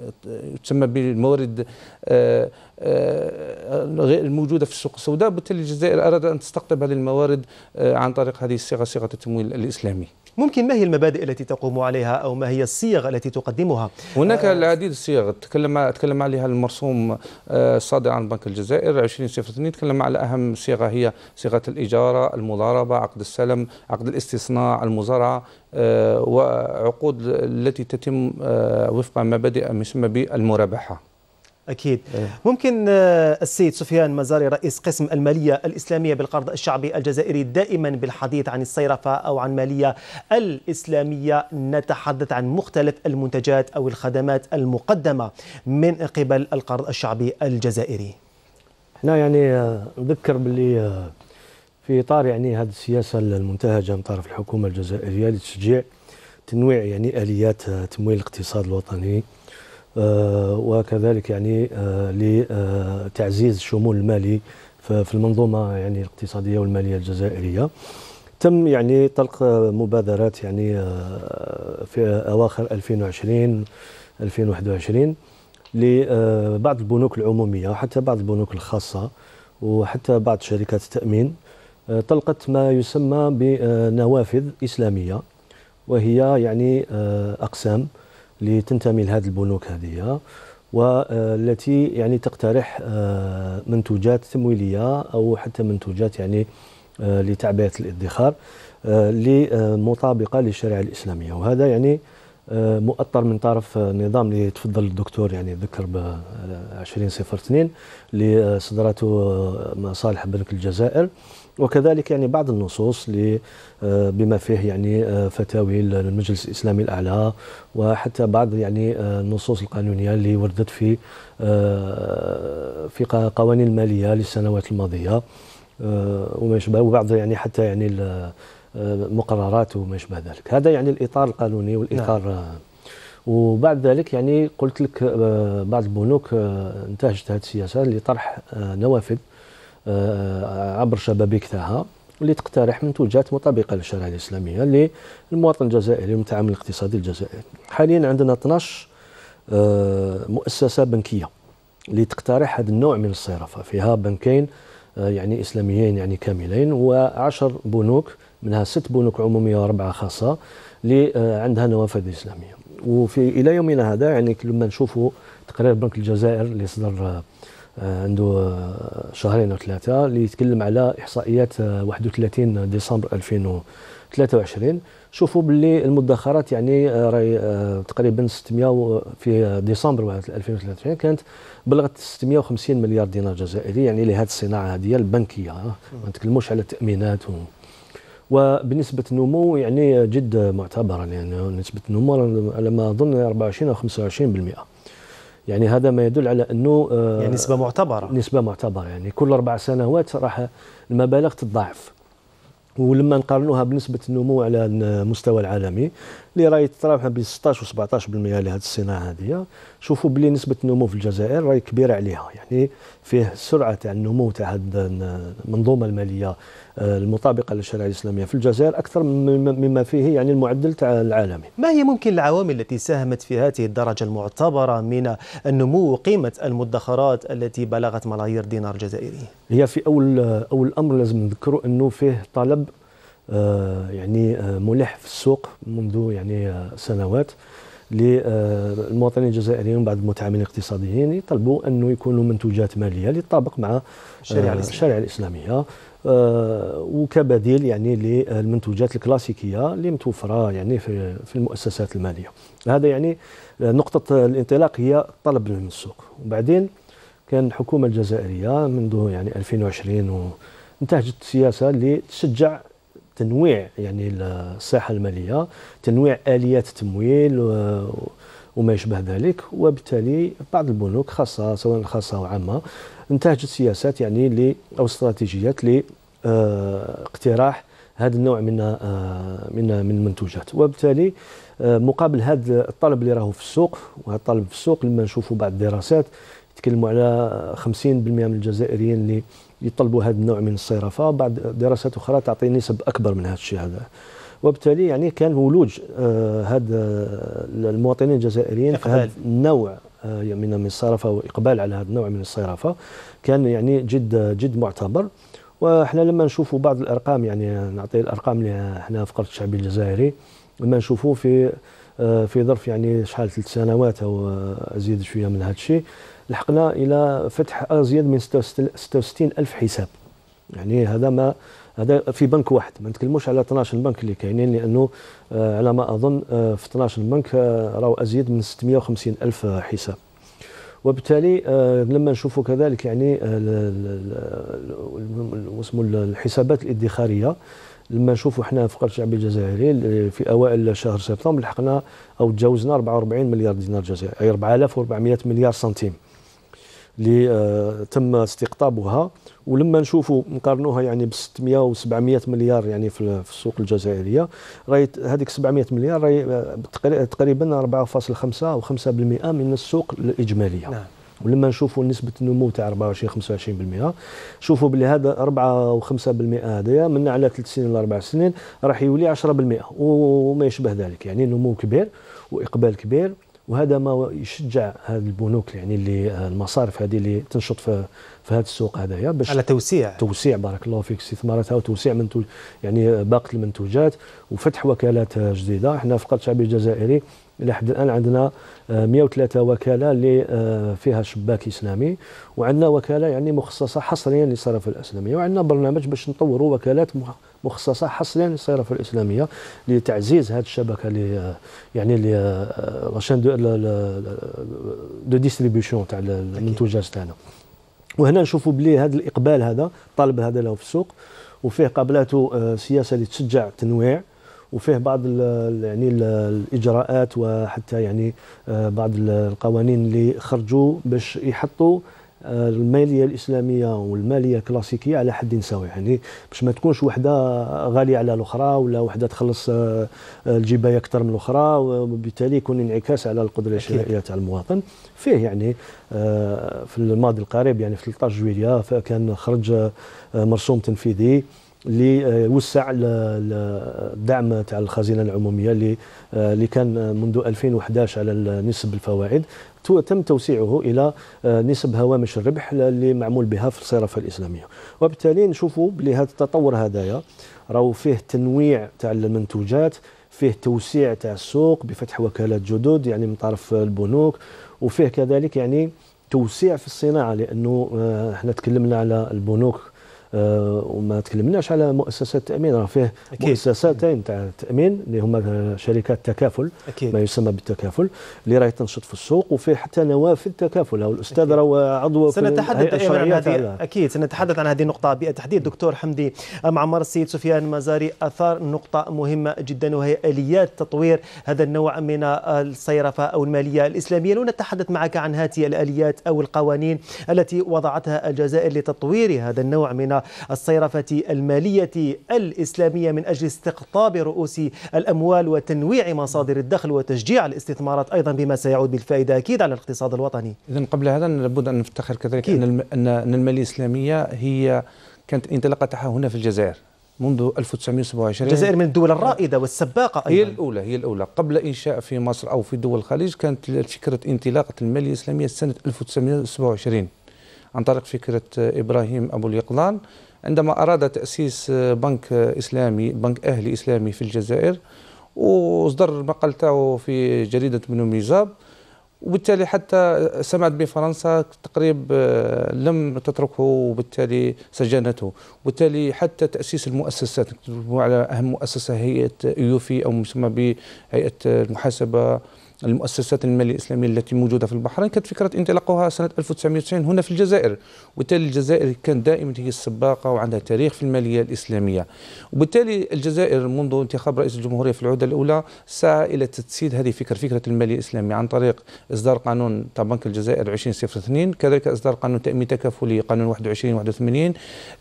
تسمى بالموارد آه، آه، الموجودة في السوق السوداء بالتالي الجزائر أراد أن تستقطب هذه الموارد آه، عن طريق هذه الصيغة صيغة التمويل الإسلامي ممكن ما هي المبادئ التي تقوم عليها أو ما هي الصيغ التي تقدمها هناك آه، العديد الصيغ تكلم تكلم عليها المرسوم الصادر آه، عن بنك الجزائر 2002 تكلم على أهم صيغة هي صيغة الإجارة المضاربة عقد السلم عقد الاستصناع، المزارعة آه، وعقود التي تتم وفق مبادئ ما يسمى بالمرابحة
أكيد إيه. ممكن آه، السيد سفيان مزاري رئيس قسم المالية الإسلامية بالقرض الشعبي الجزائري دائما بالحديث عن الصيرفة أو عن مالية الإسلامية نتحدث عن مختلف المنتجات أو الخدمات المقدمة من قبل القرض الشعبي الجزائري
احنا يعني آه، نذكر باللي آه، في اطار يعني هذه السياسه المنتهجه من طرف الحكومه الجزائريه لتشجيع تنويع يعني اليات تمويل الاقتصاد الوطني آه، وكذلك يعني آه، لتعزيز الشمول المالي في المنظومه يعني الاقتصاديه والماليه الجزائريه تم يعني طلق مبادرات يعني آه، في اواخر 2020 2021 لبعض البنوك العموميه وحتى بعض البنوك الخاصه وحتى بعض شركات التامين طلقت ما يسمى بنوافذ اسلاميه وهي يعني اقسام اللي تنتمي لهذه البنوك هذه والتي يعني تقترح آه، منتوجات تمويليه او حتى منتوجات يعني آه، لتعبئه الادخار آه، مطابقه للشريعه الاسلاميه وهذا يعني مؤطر من طرف النظام اللي تفضل الدكتور يعني ذكر ب 20 02 اللي صدرته صالح بنك الجزائر وكذلك يعني بعض النصوص آه، بما فيه يعني آه، فتاوي المجلس الاسلامي الاعلى وحتى بعض يعني آه، النصوص القانونيه اللي وردت في في قوانين الماليه للسنوات الماضيه وما يشبه وبعض يعني حتى يعني المقررات وما يشبه ذلك هذا يعني الاطار القانوني والاطار نعم. وبعد ذلك يعني قلت لك بعض البنوك انتهجت هذه السياسه لطرح نوافذ آه، عبر شبابيك تاعها اللي تقترح منتوجات مطابقه للشريعه الاسلاميه للمواطن الجزائري والمتعامل الاقتصادي الجزائري حاليا عندنا 12 آه، مؤسسه بنكيه اللي تقترح هذا النوع من الصرافه فيها بنكين آه، يعني اسلاميين يعني كاملين و10 بنوك منها ست بنوك عموميه واربعه خاصه اللي عندها نوافذ اسلاميه وفي الى يومنا هذا يعني لما نشوفوا تقرير بنك الجزائر اللي صدر عنده شهرين او ثلاثه اللي يتكلم على احصائيات 31 ديسمبر 2023 شوفوا باللي المدخرات يعني آه، راهي آه، تقريبا 600 في ديسمبر 2023 كانت بلغت 650 مليار دينار جزائري يعني لهذه الصناعه هذه البنكيه آه، ما نتكلموش على التامينات و وبنسبة نمو يعني جد معتبرة يعني نسبة نمو على ما أظن 24 أو 25% يعني هذا ما يدل على انه آه، يعني نسبه معتبره نسبه معتبره يعني كل اربع سنوات راح المبالغ تتضاعف ولما نقارنوها بنسبه النمو على المستوى العالمي اللي راهي تتراوح بين 16 و 17% لهذه الصناعه هذه شوفوا بلي نسبه النمو في الجزائر راهي كبيره عليها يعني فيه سرعه تاع النمو تاع المنظومه الماليه آه، المطابقه للشريعه الاسلاميه في الجزائر اكثر مما فيه يعني المعدل تاع العالمي. ما
هي ممكن العوامل التي ساهمت في هذه الدرجه المعتبره من النمو وقيمه المدخرات التي بلغت ملايير دينار جزائري؟
هي في اول اول امر لازم نذكروا انه فيه طلب آه، يعني آه، ملح في السوق منذ يعني آه، سنوات للمواطنين الجزائريين بعض المتعاملين الاقتصاديين يطلبوا انه يكونوا منتوجات ماليه اللي تطابق مع الشريعه الإسلامية. الشريعه الاسلاميه وكبديل يعني للمنتوجات الكلاسيكيه اللي متوفره يعني في في المؤسسات الماليه هذا يعني نقطه الانطلاق هي طلب من السوق وبعدين كان الحكومه الجزائريه منذ يعني 2020 انتهجت سياسه لتشجع تنويع يعني الصحه الماليه تنويع اليات التمويل وما يشبه ذلك وبالتالي بعض البنوك خاصه سواء خاصه او عامه انتهجت سياسات يعني ل او استراتيجيات لاقتراح آه، هذا النوع من آه، من من المنتوجات وبالتالي آه، مقابل هذا الطلب اللي راهو في السوق وهذا الطلب في السوق لما نشوفوا بعض الدراسات يتكلموا على 50% من الجزائريين اللي يطلبوا هذا النوع من الصرافه بعض دراسات اخرى تعطي نسب اكبر من هذا الشيء هذا وبالتالي يعني كان ولوج هذا آه، آه، المواطنين الجزائريين في هذا النوع آه، من الصرافه واقبال على هذا النوع من الصرافه كان يعني جد جد معتبر وحنا لما نشوفوا بعض الارقام يعني نعطي الارقام اللي حنا في قرط الشعبي الجزائري لما نشوفوا في في ظرف يعني شحال ثلاث سنوات او ازيد شويه من هذا الشيء لحقنا الى فتح ازيد من 66 الف حساب يعني هذا ما هذا في بنك واحد ما نتكلموش على 12 بنك اللي كاينين لانه آه على ما اظن آه في 12 بنك آه راهو ازيد من 650 الف حساب وبالتالي آه، لما نشوفوا كذلك يعني آه الحسابات الادخاريه لما نشوفوا احنا في قرض الشعبي الجزائري في اوائل شهر سبتمبر لحقنا او تجاوزنا 44 مليار دينار جزائري اي 4400 مليار سنتيم اللي تم استقطابها ولما نشوفوا نقارنوها يعني ب 600 و 700 مليار يعني في السوق الجزائريه راهي هذيك 700 مليار راهي تقريبا 4.5 او 5% من السوق الاجماليه نعم. ولما نشوفوا نسبة النمو تاع 24 25% شوفوا بلي هذا 4 و 5% هذايا من على ثلاث سنين ولا اربع سنين راح يولي 10% وما يشبه ذلك يعني نمو كبير واقبال كبير وهذا ما يشجع هذه البنوك يعني اللي آه، المصارف هذه اللي تنشط في في هذا السوق هذايا باش على توسيع توسيع بارك الله فيك استثماراتها وتوسيع من يعني باقه المنتوجات وفتح وكالات جديده احنا في القرض الشعبي الجزائري الى حد الان عندنا 103 وكاله اللي آه، فيها شباك اسلامي وعندنا وكاله يعني مخصصه حصريا للصرافه الاسلاميه وعندنا برنامج باش نطوروا وكالات مخصصه حصريا للصرافه الاسلاميه لتعزيز هذه الشبكه اللي آه، يعني اللي لاشين دو دو ديستريبيسيون تاع المنتوجات تاعنا وهنا نشوفوا بلي هذا الاقبال هذا طالب هذا له في السوق وفيه قابلاته آه، سياسه اللي تشجع التنويع وفيه بعض الـ يعني الـ الاجراءات وحتى يعني آه، بعض القوانين اللي خرجوا باش يحطوا آه، الماليه الاسلاميه والماليه الكلاسيكيه على حد سواء يعني باش ما تكونش وحده غاليه على الاخرى ولا وحده تخلص آه، الجبايه اكثر من الاخرى وبالتالي يكون انعكاس على القدره الشرائيه تاع المواطن فيه يعني في الماضي القريب يعني في 13 جويليه كان خرج مرسوم تنفيذي اللي وسع الدعم تاع الخزينه العموميه اللي آه، اللي كان منذ 2011 على نسب الفوائد تم توسيعه الى آه، نسب هوامش الربح اللي معمول بها في الصرافه الاسلاميه وبالتالي نشوفوا بلي هذا التطور هذايا راهو فيه تنويع تاع المنتوجات فيه توسيع تاع السوق بفتح وكالات جدد يعني من طرف البنوك وفيه كذلك يعني توسيع في الصناعه لانه آه، احنا تكلمنا على البنوك آه، وما تكلمناش على مؤسسات التامين راه فيه مؤسساتين تاع التامين اللي هما شركات تكافل أكيد. ما يسمى بالتكافل اللي راهي تنشط في السوق وفيه حتى نوافذ تكافل الاستاذ راهو عضو في سنتحدث عن هذه
اكيد سنتحدث عن هذه النقطه بالتحديد دكتور حمدي معمر السيد سفيان مزاري اثار نقطه مهمه جدا وهي اليات تطوير هذا النوع من الصيرفه او الماليه الاسلاميه لو نتحدث معك عن هذه الاليات او القوانين التي وضعتها الجزائر لتطوير هذا النوع من الصيرفة المالية الإسلامية من أجل استقطاب رؤوس الأموال وتنويع مصادر الدخل وتشجيع الاستثمارات أيضا بما سيعود بالفائدة أكيد على الاقتصاد الوطني
إذا قبل هذا لابد أن نفتخر كذلك أن أن المالية الإسلامية هي كانت انطلاقتها هنا في الجزائر منذ 1927 الجزائر من الدول الرائدة والسباقة أيضا هي الأولى هي الأولى قبل إنشاء في مصر أو في دول الخليج كانت فكرة انطلاقة المالية الإسلامية سنة 1927 عن طريق فكرة إبراهيم أبو اليقظان عندما أراد تأسيس بنك إسلامي بنك أهلي إسلامي في الجزائر وصدر مقالته في جريدة منو ميزاب وبالتالي حتى سمعت بفرنسا تقريب آه، لم تتركه وبالتالي سجنته وبالتالي حتى تأسيس المؤسسات على أهم مؤسسة هيئة يوفي أو مسمى بهيئة المحاسبة المؤسسات المالية الإسلامية التي موجودة في البحرين كانت فكرة انطلاقها سنة 1990 هنا في الجزائر وبالتالي الجزائر كان دائما هي السباقة وعندها تاريخ في المالية الإسلامية وبالتالي الجزائر منذ انتخاب رئيس الجمهورية في العودة الأولى سعى إلى تجسيد هذه الفكرة فكرة المالية الإسلامية عن طريق إصدار قانون تاع بنك الجزائر 2002 كذلك إصدار قانون تأمين تكافلي قانون 21 81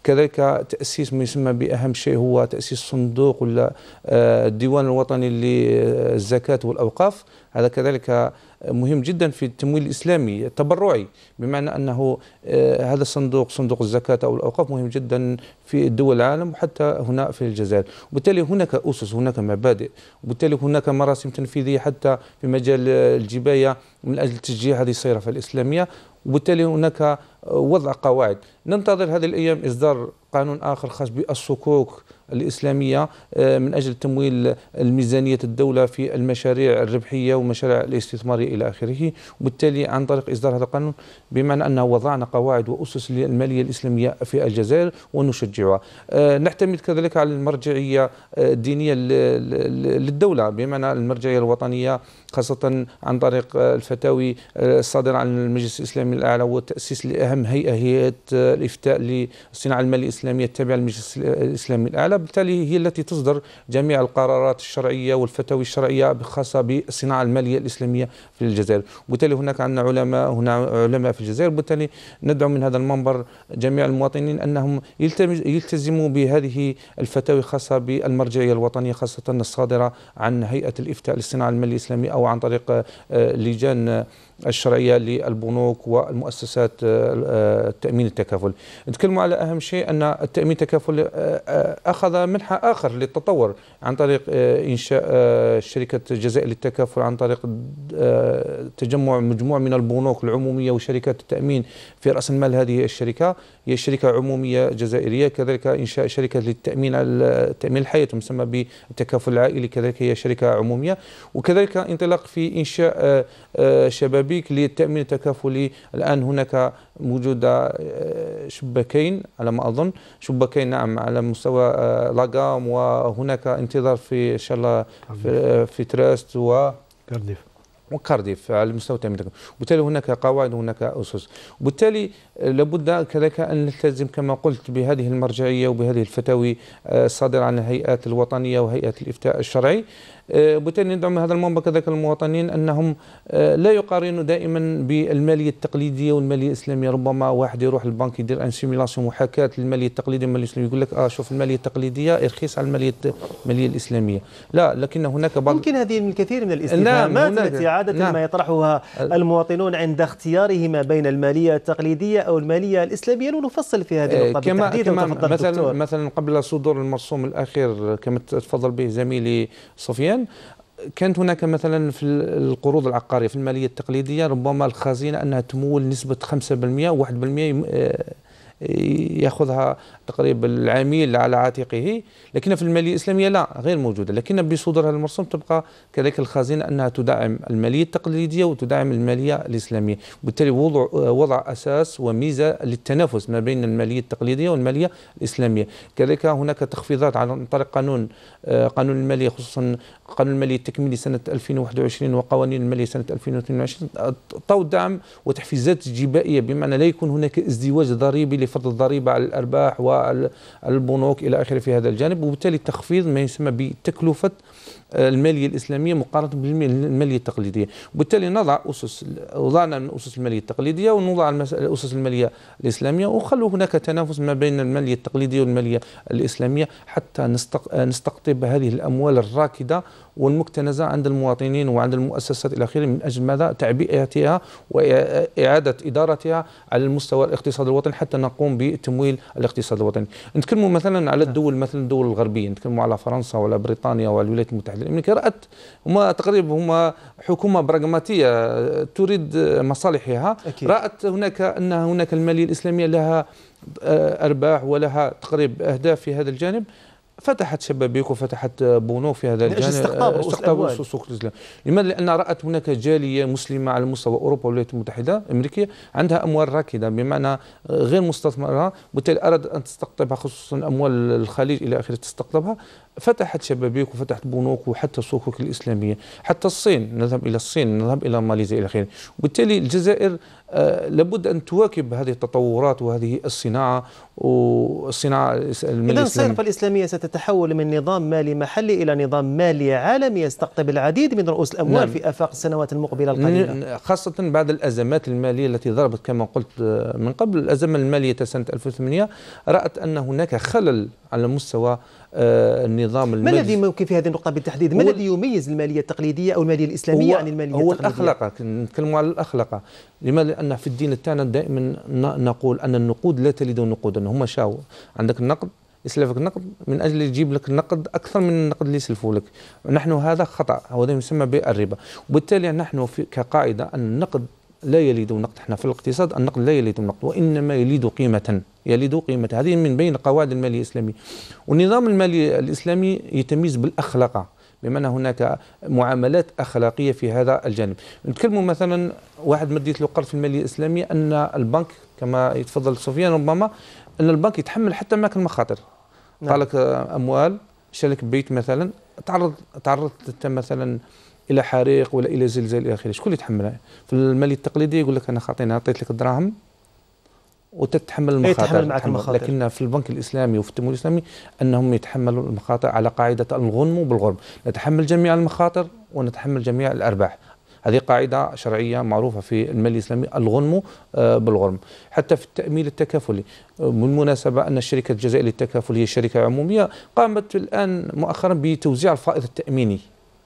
كذلك تأسيس ما يسمى بأهم شيء هو تأسيس صندوق ولا آه، الديوان الوطني للزكاة والأوقاف هذا كذلك مهم جدا في التمويل الاسلامي التبرعي بمعنى انه آه، هذا الصندوق صندوق الزكاه او الاوقاف مهم جدا في دول العالم وحتى هنا في الجزائر وبالتالي هناك اسس هناك مبادئ وبالتالي هناك مراسم تنفيذيه حتى في مجال الجبايه من اجل تشجيع هذه الصيرفه الاسلاميه وبالتالي هناك آه، وضع قواعد ننتظر هذه الايام اصدار قانون اخر خاص بالصكوك الإسلامية آه، من أجل تمويل الميزانية الدولة في المشاريع الربحية ومشاريع الاستثمارية إلى آخره وبالتالي عن طريق إصدار هذا القانون بمعنى أنه وضعنا قواعد وأسس للمالية الإسلامية في الجزائر ونشجعها آه، نعتمد كذلك على المرجعية آه، الدينية للدولة بمعنى المرجعية الوطنية خاصة عن طريق الفتاوي الصادرة عن المجلس الإسلامي الأعلى وتأسيس لأهم هيئة هيئة الإفتاء للصناعة المالية الإسلامية التابعة للمجلس الإسلامي الأعلى الدولة بالتالي هي التي تصدر جميع القرارات الشرعية والفتاوي الشرعية بخاصه بالصناعة المالية الإسلامية في الجزائر وبالتالي هناك عندنا علماء هنا علماء في الجزائر وبالتالي ندعو من هذا المنبر جميع المواطنين أنهم يلتزموا بهذه الفتاوي خاصة بالمرجعية الوطنية خاصة الصادرة عن هيئة الإفتاء للصناعة المالية الإسلامية أو عن طريق آه، لجان الشرعية للبنوك والمؤسسات التأمين آه، آه، التكافل نتكلم على أهم شيء أن التأمين التكافل آه، أخذ منحى آخر للتطور عن طريق إنشاء شركة الجزائر للتكافل عن طريق تجمع مجموعة من البنوك العمومية وشركات التأمين في رأس المال هذه الشركة هي شركة عمومية جزائرية كذلك إنشاء شركة للتأمين التأمين الحياة تسمى بالتكافل العائلي كذلك هي شركة عمومية وكذلك انطلاق في إنشاء آه، آه، شبابيك للتأمين التكافلي الآن هناك موجودة آه، شبكين على ما أظن شبكين نعم على مستوى لاغام وهناك انتظار في إن شاء الله في تراست و كارديف وكارديف على المستوى التنمية وبالتالي هناك قواعد وهناك أسس وبالتالي لابد كذلك أن نلتزم كما قلت بهذه المرجعية وبهذه الفتاوي آه، الصادرة عن الهيئات الوطنية وهيئة الإفتاء الشرعي وبالتالي ندعم هذا المنبر كذلك المواطنين أنهم آه، لا يقارنوا دائما بالمالية التقليدية والمالية الإسلامية ربما واحد يروح للبنك يدير ان سيميلاسيون محاكاة للمالية التقليدية والمالية الإسلامية يقول لك آه شوف المالية التقليدية رخيص على المالية المالية الإسلامية لا لكن هناك بعض ممكن هذه من الكثير من الاستفهامات نعم التي عادة نعم ما
يطرحها أه. المواطنون عند اختياره ما بين المالية التقليدية أو المالية الإسلامية ونفصل في هذه آه، النقطة كما كما مثلا
مثلا قبل صدور المرسوم الأخير كما تفضل به زميلي سفيان معين كانت هناك مثلا في القروض العقاريه في الماليه التقليديه ربما الخزينه انها تمول نسبه 5% و1% آه، ياخذها تقريبا العميل على عاتقه لكن في المالية الإسلامية لا غير موجودة لكن بصدرها المرسوم تبقى كذلك الخزينة أنها تدعم المالية التقليدية وتدعم المالية الإسلامية وبالتالي وضع, وضع أساس وميزة للتنافس ما بين المالية التقليدية والمالية الإسلامية كذلك هناك تخفيضات عن طريق قانون آه، قانون المالية خصوصا قانون المالية التكميلي سنة 2021 وقوانين المالية سنة 2022 طو دعم وتحفيزات جبائية بمعنى لا يكون هناك ازدواج ضريبي لفرض الضريبة على الأرباح و والبنوك الى اخره في هذا الجانب وبالتالي تخفيض ما يسمى بتكلفه الماليه الاسلاميه مقارنه بالماليه التقليديه وبالتالي نضع اسس وضعنا من اسس الماليه التقليديه ونوضع الاسس الماليه الاسلاميه وخلوا هناك تنافس ما بين الماليه التقليديه والماليه الاسلاميه حتى نستقطب هذه الاموال الراكده والمكتنزه عند المواطنين وعند المؤسسات الى اخره من اجل ماذا تعبئتها واعاده ادارتها على المستوى الاقتصاد الوطني حتى نقوم بتمويل الاقتصاد الوطني نتكلموا مثلا على الدول مثلا الدول الغربيه نتكلموا على فرنسا ولا بريطانيا والولايات المتحده يعني. العدل الامريكي رات هما تقريبا هما حكومه براغماتيه تريد مصالحها أكيد. رات هناك ان هناك الماليه الاسلاميه لها آه، ارباح ولها تقريب اهداف في هذا الجانب فتحت شبابيك وفتحت بونو في هذا الجانب استقطاب آه، استقطاب سوق الاسلام لماذا لان رات هناك جاليه مسلمه على مستوى اوروبا والولايات المتحده الامريكيه عندها اموال راكده بمعنى غير مستثمره وبالتالي ارادت ان تستقطبها خصوصا اموال الخليج الى اخره تستقطبها فتحت شبابيك وفتحت بنوك وحتى الصكوك الإسلامية حتى الصين نذهب إلى الصين نذهب إلى ماليزيا إلى آخره وبالتالي الجزائر آه، لابد أن تواكب هذه التطورات وهذه الصناعة والصناعة إذا الصرف
الإسلامية ستتحول من نظام مالي محلي إلى نظام مالي عالمي يستقطب العديد من رؤوس الأموال نعم. في آفاق السنوات المقبلة القليلة
خاصة بعد الأزمات المالية التي ضربت كما قلت آه، من قبل الأزمة المالية سنة 2008 رأت أن هناك خلل على مستوى آه، النظام المالي ما الذي
ممكن في هذه النقطة بالتحديد؟ ما الذي يميز المالية التقليدية أو المالية الإسلامية عن المالية هو التقليدية؟ هو
الأخلاقة نتكلم على الأخلاقة لماذا؟ لأن في الدين تاعنا دائما نقول أن النقود لا تلد نقودا هما شاو عندك النقد يسلفك النقد من اجل يجيب لك النقد اكثر من النقد اللي يسلفه لك نحن هذا خطا هذا يسمى بالربا وبالتالي نحن في كقاعده ان النقد لا يلد نقد احنا في الاقتصاد النقد لا يلد نقد وانما يلد قيمه يلد قيمتها هذه من بين قواعد المالية الإسلامية والنظام المالي الإسلامي يتميز بالأخلاقة بمعنى هناك معاملات أخلاقية في هذا الجانب نتكلموا مثلا واحد مديت له قرض في المالية الإسلامية أن البنك كما يتفضل سفيان ربما أن البنك يتحمل حتى معك المخاطر نعم. قالك أموال شالك بيت مثلا تعرض تعرضت مثلا الى حريق ولا الى زلزال الى اخره شكون اللي يتحملها في الماليه التقليديه يقول لك انا خاطينا اعطيت لك الدراهم وتتحمل إيه، المخاطر يتحمل معك المخاطر لكن في البنك الاسلامي وفي التمويل الاسلامي انهم يتحملوا المخاطر على قاعده الغنم بالغرم نتحمل جميع المخاطر ونتحمل جميع الارباح هذه قاعدة شرعية معروفة في المال الإسلامي الغنم آه، بالغرم حتى في التأمين التكافلي آه، بالمناسبة أن الشركة الجزائرية للتكافل هي شركة عمومية قامت الآن مؤخرا بتوزيع الفائض التأميني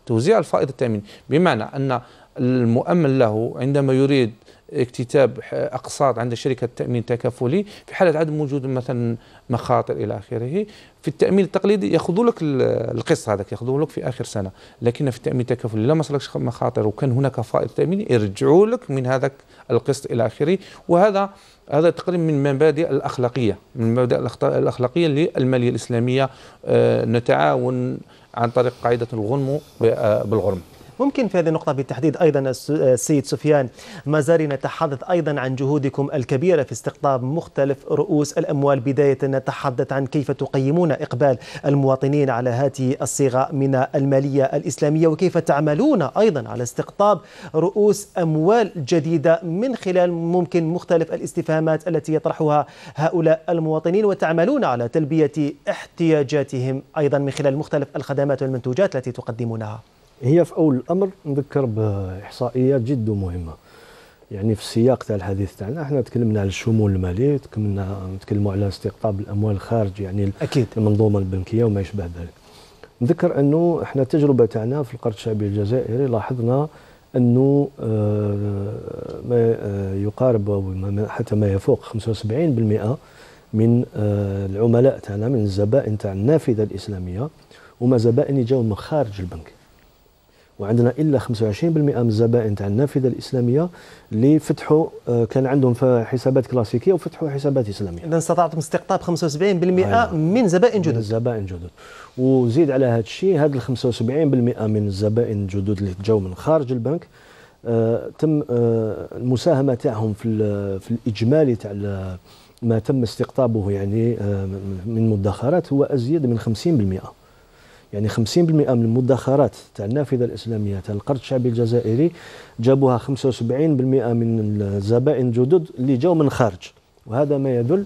توزيع الفائض التأميني بمعنى أن المؤمن له عندما يريد اكتتاب اقساط عند شركه تامين تكافلي في حاله عدم وجود مثلا مخاطر الى اخره في التامين التقليدي ياخذوا لك القسط هذاك ياخذوا لك في اخر سنه لكن في التامين التكافلي لا ما مخاطر وكان هناك فائض تامين يرجعوا لك من هذاك القسط الى اخره وهذا هذا تقريبا من مبادئ الاخلاقيه من مبادئ الاخلاقيه للماليه الاسلاميه آه، نتعاون عن طريق قاعده الغنم آه، بالغرم ممكن في هذه النقطة
بالتحديد أيضا السيد سفيان مازاري نتحدث أيضا عن جهودكم الكبيرة في استقطاب مختلف رؤوس الأموال بداية نتحدث عن كيف تقيمون إقبال المواطنين على هذه الصيغة من المالية الإسلامية وكيف تعملون أيضا على استقطاب رؤوس أموال جديدة من خلال ممكن مختلف الاستفهامات التي يطرحها هؤلاء المواطنين وتعملون على تلبية احتياجاتهم أيضا من خلال مختلف الخدمات والمنتوجات التي تقدمونها
هي في اول الامر نذكر باحصائيات جد مهمه يعني في السياق تاع الحديث تاعنا احنا تكلمنا على الشمول المالي تكلمنا نتكلموا على استقطاب الاموال الخارج يعني اكيد المنظومه البنكيه وما يشبه ذلك نذكر انه احنا التجربه تاعنا في القرض الشعبي الجزائري لاحظنا انه آه، ما آه، يقارب او حتى ما يفوق 75% من آه، العملاء تاعنا من الزبائن تاع النافذه الاسلاميه هما زبائن يجاو من خارج البنك وعندنا الا 25% من الزبائن تاع النافذه الاسلاميه اللي فتحوا آه، كان عندهم حسابات كلاسيكيه وفتحوا حسابات اسلاميه. اذا استطعتم استقطاب 75% أيوة. من زبائن جدد. من زبائن جدد. وزيد على هذا الشيء هذا ال 75% من الزبائن الجدد اللي جاوا من خارج البنك آه، تم آه، المساهمه تاعهم في في الاجمالي تاع ما تم استقطابه يعني من مدخرات هو ازيد من 50%. يعني 50% من المدخرات تاع النافذه الاسلاميه تاع القرض الشعبي الجزائري جابوها 75% من الزبائن الجدد اللي جاوا من الخارج وهذا ما يدل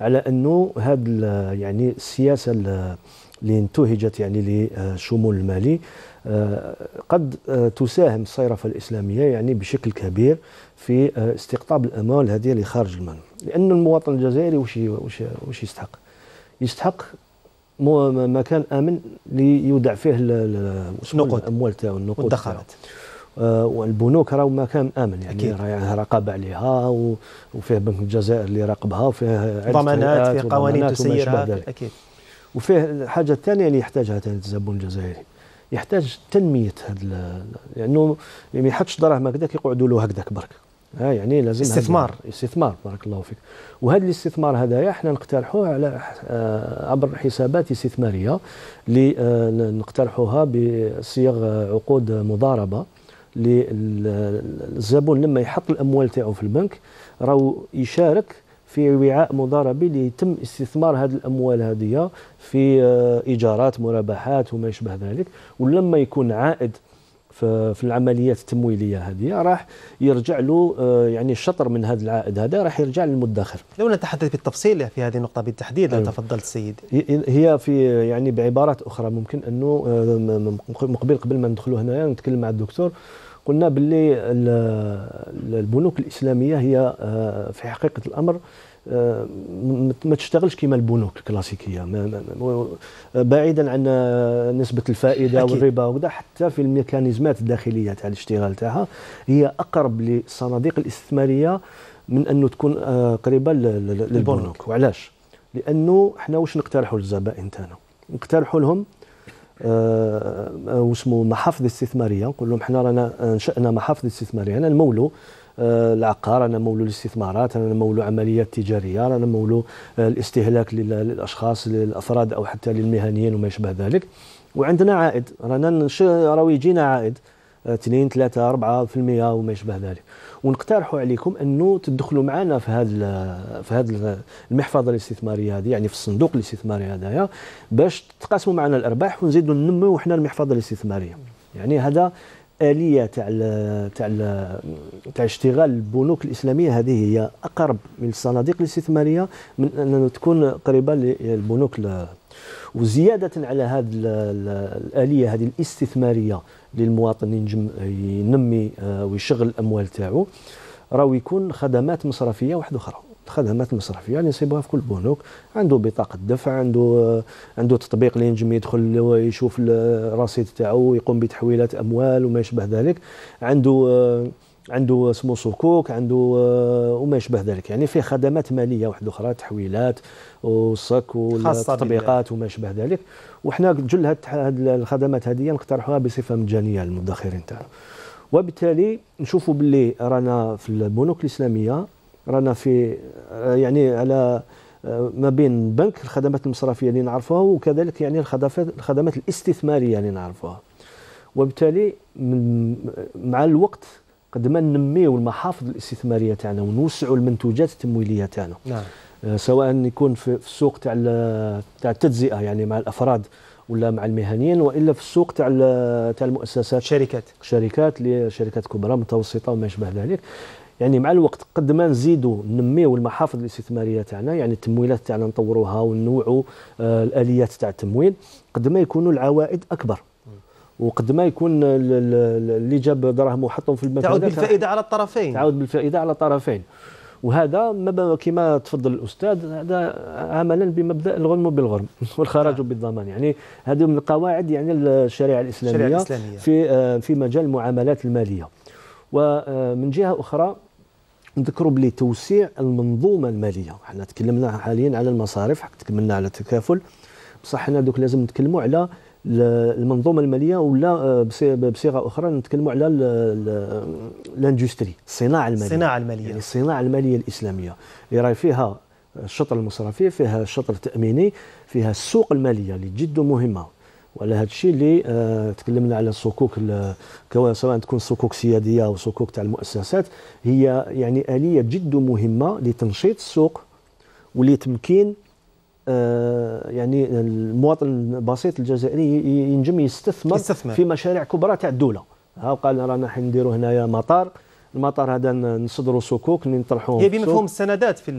على انه هذا يعني السياسه اللي انتهجت يعني للشمول المالي آه، قد آه، تساهم الصيرفه الاسلاميه يعني بشكل كبير في آه، استقطاب الاموال هذه لخارج المال لان المواطن الجزائري وش وش يستحق؟ يستحق مكان امن ليودع فيه النقود الاموال تاعو النقود والدخلات آه، والبنوك راهو مكان امن يعني راه رقابه عليها وفيه بنك الجزائر اللي يراقبها وفيه ضمانات في قوانين تسيرها اكيد وفيه الحاجه الثانيه اللي يحتاجها الزبون الجزائري يحتاج تنميه هذا لانه يعني ما يحطش دراهم هكذاك يقعدوا له هكذاك برك ها يعني لازم استثمار استثمار بارك الله فيك وهذا الاستثمار هذايا احنا نقترحوه على آه، عبر حسابات استثماريه اللي آه، نقترحوها بصيغ آه، عقود مضاربه للزبون لما يحط الاموال تاعو في البنك راهو يشارك في وعاء مضاربي اللي يتم استثمار هذه الاموال هذه في ايجارات مرابحات وما يشبه ذلك ولما يكون عائد في العمليات التمويليه هذه راح يرجع له آه، يعني شطر من هذا العائد هذا راح يرجع للمدخر. لو نتحدث بالتفصيل في هذه النقطه بالتحديد لو أيوه. تفضل السيد. هي في يعني بعبارات اخرى ممكن انه آه، مقبل قبل ما ندخلوا هنايا يعني نتكلم مع الدكتور قلنا باللي البنوك الاسلاميه هي آه، في حقيقه الامر ما تشتغلش كيما البنوك الكلاسيكيه بعيدا عن نسبه الفائده والربا وكذا حتى في الميكانيزمات الداخليه تاع الاشتغال تاعها هي اقرب للصناديق الاستثماريه من انه تكون آه، قريبه للبنوك وعلاش لانه حنا واش نقترحوا للزبائن تاعنا نقترحوا لهم آه، آه، واسمه محافظ استثماريه نقول لهم حنا رانا انشانا محافظ استثماريه انا المولو آه، العقار رانا مولو الاستثمارات رانا مولو عمليات تجاريه رانا مولو آه، الاستهلاك للاشخاص للافراد او حتى للمهنيين وما يشبه ذلك وعندنا عائد رانا راهو يجينا عائد 2 3 4% وما يشبه ذلك ونقترحوا عليكم انه تدخلوا معنا في هذا في هذا المحفظه الاستثماريه هذه يعني في الصندوق الاستثماري هذايا باش تقاسموا معنا الارباح ونزيدوا ننموا وحنا المحفظه الاستثماريه يعني هذا اليه تاع تاع تاع اشتغال البنوك الاسلاميه هذه هي اقرب من الصناديق الاستثماريه من ان تكون قريبه للبنوك وزياده على هذه الاليه هذه الاستثماريه للمواطن ينمي آه، ويشغل الاموال تاعو راهو يكون خدمات مصرفيه واحده اخرى الخدمات المصرفيه اللي يعني نصيبوها في كل بنوك عنده بطاقه دفع عنده عنده تطبيق اللي ينجم يدخل ويشوف الرصيد تاعو ويقوم بتحويلات اموال وما يشبه ذلك عنده عنده سمو صكوك عنده وما يشبه ذلك يعني فيه خدمات ماليه واحده اخرى تحويلات وصك والتطبيقات وما يشبه ذلك وحنا جل هاد الخدمات هذه نقترحوها بصفه مجانيه للمدخرين تاعنا وبالتالي نشوفوا باللي رانا في البنوك الاسلاميه رانا في يعني على آه، ما بين بنك الخدمات المصرفيه اللي نعرفوها وكذلك يعني الخدمات الخدمات الاستثماريه اللي نعرفوها وبالتالي من مع الوقت قد ما ننميو المحافظ الاستثماريه تاعنا ونوسعوا المنتوجات التمويليه تاعنا نعم. آه، سواء يكون في السوق تاع تاع التجزئه يعني مع الافراد ولا مع المهنيين والا في السوق تاع تاع المؤسسات شركات شركات لشركات كبرى متوسطه وما يشبه ذلك يعني مع الوقت قد ما نزيدوا ننميو المحافظ الاستثماريه تاعنا يعني التمويلات تاعنا نطوروها ونوعوا آه الاليات تاع التمويل قد ما يكونوا العوائد اكبر وقد ما يكون اللي جاب دراهم وحطهم في المنفذ تعود بالفائده على الطرفين تعود بالفائده على الطرفين وهذا كما تفضل الاستاذ هذا عملا بمبدا الغنم بالغرم [LAUGHS] والخراج نعم. بالضمان يعني هذه من القواعد يعني الشريعه الاسلاميه, الشريعة الإسلامية. في آه، في مجال المعاملات الماليه ومن آه، جهه اخرى نذكروا بلي توسيع المنظومه الماليه حنا تكلمنا حاليا على المصارف تكلمنا على التكافل بصح حنا دوك لازم نتكلموا على المنظومه الماليه ولا آه، بصيغه اخرى نتكلموا على الاندستري الصناعه الماليه الصناعه الماليه يعني الصناعه الماليه الاسلاميه اللي راهي فيها الشطر المصرفي فيها الشطر التاميني فيها السوق الماليه اللي جد مهمه وعلى هذا الشيء اللي آه تكلمنا على الصكوك سواء تكون صكوك سياديه او صكوك تاع المؤسسات هي يعني اليه جد مهمه لتنشيط السوق ولتمكين آه يعني المواطن البسيط الجزائري ينجم يستثمر, يستثمر. في مشاريع كبرى تاع الدوله ها قال رانا حنديروا هنايا مطار المطار هذا نصدروا صكوك نطرحوهم هي بمفهوم
السندات في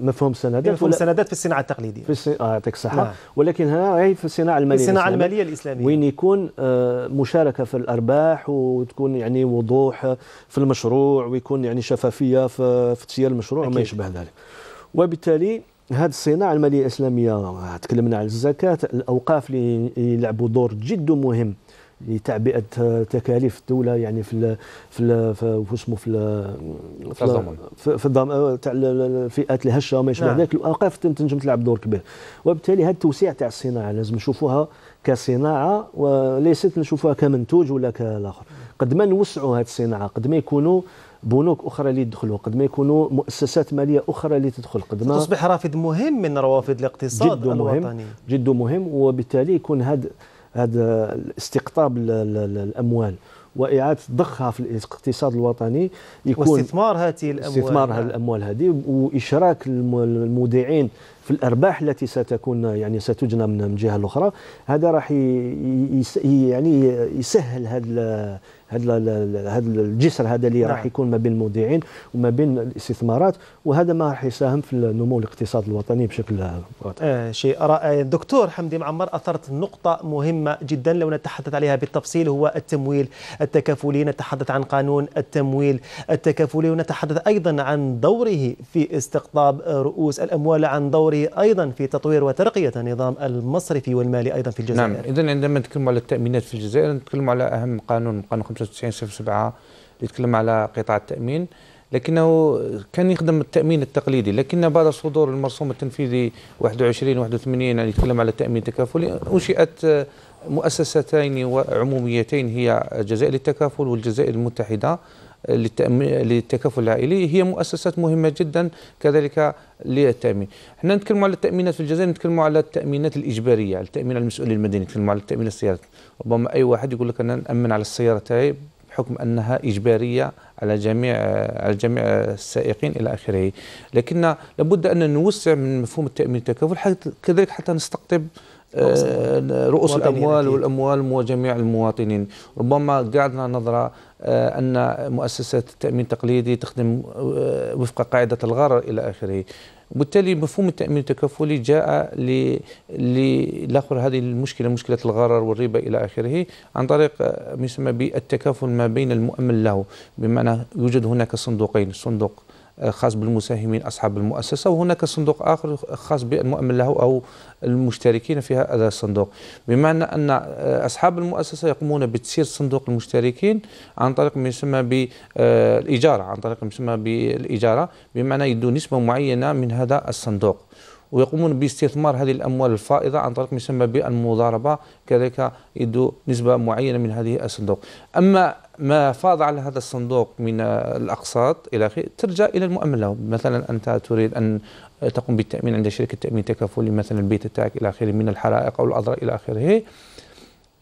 مفهوم السندات مفهوم السندات في الصناعه التقليديه في الصناعه يعطيك الصحه نعم. ولكن هنا غير في الصناعه الماليه الصناعه الماليه الاسلاميه وين يكون آه، مشاركه في الارباح وتكون يعني وضوح في المشروع ويكون يعني شفافيه في تسيير المشروع وما يشبه ذلك وبالتالي هذه الصناعه الماليه الاسلاميه تكلمنا على الزكاه الاوقاف اللي يلعبوا دور جد مهم لتعبئه تكاليف الدوله يعني في في ال في اسمه في في الضمان في آه، الضمان تاع الفئات الهشه وما يشبه نعم. ذلك الاوقاف تنجم تلعب دور كبير وبالتالي هذا التوسيع تاع الصناعه لازم نشوفوها كصناعه وليست نشوفوها كمنتوج ولا كالاخر قد ما نوسعوا هذه الصناعه قد ما يكونوا بنوك اخرى اللي يدخلوا قد ما يكونوا مؤسسات ماليه اخرى اللي تدخل قد ما تصبح
رافد مهم من روافد الاقتصاد جد الوطني
جد مهم وبالتالي يكون هذا هذا استقطاب الاموال واعاده ضخها في الاقتصاد الوطني يكون واستثمار هذه الاموال استثمار هذه الاموال هذه واشراك المودعين في الارباح التي ستكون يعني ستجنى من الجهه الاخرى هذا راح يعني يسهل هذا هذا هذا الجسر هذا اللي راح نعم. يكون ما بين المودعين وما بين الاستثمارات وهذا ما راح يساهم في نمو الاقتصاد الوطني بشكل واضح.
آه شيء رائع دكتور حمدي معمر اثرت نقطه مهمه جدا لو نتحدث عليها بالتفصيل هو التمويل التكافلي نتحدث عن قانون التمويل التكافلي ونتحدث ايضا عن دوره في استقطاب رؤوس الاموال عن دوره ايضا في تطوير وترقيه النظام المصرفي والمالي ايضا في الجزائر. نعم
اذا عندما نتكلم على التامينات في الجزائر نتكلم على اهم قانون قانون 9307 اللي تكلم على قطاع التامين لكنه كان يخدم التامين التقليدي لكن بعد صدور المرسوم التنفيذي 21 81 اللي يتكلم على التامين التكافلي انشئت مؤسستين وعموميتين هي الجزائر للتكافل والجزائر المتحده للتكافل العائلي هي مؤسسات مهمه جدا كذلك للتامين احنا نتكلموا على التامينات في الجزائر نتكلموا على التامينات الاجباريه على التامين على المسؤوليه المدني نتكلموا على التامين السيارات ربما اي واحد يقول لك انا نامن على السياره تاعي بحكم انها اجباريه على جميع على جميع السائقين الى اخره لكن لابد ان نوسع من مفهوم التامين التكافل كذلك حتى نستقطب آه، رؤوس الاموال والاموال وجميع المواطنين ربما قعدنا نظره آه، ان مؤسسات التامين التقليدي تخدم آه، وفق قاعده الغرر الى اخره وبالتالي مفهوم التامين التكفلي جاء لاخر هذه المشكله مشكله الغرر والربا الى اخره عن طريق ما يسمى بالتكافل ما بين المؤمن له بمعنى يوجد هناك صندوقين صندوق خاص بالمساهمين أصحاب المؤسسة وهناك صندوق آخر خاص بالمؤمن له أو المشتركين في هذا الصندوق بمعنى أن أصحاب المؤسسة يقومون بتسيير صندوق المشتركين عن طريق ما يسمى بالإجارة عن طريق ما يسمى بالإجارة بمعنى يدوا نسبة معينة من هذا الصندوق ويقومون باستثمار هذه الاموال الفائضه عن طريق ما يسمى بالمضاربه كذلك يدوا نسبه معينه من هذه الصندوق اما ما فاض على هذا الصندوق من الاقساط الى اخره ترجع الى المؤمن له مثلا انت تريد ان تقوم بالتامين عند شركه تامين تكافلي مثلا البيت تاعك الى اخره من الحرائق او الاضرار الى اخره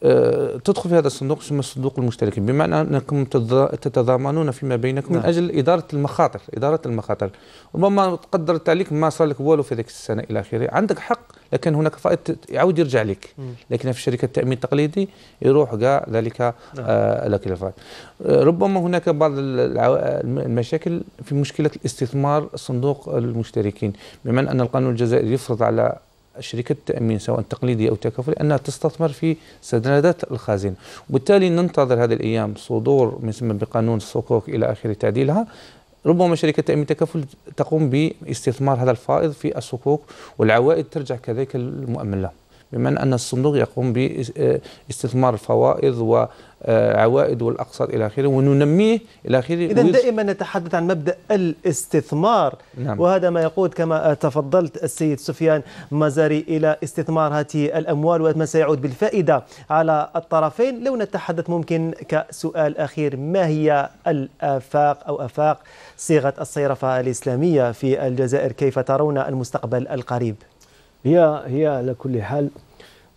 آه، تدخل في هذا الصندوق يسمى الصندوق المشتركين بمعنى انكم تتضامنون فيما بينكم من نعم. اجل اداره المخاطر اداره المخاطر ربما تقدرت عليك ما صار لك والو في ذيك السنه الى اخره عندك حق لكن هناك فائض يعود يرجع لك لكن في شركه التامين التقليدي يروح كاع ذلك آه نعم. لك الفائض آه، ربما هناك بعض المشاكل في مشكله الاستثمار صندوق المشتركين بمعنى ان القانون الجزائري يفرض على شركة التأمين سواء تقليدي أو تكافلي أنها تستثمر في سندات الخزينة وبالتالي ننتظر هذه الأيام صدور ما يسمى بقانون الصكوك إلى آخره تعديلها ربما شركة تأمين التكافل تقوم باستثمار هذا الفائض في الصكوك والعوائد ترجع كذلك للمؤمن له بمعنى أن الصندوق يقوم باستثمار الفوائض و عوائد والاقساط الى اخره وننميه الى اخره اذا دائما نتحدث عن مبدا الاستثمار نعم. وهذا ما يقود
كما تفضلت السيد سفيان مزاري الى استثمار هذه الاموال وما سيعود بالفائده على الطرفين لو نتحدث ممكن كسؤال اخير ما هي الافاق او افاق صيغه الصيرفه الاسلاميه في الجزائر كيف ترون المستقبل القريب
هي هي على كل حال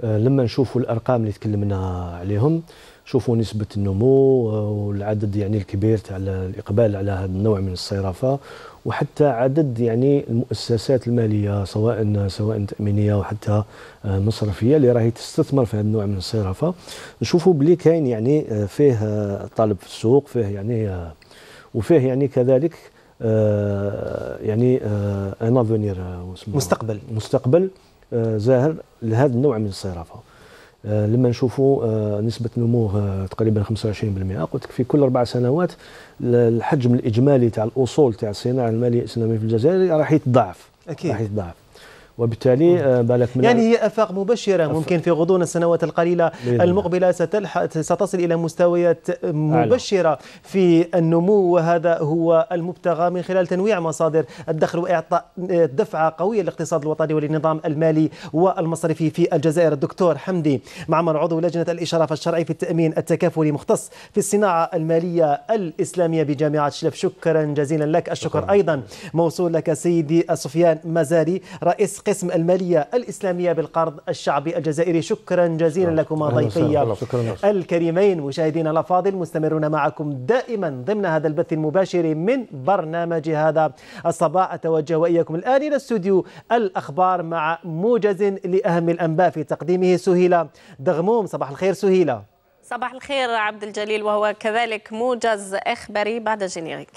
آه، لما نشوفوا الارقام اللي تكلمنا عليهم شوفوا نسبة النمو آه، والعدد يعني الكبير تاع الإقبال على هذا النوع من الصرافة وحتى عدد يعني المؤسسات المالية سواء سواء تأمينية وحتى آه، مصرفية اللي راهي تستثمر في هذا النوع من الصرافة نشوفوا بلي كاين يعني فيه طلب في السوق فيه يعني وفيه يعني كذلك آه، يعني آه، ان افونير آه، مستقبل مستقبل زاهر لهذا النوع من الصرافه لما نشوفوا نسبة نموه تقريبا 25% قلت لك في كل أربع سنوات الحجم الإجمالي تاع الأصول تاع الصناعة المالية الإسلامية في الجزائر راح يتضاعف أكيد راح يتضاعف وبالتالي آه، بالك من يعني هي
افاق مبشره أفاق ممكن
في غضون السنوات
القليله المقبله ستلحق ستصل الى مستويات مبشره أعلى. في النمو وهذا هو المبتغى من خلال تنويع مصادر الدخل واعطاء آه، دفعه قويه للاقتصاد الوطني وللنظام المالي والمصرفي في الجزائر الدكتور حمدي معمر عضو لجنه الاشراف الشرعي في التامين التكافلي مختص في الصناعه الماليه الاسلاميه بجامعه شلف شكرا جزيلا لك الشكر ايضا موصول لك سيدي سفيان مزاري رئيس قسم المالية الإسلامية بالقرض الشعبي الجزائري شكرا جزيلا نعم. لكما ضيفي نعم، نعم. الكريمين مشاهدينا الأفاضل مستمرون معكم دائما ضمن هذا البث المباشر من برنامج هذا الصباح أتوجه وإياكم الآن إلى استوديو الأخبار مع موجز لأهم الأنباء في تقديمه سهيلة دغموم صباح الخير سهيلة
صباح الخير عبد الجليل وهو كذلك موجز إخباري بعد الجنيريك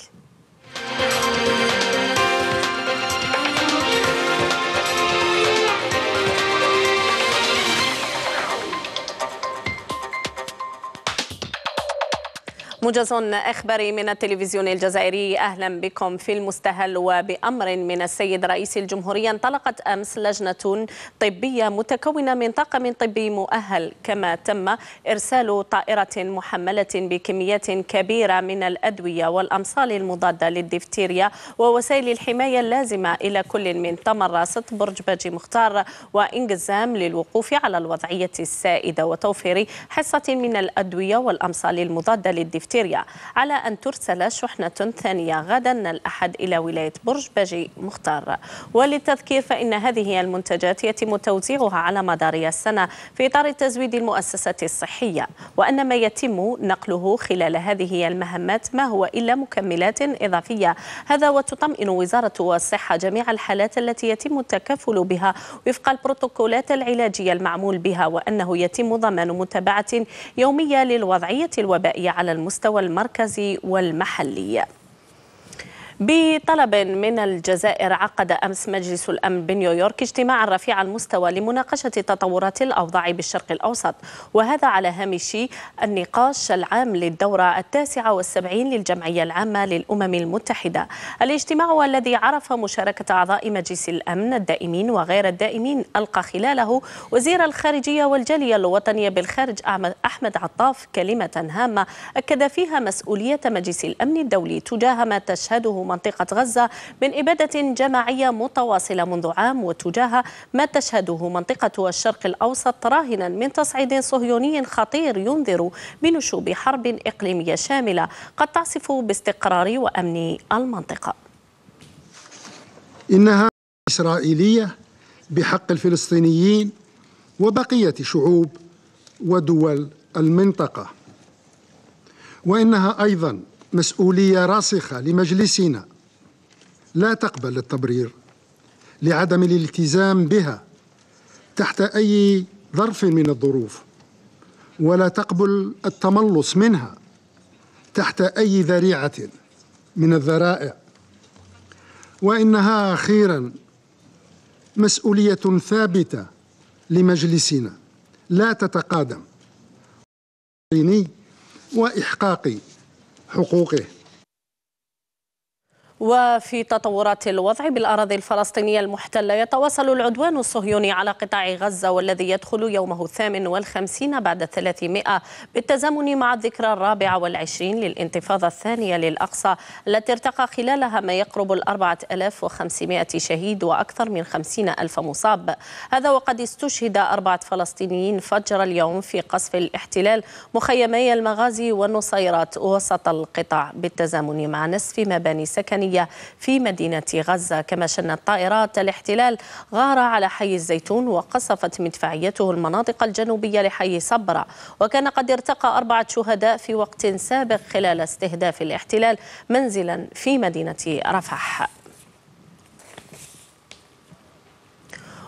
موجز اخباري من التلفزيون الجزائري اهلا بكم في المستهل وبامر من السيد رئيس الجمهوريه انطلقت امس لجنه طبيه متكونه من طاقم طبي مؤهل كما تم ارسال طائره محمله بكميات كبيره من الادويه والامصال المضاده للدفتيريا ووسائل الحمايه اللازمه الى كل من تمرست برج باجي مختار وانجزام للوقوف على الوضعيه السائده وتوفير حصه من الادويه والامصال المضاده للدفتيريا بكتيريا على أن ترسل شحنة ثانية غدا الأحد إلى ولاية برج باجي مختار وللتذكير فإن هذه المنتجات يتم توزيعها على مدار السنة في إطار تزويد المؤسسة الصحية وأن ما يتم نقله خلال هذه المهمات ما هو إلا مكملات إضافية هذا وتطمئن وزارة الصحة جميع الحالات التي يتم التكفل بها وفق البروتوكولات العلاجية المعمول بها وأنه يتم ضمان متابعة يومية للوضعية الوبائية على المستوى المستوى المركزي والمحلي بطلب من الجزائر عقد أمس مجلس الأمن بنيويورك اجتماعا رفيع المستوى لمناقشة تطورات الأوضاع بالشرق الأوسط وهذا على هامش النقاش العام للدورة التاسعة والسبعين للجمعية العامة للأمم المتحدة الاجتماع الذي عرف مشاركة أعضاء مجلس الأمن الدائمين وغير الدائمين ألقى خلاله وزير الخارجية والجالية الوطنية بالخارج أحمد عطاف كلمة هامة أكد فيها مسؤولية مجلس الأمن الدولي تجاه ما تشهده منطقة غزة من إبادة جماعية متواصلة منذ عام وتجاه ما تشهده منطقة الشرق الأوسط راهنا من تصعيد صهيوني خطير ينذر بنشوب حرب إقليمية شاملة قد تعصف باستقرار وأمن المنطقة
إنها إسرائيلية بحق الفلسطينيين وبقية شعوب ودول المنطقة وإنها أيضا مسؤولية راسخة لمجلسنا لا تقبل التبرير لعدم الالتزام بها تحت أي ظرف من الظروف ولا تقبل التملص منها تحت أي ذريعة من الذرائع وإنها أخيرا مسؤولية ثابتة لمجلسنا لا تتقادم وإحقاق حقوقه
وفي تطورات الوضع بالأراضي الفلسطينية المحتلة يتواصل العدوان الصهيوني على قطاع غزة والذي يدخل يومه الثامن والخمسين بعد الثلاثمائة بالتزامن مع الذكرى الرابعة والعشرين للانتفاضة الثانية للأقصى التي ارتقى خلالها ما يقرب الأربعة ألاف وخمسمائة شهيد وأكثر من خمسين ألف مصاب هذا وقد استشهد أربعة فلسطينيين فجر اليوم في قصف الاحتلال مخيمي المغازي والنصيرات وسط القطاع بالتزامن مع نصف مباني سكنية الإسرائيلية في مدينة غزة كما شنت طائرات الاحتلال غارة على حي الزيتون وقصفت مدفعيته المناطق الجنوبية لحي صبرة وكان قد ارتقى أربعة شهداء في وقت سابق خلال استهداف الاحتلال منزلا في مدينة رفح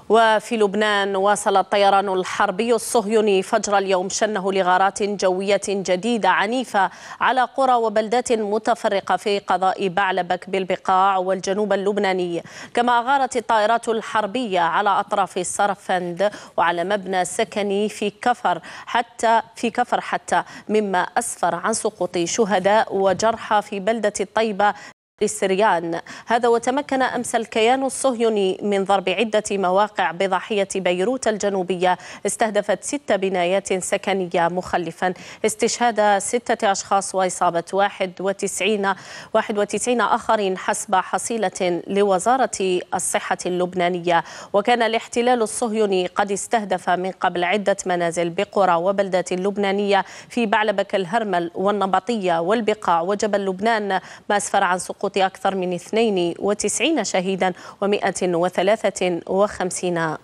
وفي لبنان واصل الطيران الحربي الصهيوني فجر اليوم شنه لغارات جوية جديدة عنيفة على قرى وبلدات متفرقة في قضاء بعلبك بالبقاع والجنوب اللبناني كما غارت الطائرات الحربية على أطراف صرفند وعلى مبنى سكني في كفر حتى في كفر حتى مما أسفر عن سقوط شهداء وجرحى في بلدة الطيبة السريان هذا وتمكن أمس الكيان الصهيوني من ضرب عدة مواقع بضاحية بيروت الجنوبية استهدفت ست بنايات سكنية مخلفا استشهاد ستة أشخاص وإصابة 91 91 آخرين حسب حصيلة لوزارة الصحة اللبنانية وكان الاحتلال الصهيوني قد استهدف من قبل عدة منازل بقرى وبلدات لبنانية في بعلبك الهرمل والنبطية والبقاع وجبل لبنان ما أسفر عن سقوط سقوط أكثر من 92 شهيدا و153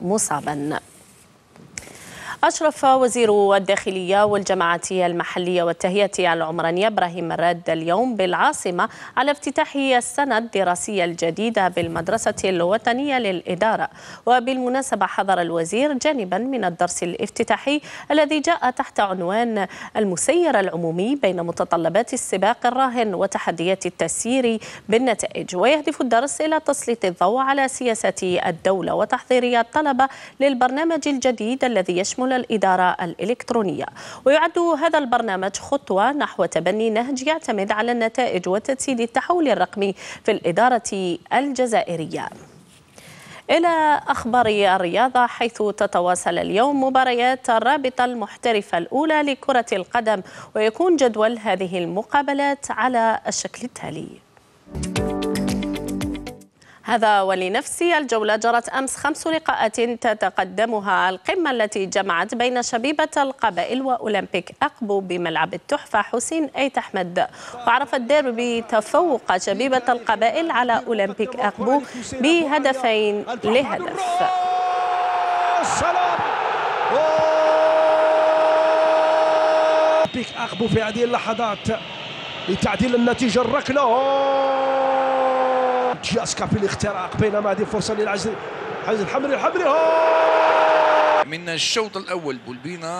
مصابا أشرف وزير الداخلية والجماعات المحلية والتهيئة العمرانية إبراهيم مراد اليوم بالعاصمة على افتتاح السنة الدراسية الجديدة بالمدرسة الوطنية للإدارة وبالمناسبة حضر الوزير جانبا من الدرس الافتتاحي الذي جاء تحت عنوان المسير العمومي بين متطلبات السباق الراهن وتحديات التسيير بالنتائج ويهدف الدرس إلى تسليط الضوء على سياسة الدولة وتحضير الطلبة للبرنامج الجديد الذي يشمل حول الإدارة الإلكترونية ويعد هذا البرنامج خطوة نحو تبني نهج يعتمد على النتائج وتسهيل التحول الرقمي في الإدارة الجزائرية إلى أخبار الرياضة حيث تتواصل اليوم مباريات الرابطة المحترفة الأولى لكرة القدم ويكون جدول هذه المقابلات على الشكل التالي. هذا ولنفسي الجولة جرت أمس خمس لقاءات تتقدمها القمة التي جمعت بين شبيبة القبائل وأولمبيك أقبو بملعب التحفة حسين أيت أحمد وعرف الديربي تفوق شبيبة القبائل على أولمبيك أقبو بهدفين لهدف
أولمبيك أقبو في هذه اللحظات لتعديل النتيجة الركلة جاسكا في الاختراق بينما هذه فرصه للعزل عز الحمري الحمري
من الشوط الاول بولبينا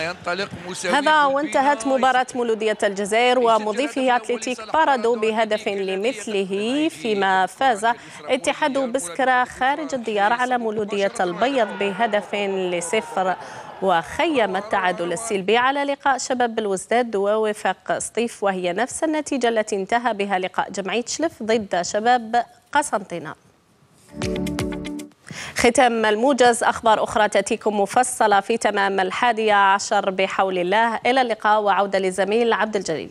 ينطلق موسى هذا
وانتهت مباراه مولوديه الجزائر ومضيفه اتلتيك بارادو بهدف لمثله فيما فاز اتحاد بسكرة خارج الديار على مولوديه البيض بهدف لصفر وخيم التعادل السلبي على لقاء شباب بالوزداد ووفاق سطيف وهي نفس النتيجة التي انتهى بها لقاء جمعية شلف ضد شباب قسنطينة ختام الموجز أخبار أخرى تأتيكم مفصلة في تمام الحادية عشر بحول الله إلى اللقاء وعودة للزميل عبد الجليل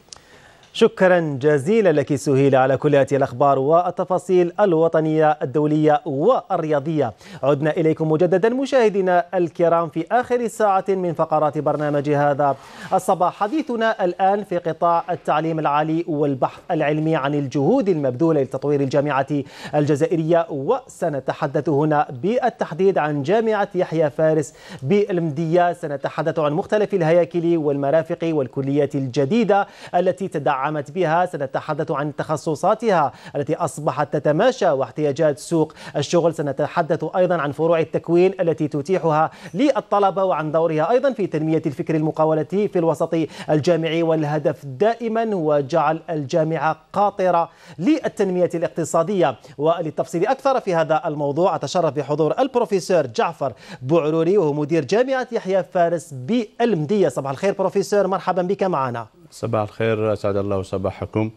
شكرا جزيلا لك سهيل على كل هذه الأخبار والتفاصيل الوطنية الدولية والرياضية عدنا إليكم مجددا مشاهدينا الكرام في آخر ساعة من فقرات برنامج هذا الصباح حديثنا الآن في قطاع التعليم العالي والبحث العلمي عن الجهود المبذولة لتطوير الجامعة الجزائرية وسنتحدث هنا بالتحديد عن جامعة يحيى فارس بالمدية سنتحدث عن مختلف الهياكل والمرافق والكليات الجديدة التي تدعم عمت بها سنتحدث عن تخصصاتها التي أصبحت تتماشى واحتياجات سوق الشغل سنتحدث أيضا عن فروع التكوين التي تتيحها للطلبة وعن دورها أيضا في تنمية الفكر المقاولتي في الوسط الجامعي والهدف دائما هو جعل الجامعة قاطرة للتنمية الاقتصادية وللتفصيل أكثر في هذا الموضوع أتشرف بحضور البروفيسور جعفر بوعروري وهو مدير جامعة يحيى فارس بالمدية صباح الخير بروفيسور مرحبا بك معنا
صباح الخير اسعد الله صباحكم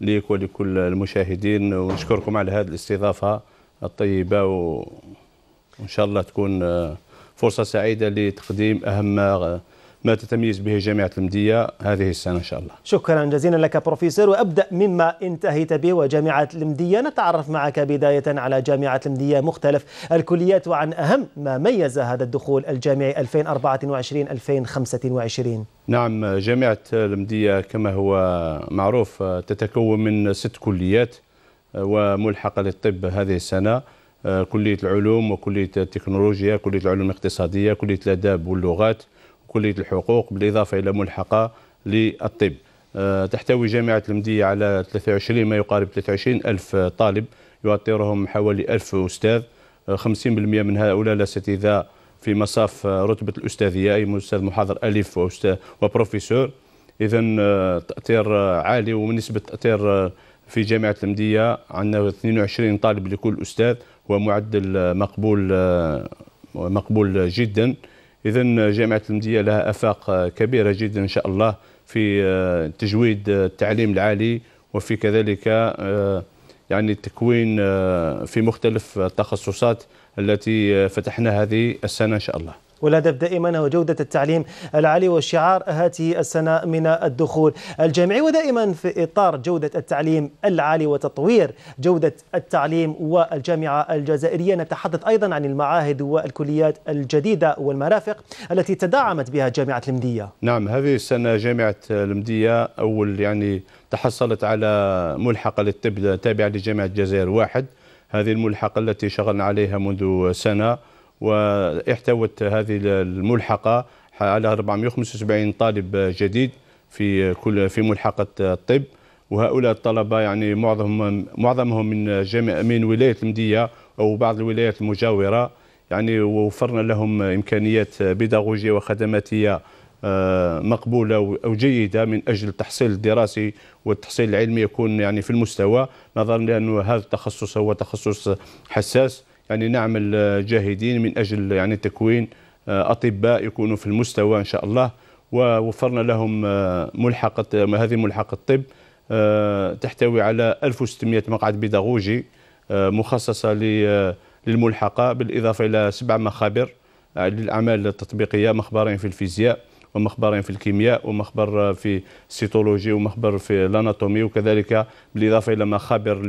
ليك ولكل المشاهدين ونشكركم على هذه الاستضافه الطيبه وان شاء الله تكون فرصه سعيده لتقديم اهم ما تتميز به جامعة المدية هذه السنة إن شاء الله
شكرا جزيلا لك بروفيسور وأبدأ مما انتهيت به وجامعة المدية نتعرف معك بداية على جامعة المدية مختلف الكليات وعن أهم ما ميز هذا الدخول الجامعي 2024-2025
نعم جامعة المدية كما هو معروف تتكون من ست كليات آه، وملحقة للطب هذه السنة آه، كلية العلوم وكلية التكنولوجيا كلية العلوم الاقتصادية كلية الآداب واللغات كليه الحقوق بالاضافه الى ملحقه للطب آه، تحتوي جامعه المديه على 23 ما يقارب 23 الف طالب يؤطرهم حوالي 1000 استاذ 50% آه، من هؤلاء الاساتذه في مصاف آه، رتبه الاستاذيه اي استاذ محاضر الف وأستاذ وبروفيسور اذا تاثير عالي ونسبه تاثير في جامعه المديه عندنا 22 طالب لكل استاذ ومعدل مقبول مقبول جدا إذا جامعة المدية لها آفاق كبيرة جدا إن شاء الله في تجويد التعليم العالي وفي كذلك آه، يعني التكوين آه، في مختلف التخصصات التي فتحنا هذه السنة إن شاء الله
والهدف دائما هو جودة التعليم العالي وشعار هذه السنة من الدخول الجامعي ودائما في إطار جودة التعليم العالي وتطوير جودة التعليم والجامعة الجزائرية نتحدث أيضا عن المعاهد والكليات الجديدة والمرافق التي تدعمت بها جامعة المدية
نعم هذه السنة جامعة المدية أول يعني تحصلت على ملحقة للطب تابعة لجامعة الجزائر واحد هذه الملحقة التي شغلنا عليها منذ سنة واحتوت هذه الملحقة على 475 طالب جديد في كل في ملحقة الطب وهؤلاء الطلبة يعني معظمهم معظمهم من جامع من ولاية المدية أو بعض الولايات المجاورة يعني ووفرنا لهم إمكانيات بيداغوجية وخدماتية آه، مقبولة أو جيدة من أجل التحصيل الدراسي والتحصيل العلمي يكون يعني في المستوى نظرا لانه هذا التخصص هو تخصص حساس يعني نعمل آه، جاهدين من أجل يعني تكوين آه، أطباء يكونوا في المستوى إن شاء الله ووفرنا لهم آه، ملحقة هذه ملحقة الطب تحتوي على 1600 مقعد بيداغوجي مخصصة للملحقة بالإضافة إلى سبع مخابر للأعمال التطبيقية مخبرين في الفيزياء ومخبرين في الكيمياء ومخبر في السيتولوجي ومخبر في الاناتومي وكذلك بالاضافه الى مخابر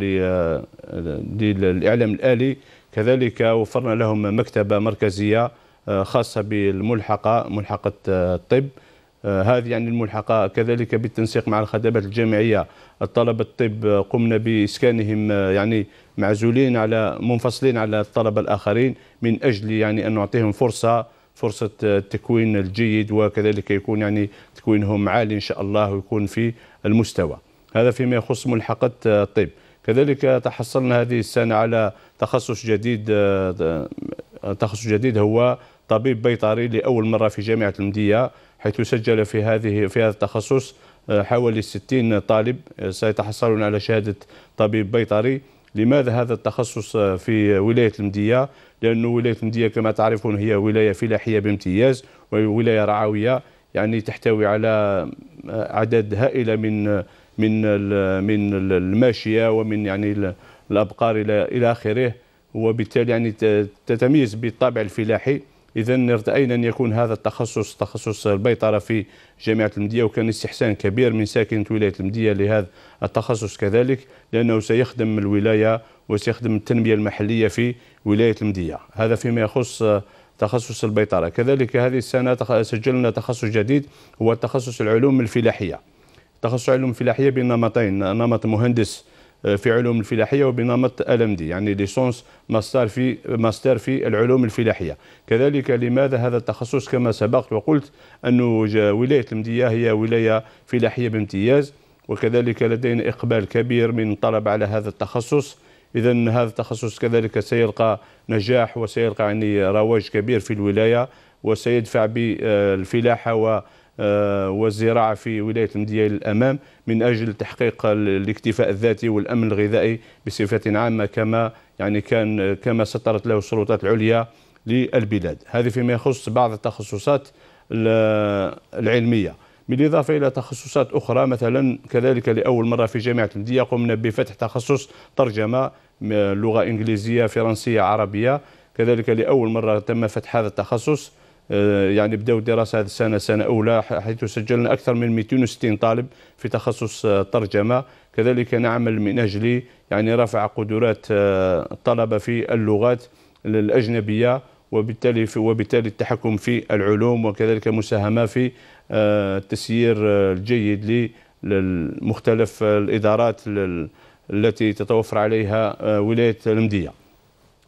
للاعلام الالي كذلك وفرنا لهم مكتبة مركزية آه، خاصة بالملحقة ملحقة آه، الطب آه، هذه يعني الملحقة كذلك بالتنسيق مع الخدمات الجامعية الطلبة الطب قمنا بإسكانهم يعني معزولين على منفصلين على الطلبة الآخرين من أجل يعني أن نعطيهم فرصة فرصة التكوين الجيد وكذلك يكون يعني تكوينهم عالي إن شاء الله ويكون في المستوى هذا فيما يخص ملحقة الطب كذلك تحصلنا هذه السنة على تخصص جديد آه، تخصص جديد هو طبيب بيطري لاول مره في جامعه المديه حيث سجل في هذه في هذا التخصص آه، حوالي 60 طالب آه، سيتحصلون على شهاده طبيب بيطري لماذا هذا التخصص في ولايه المديه لانه ولايه المديه كما تعرفون هي ولايه فلاحيه بامتياز وولايه رعويه يعني تحتوي على اعداد هائله من من من الماشيه ومن يعني الابقار الى الى اخره وبالتالي يعني تتميز بالطابع الفلاحي اذا ارتأينا ان يكون هذا التخصص تخصص البيطره في جامعه المديه وكان استحسان كبير من ساكنه ولايه المديه لهذا التخصص كذلك لانه سيخدم الولايه وسيخدم التنميه المحليه في ولايه المديه هذا فيما يخص تخصص البيطره كذلك هذه السنه سجلنا تخصص جديد هو تخصص العلوم الفلاحيه تخصص علوم الفلاحيه بنمطين نمط مهندس في علوم الفلاحيه وبنمط ال ام دي يعني ليسونس ماستر في ماستر في العلوم الفلاحيه كذلك لماذا هذا التخصص كما سبقت وقلت انه ولايه المديه هي ولايه فلاحيه بامتياز وكذلك لدينا اقبال كبير من طلب على هذا التخصص اذا هذا التخصص كذلك سيلقى نجاح وسيلقى يعني رواج كبير في الولايه وسيدفع بالفلاحه و آه، والزراعة في ولاية المدية الأمام من أجل تحقيق الاكتفاء الذاتي والأمن الغذائي بصفة عامة كما يعني كان كما سطرت له السلطات العليا للبلاد هذه فيما يخص بعض التخصصات العلمية بالإضافة إلى تخصصات أخرى مثلا كذلك لأول مرة في جامعة المدية قمنا بفتح تخصص ترجمة لغة إنجليزية فرنسية عربية كذلك لأول مرة تم فتح هذا التخصص آه، يعني بداوا الدراسه هذه السنه سنه اولى حيث سجلنا اكثر من 260 طالب في تخصص الترجمه آه، كذلك نعمل من اجل يعني رفع قدرات آه، الطلبه في اللغات الاجنبيه وبالتالي في وبالتالي التحكم في العلوم وكذلك مساهمه في التسيير الجيد لمختلف الادارات التي تتوفر عليها ولايه المديه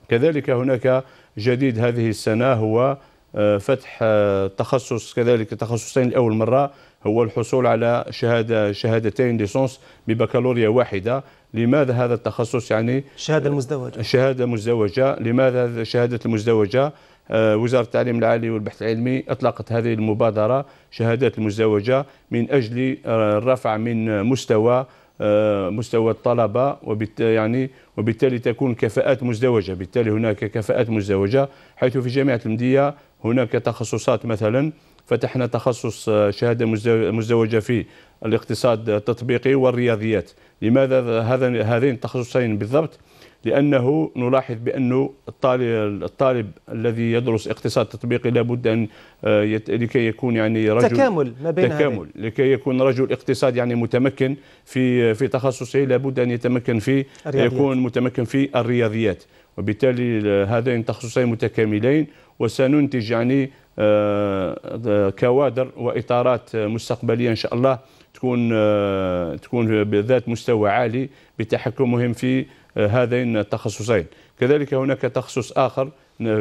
كذلك هناك جديد هذه السنه هو آه، فتح آه، تخصص كذلك تخصصين لاول مره هو الحصول على شهاده شهادتين ليسونس ببكالوريا واحده لماذا هذا التخصص يعني الشهاده المزدوجه الشهاده المزدوجه لماذا شهاده المزدوجه آه، وزارة التعليم العالي والبحث العلمي أطلقت هذه المبادرة شهادات المزدوجة من أجل الرفع من مستوى مستوى الطلبة وبالتالي يعني وبالتالي تكون كفاءات مزدوجة بالتالي هناك كفاءات مزدوجة حيث في جامعة المدية هناك تخصصات مثلا فتحنا تخصص آه، شهادة مزدوجة في الاقتصاد التطبيقي والرياضيات لماذا هذا هذين التخصصين بالضبط لأنه نلاحظ بأن الطالب, الطالب الذي يدرس اقتصاد تطبيقي لابد أن آه، يت... لكي يكون يعني رجل تكامل ما بين تكامل لكي يكون رجل اقتصاد يعني متمكن في في تخصصه لابد أن يتمكن في الرياضيات. يكون متمكن في الرياضيات وبالتالي آه، هذين تخصصين متكاملين وسننتج يعني آه، آه، كوادر واطارات آه، مستقبليه ان شاء الله تكون تكون بذات مستوى عالي بتحكمهم في هذين التخصصين كذلك هناك تخصص اخر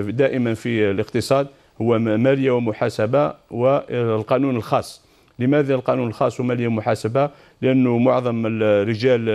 دائما في الاقتصاد هو ماليه ومحاسبه والقانون الخاص لماذا القانون الخاص وماليه ومحاسبه لانه معظم الرجال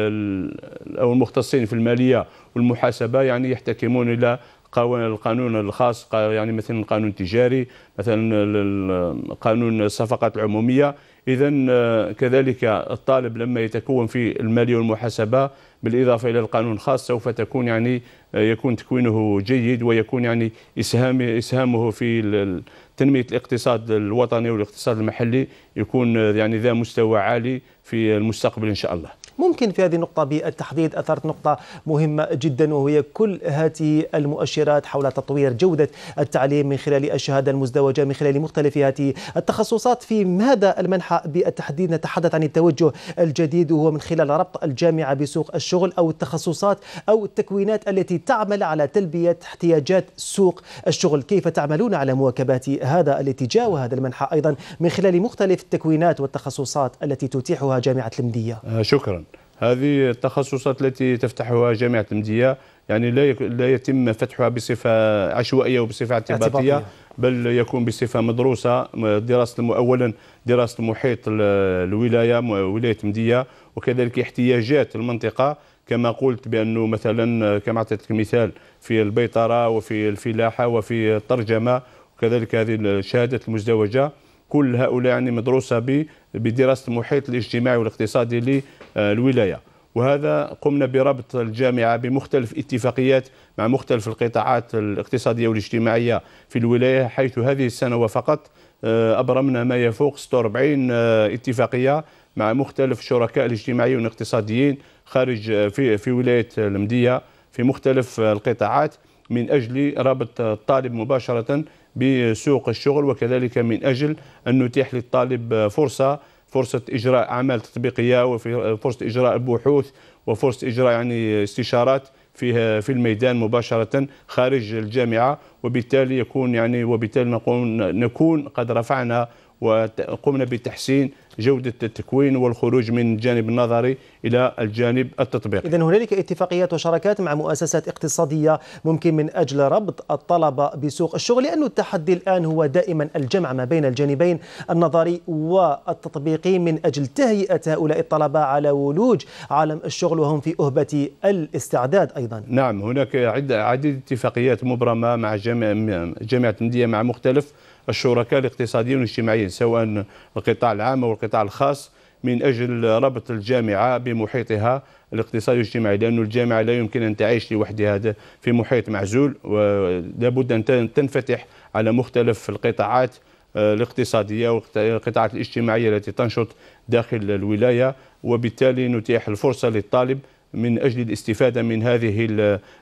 او المختصين في الماليه والمحاسبه يعني يحتكمون الى القانون الخاص يعني مثلا القانون التجاري مثلا قانون الصفقات العموميه اذا آه، كذلك الطالب لما يتكون في الماليه والمحاسبه بالاضافه الى القانون الخاص سوف تكون يعني آه، يكون تكوينه جيد ويكون يعني اسهام اسهامه في تنميه الاقتصاد الوطني والاقتصاد المحلي يكون آه، يعني ذا مستوى عالي في المستقبل ان شاء الله
ممكن في هذه النقطة بالتحديد أثرت نقطة مهمة جدا وهي كل هذه المؤشرات حول تطوير جودة التعليم من خلال الشهادة المزدوجة من خلال مختلف هذه التخصصات في هذا المنحى بالتحديد نتحدث عن التوجه الجديد وهو من خلال ربط الجامعة بسوق الشغل أو التخصصات أو التكوينات التي تعمل على تلبية احتياجات سوق الشغل كيف تعملون على مواكبة هذا الاتجاه وهذا المنحى أيضا من خلال مختلف التكوينات والتخصصات التي تتيحها جامعة المدية
آه، شكرا هذه التخصصات التي تفتحها جامعه المديه يعني لا لا يتم فتحها بصفه عشوائيه وبصفه اعتباطيه بل يكون بصفه مدروسه دراسه اولا دراسه محيط الولايه ولايه المدية وكذلك احتياجات المنطقه كما قلت بانه مثلا كما اعطيتك مثال في البيطره وفي الفلاحه وفي الترجمه وكذلك هذه الشهادات المزدوجه كل هؤلاء يعني مدروسه بدراسه المحيط الاجتماعي والاقتصادي للولايه وهذا قمنا بربط الجامعه بمختلف اتفاقيات مع مختلف القطاعات الاقتصاديه والاجتماعيه في الولايه حيث هذه السنه وفقط آه، ابرمنا ما يفوق 46 آه، اتفاقيه مع مختلف الشركاء الاجتماعيين والاقتصاديين خارج آه، في في ولايه المديه في مختلف القطاعات من اجل ربط الطالب مباشره بسوق الشغل وكذلك من أجل أن نتيح للطالب فرصة فرصة إجراء أعمال تطبيقية وفرصة إجراء بحوث وفرصة إجراء يعني استشارات في في الميدان مباشرة خارج الجامعة وبالتالي يكون يعني وبالتالي نكون قد رفعنا وقمنا بتحسين جودة التكوين والخروج من الجانب النظري إلى الجانب التطبيقي
إذا هنالك اتفاقيات وشراكات مع مؤسسات اقتصادية ممكن من أجل ربط الطلبة بسوق الشغل لأن التحدي الآن هو دائما الجمع ما بين الجانبين النظري والتطبيقي من أجل تهيئة هؤلاء الطلبة على ولوج عالم الشغل وهم في أهبة الاستعداد أيضا
نعم هناك عدة عديد اتفاقيات مبرمة مع جامعة المدية مع مختلف الشركاء الاقتصاديين والاجتماعيين سواء القطاع العام أو القطاع الخاص من أجل ربط الجامعة بمحيطها الاقتصادي والاجتماعي لأن الجامعة لا يمكن أن تعيش لوحدها في محيط معزول ولابد أن تنفتح على مختلف القطاعات آه، الاقتصادية والقطاعات الاجتماعية التي تنشط داخل الولاية وبالتالي نتيح الفرصة للطالب من أجل الاستفادة من هذه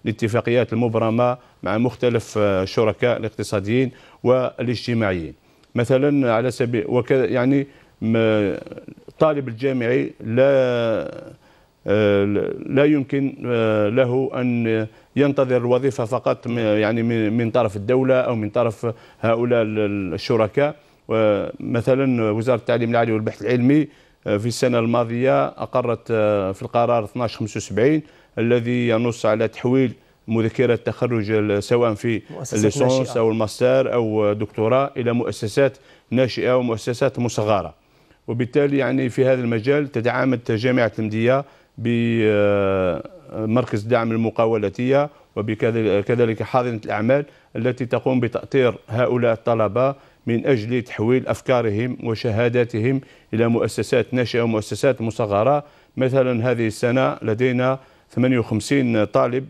الاتفاقيات المبرمة مع مختلف الشركاء آه، الاقتصاديين والاجتماعيين مثلا على سبيل وكذا يعني الطالب الجامعي لا آه، لا يمكن آه، له ان ينتظر الوظيفه فقط يعني من طرف الدوله او من طرف هؤلاء الشركاء مثلا وزاره التعليم العالي والبحث العلمي آه، في السنه الماضيه اقرت في القرار 1275 الذي ينص على تحويل مذكره تخرج سواء في الليسونس او الماستر او دكتوراه الى مؤسسات ناشئه ومؤسسات مصغره وبالتالي يعني في هذا المجال تتعامد جامعه المديه بمركز آه، دعم المقاولاتيه وكذلك حاضنه الاعمال التي تقوم بتاطير هؤلاء الطلبه من اجل تحويل افكارهم وشهاداتهم الى مؤسسات ناشئه ومؤسسات مصغره مثلا هذه السنه لدينا 58 طالب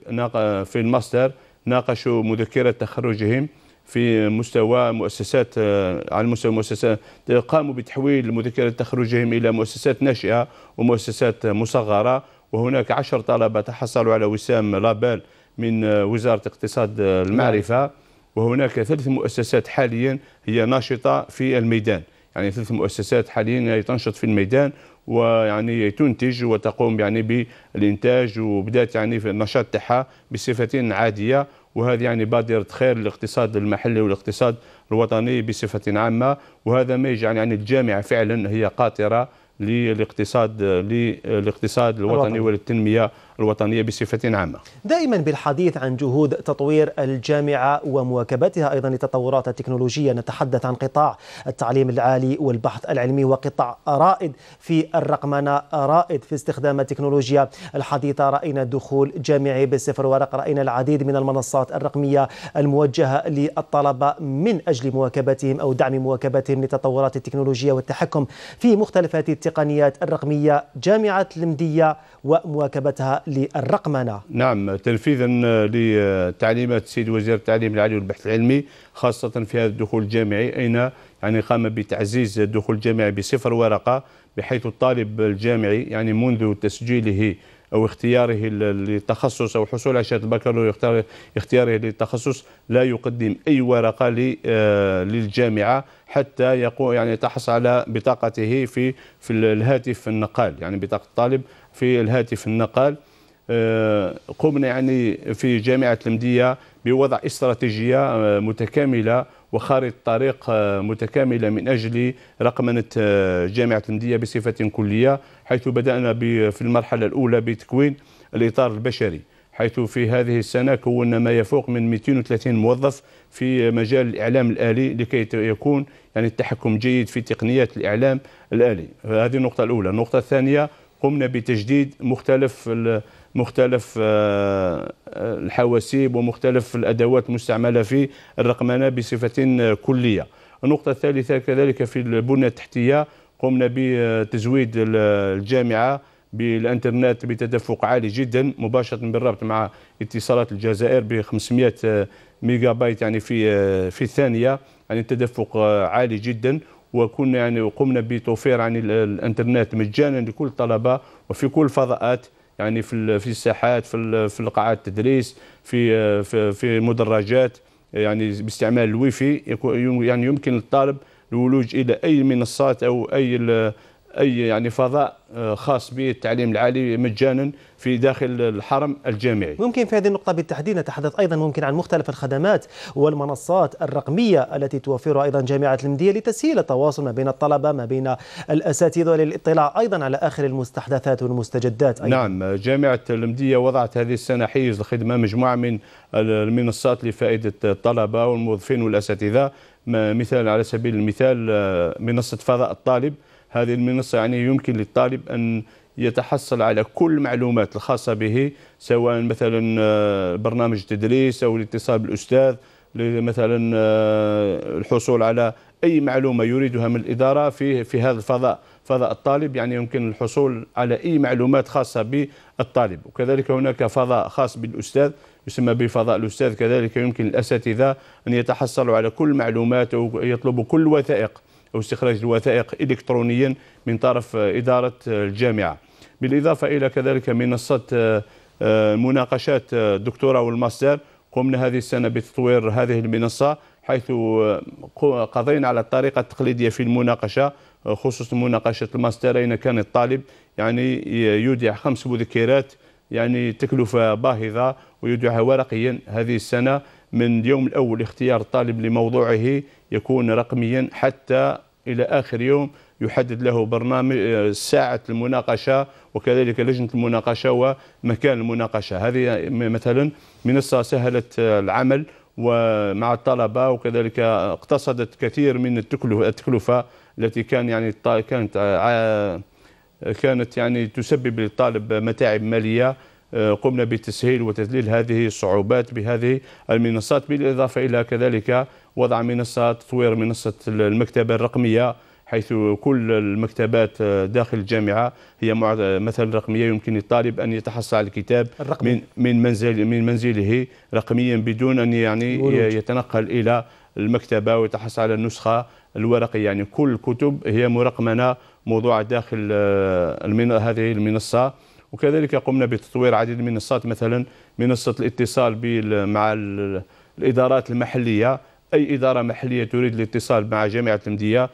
في الماستر ناقشوا مذكرة تخرجهم في مستوى مؤسسات آه، على مستوى المؤسسات آه، قاموا بتحويل مذكرة تخرجهم إلى مؤسسات ناشئة ومؤسسات مصغرة وهناك عشر طلبة تحصلوا على وسام لابال من آه، وزارة اقتصاد المعرفة نعم. وهناك ثلاث مؤسسات حاليا هي ناشطة في الميدان يعني ثلاث مؤسسات حاليا تنشط في الميدان ويعني تنتج وتقوم يعني بالانتاج وبدات يعني في النشاط تاعها بصفه عاديه وهذه يعني بادرة خير للاقتصاد المحلي والاقتصاد الوطني بصفة عامة وهذا ما يجعل يعني الجامعة فعلا هي قاطرة للاقتصاد للاقتصاد الوطني, الوطني. وللتنمية الوطنية بصفة عامة
دائما بالحديث عن جهود تطوير الجامعة ومواكبتها أيضا للتطورات التكنولوجية نتحدث عن قطاع التعليم العالي والبحث العلمي وقطاع رائد في الرقمنة رائد في استخدام التكنولوجيا الحديثة رأينا دخول جامعي بالصفر ورق رأينا العديد من المنصات الرقمية الموجهة للطلبة من أجل مواكبتهم أو دعم مواكبتهم لتطورات التكنولوجيا والتحكم في مختلف هذه التقنيات الرقمية جامعة المدية ومواكبتها للرقمنة
نعم تنفيذا لتعليمات السيد وزير التعليم العالي والبحث العلمي خاصة في هذا الدخول الجامعي أين يعني قام بتعزيز الدخول الجامعي بصفر ورقة بحيث الطالب الجامعي يعني منذ تسجيله أو اختياره للتخصص أو حصول على شهاده البكالوريا اختياره للتخصص لا يقدم أي ورقة آه، للجامعة حتى يقوم يعني تحصل على بطاقته في في الهاتف النقال يعني بطاقة الطالب في الهاتف النقال آه، قمنا يعني في جامعة المدية بوضع استراتيجية آه، متكاملة وخارطة طريق آه، متكاملة من أجل رقمنة جامعة المدية بصفة كلية حيث بدأنا في المرحلة الأولى بتكوين الإطار البشري حيث في هذه السنة كونا ما يفوق من 230 موظف في مجال الإعلام الآلي لكي يكون يعني التحكم جيد في تقنيات الإعلام الآلي هذه النقطة الأولى النقطة الثانية قمنا بتجديد مختلف مختلف آه، آه، الحواسيب ومختلف الأدوات المستعملة في الرقمنة بصفة آه، كلية النقطة الثالثة كذلك في البنى التحتية قمنا بتزويد الجامعة بالانترنت بتدفق عالي جدا مباشره بالربط مع اتصالات الجزائر ب 500 ميجا بايت يعني في في الثانيه يعني تدفق عالي جدا وكنا يعني قمنا بتوفير يعني الانترنت مجانا لكل الطلبه وفي كل الفضاءات يعني في في الساحات في في قاعات التدريس في في مدرجات يعني باستعمال الويفي يعني يمكن للطالب الولوج الى اي منصات او اي اي يعني فضاء آه، خاص بالتعليم العالي مجانا في داخل الحرم الجامعي.
ممكن في هذه النقطه بالتحديد نتحدث ايضا ممكن عن مختلف الخدمات والمنصات الرقميه التي توفرها ايضا جامعه المديه لتسهيل التواصل ما بين الطلبه ما بين الاساتذه وللاطلاع ايضا على اخر المستحدثات والمستجدات أيضا.
نعم جامعه المديه وضعت هذه السنه حيز الخدمه مجموعه من المنصات لفائده الطلبه والموظفين والاساتذه مثال على سبيل المثال آه، منصه فضاء الطالب هذه المنصة يعني يمكن للطالب أن يتحصل على كل المعلومات الخاصة به سواء مثلا آه، برنامج تدريس أو الاتصال بالأستاذ مثلا آه، الحصول على أي معلومة يريدها من الإدارة في في هذا الفضاء فضاء الطالب يعني يمكن الحصول على أي معلومات خاصة بالطالب وكذلك هناك فضاء خاص بالأستاذ يسمى بفضاء الأستاذ كذلك يمكن الأساتذة أن يتحصلوا على كل معلومات ويطلبوا كل وثائق أو استخراج الوثائق إلكترونيا من طرف إدارة الجامعة بالإضافة إلى كذلك منصة آه، آه، مناقشات الدكتوراه آه، والماستر قمنا هذه السنة بتطوير هذه المنصة حيث قضينا على الطريقة التقليدية في المناقشة خصوصا مناقشة الماستر أين كان الطالب يعني يودع خمس مذكرات يعني تكلفة باهظة ويودعها ورقيا هذه السنة من اليوم الأول اختيار الطالب لموضوعه يكون رقميا حتى إلى آخر يوم يحدد له برنامج آه، ساعة المناقشة وكذلك لجنة المناقشة ومكان المناقشة هذه مثلا منصة سهلت آه، العمل ومع الطلبة وكذلك اقتصدت كثير من التكلفة التي كان يعني كانت آه، كانت يعني تسبب للطالب متاعب مالية قمنا بتسهيل وتذليل هذه الصعوبات بهذه المنصات بالإضافة إلى كذلك وضع منصات تطوير منصة المكتبة الرقمية حيث كل المكتبات داخل الجامعة هي مثلا رقمية يمكن للطالب أن يتحصل على الكتاب الرقمي. من من منزل من منزله رقميا بدون أن يعني يتنقل إلى المكتبة ويتحصل على النسخة الورقية يعني كل الكتب هي مرقمنة موضوعة داخل آه، هذه المنصة وكذلك قمنا بتطوير عديد من المنصات مثلا منصة الاتصال مع الإدارات المحلية اي اداره محليه تريد الاتصال مع جامعه المديه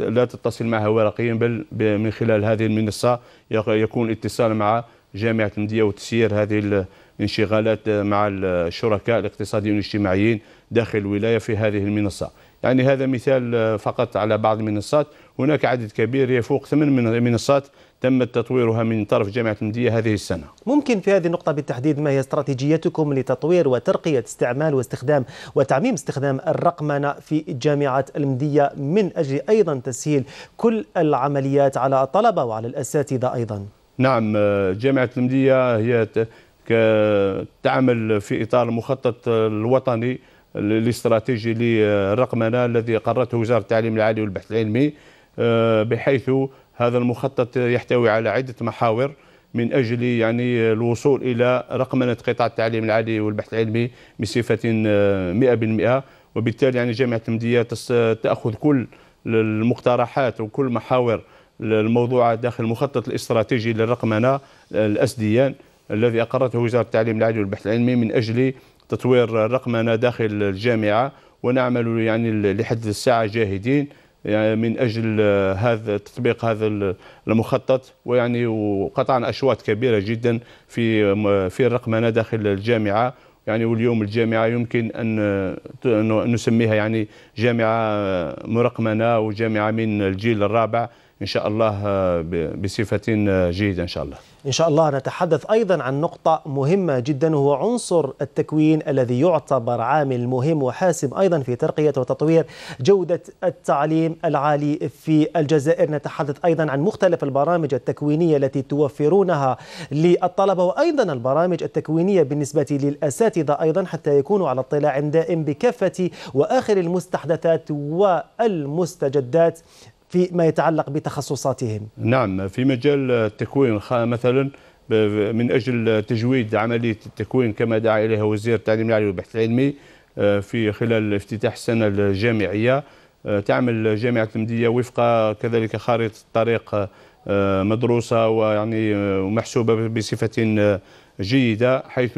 لا تتصل معها ورقيا بل من خلال هذه المنصه يكون الاتصال مع جامعه المديه وتسيير هذه الانشغالات مع الشركاء الاقتصاديين والاجتماعيين داخل الولايه في هذه المنصه. يعني هذا مثال فقط على بعض المنصات هناك عدد كبير يفوق ثمان منصات تم تطويرها من طرف جامعة المدية هذه السنة
ممكن في هذه النقطة بالتحديد ما هي استراتيجيتكم لتطوير وترقية استعمال واستخدام وتعميم استخدام الرقمنة في جامعة المدية من أجل أيضا تسهيل كل العمليات على الطلبة وعلى الأساتذة أيضا
نعم جامعة المدية هي تعمل في إطار المخطط الوطني الاستراتيجي للرقمنة الذي قررته وزارة التعليم العالي والبحث العلمي آه، بحيث هذا المخطط يحتوي على عدة محاور من أجل يعني الوصول إلى رقمنة قطاع التعليم العالي والبحث العلمي بصفة 100% آه، وبالتالي يعني جامعة المدية تأخذ كل المقترحات وكل محاور الموضوعة داخل المخطط الاستراتيجي للرقمنة الأسديان الذي أقرته وزارة التعليم العالي والبحث العلمي من أجل تطوير الرقمنة داخل الجامعة ونعمل يعني لحد الساعة جاهدين يعني من اجل هذا تطبيق هذا المخطط ويعني وقطعنا اشواط كبيره جدا في في الرقمنه داخل الجامعه يعني واليوم الجامعه يمكن ان نسميها يعني جامعه مرقمنه وجامعه من الجيل الرابع إن شاء الله آه، بصفة آه، جيدة إن شاء الله
إن شاء الله نتحدث أيضا عن نقطة مهمة جدا وهو عنصر التكوين الذي يعتبر عامل مهم وحاسم أيضا في ترقية وتطوير جودة التعليم العالي في الجزائر نتحدث أيضا عن مختلف البرامج التكوينية التي توفرونها للطلبة وأيضا البرامج التكوينية بالنسبة للأساتذة أيضا حتى يكونوا على اطلاع دائم بكافة وآخر المستحدثات والمستجدات فيما يتعلق بتخصصاتهم
نعم في مجال التكوين مثلا من أجل تجويد عملية التكوين كما دعا إليها وزير التعليم العالي والبحث العلمي آه، في خلال افتتاح السنة الجامعية آه، تعمل جامعة المدية وفق كذلك خارطة الطريق آه، مدروسة ويعني محسوبة بصفة جيدة حيث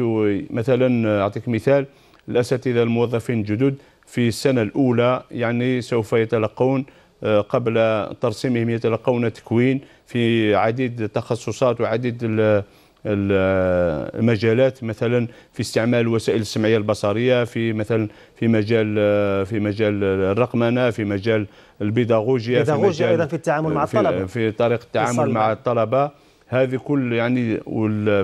مثلا أعطيك مثال الأساتذة الموظفين الجدد في السنة الأولى يعني سوف يتلقون آه، قبل ترسيمهم يتلقون تكوين في عديد التخصصات وعديد المجالات مثلا في استعمال وسائل السمعيه البصريه في مثلا في مجال آه، في مجال الرقمنه في مجال البيداغوجيا البيداغوجيا ايضا في التعامل مع آه، الطلبه في طريقه التعامل مع الطلبه هذه كل يعني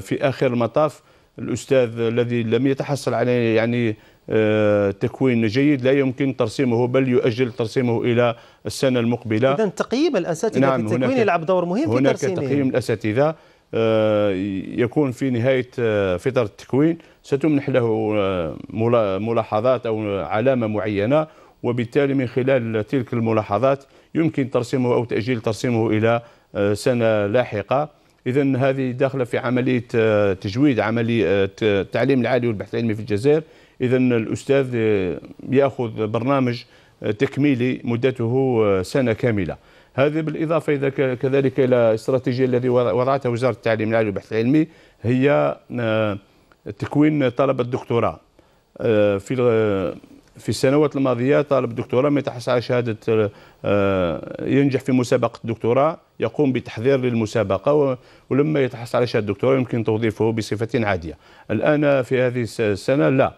في اخر المطاف الاستاذ الذي لم يتحصل على يعني آه، تكوين جيد لا يمكن ترسيمه بل يؤجل ترسيمه إلى السنة المقبلة إذا
تقييم الأساتذة نعم في التكوين يلعب دور مهم في ترسيمه هناك تقييم
الأساتذة آه، يكون في نهاية فترة آه، التكوين ستمنح له ملاحظات أو علامة معينة وبالتالي من خلال تلك الملاحظات يمكن ترسيمه أو تأجيل ترسيمه إلى سنة لاحقة إذا هذه داخلة في عملية تجويد عملية التعليم العالي والبحث العلمي في الجزائر اذا الاستاذ ياخذ برنامج تكميلي مدته آه، سنه كامله هذه بالإضافة إذا كذلك إلى الاستراتيجية الذي وضعتها وزارة التعليم العالي والبحث العلمي هي آه، تكوين طلبة الدكتوراه آه، في في السنوات الماضية طالب الدكتوراه ما يتحصل على شهادة ينجح في مسابقة الدكتوراه يقوم بتحضير للمسابقة ولما يتحصل على شهادة الدكتوراه يمكن توظيفه بصفة عادية الآن في هذه السنة لا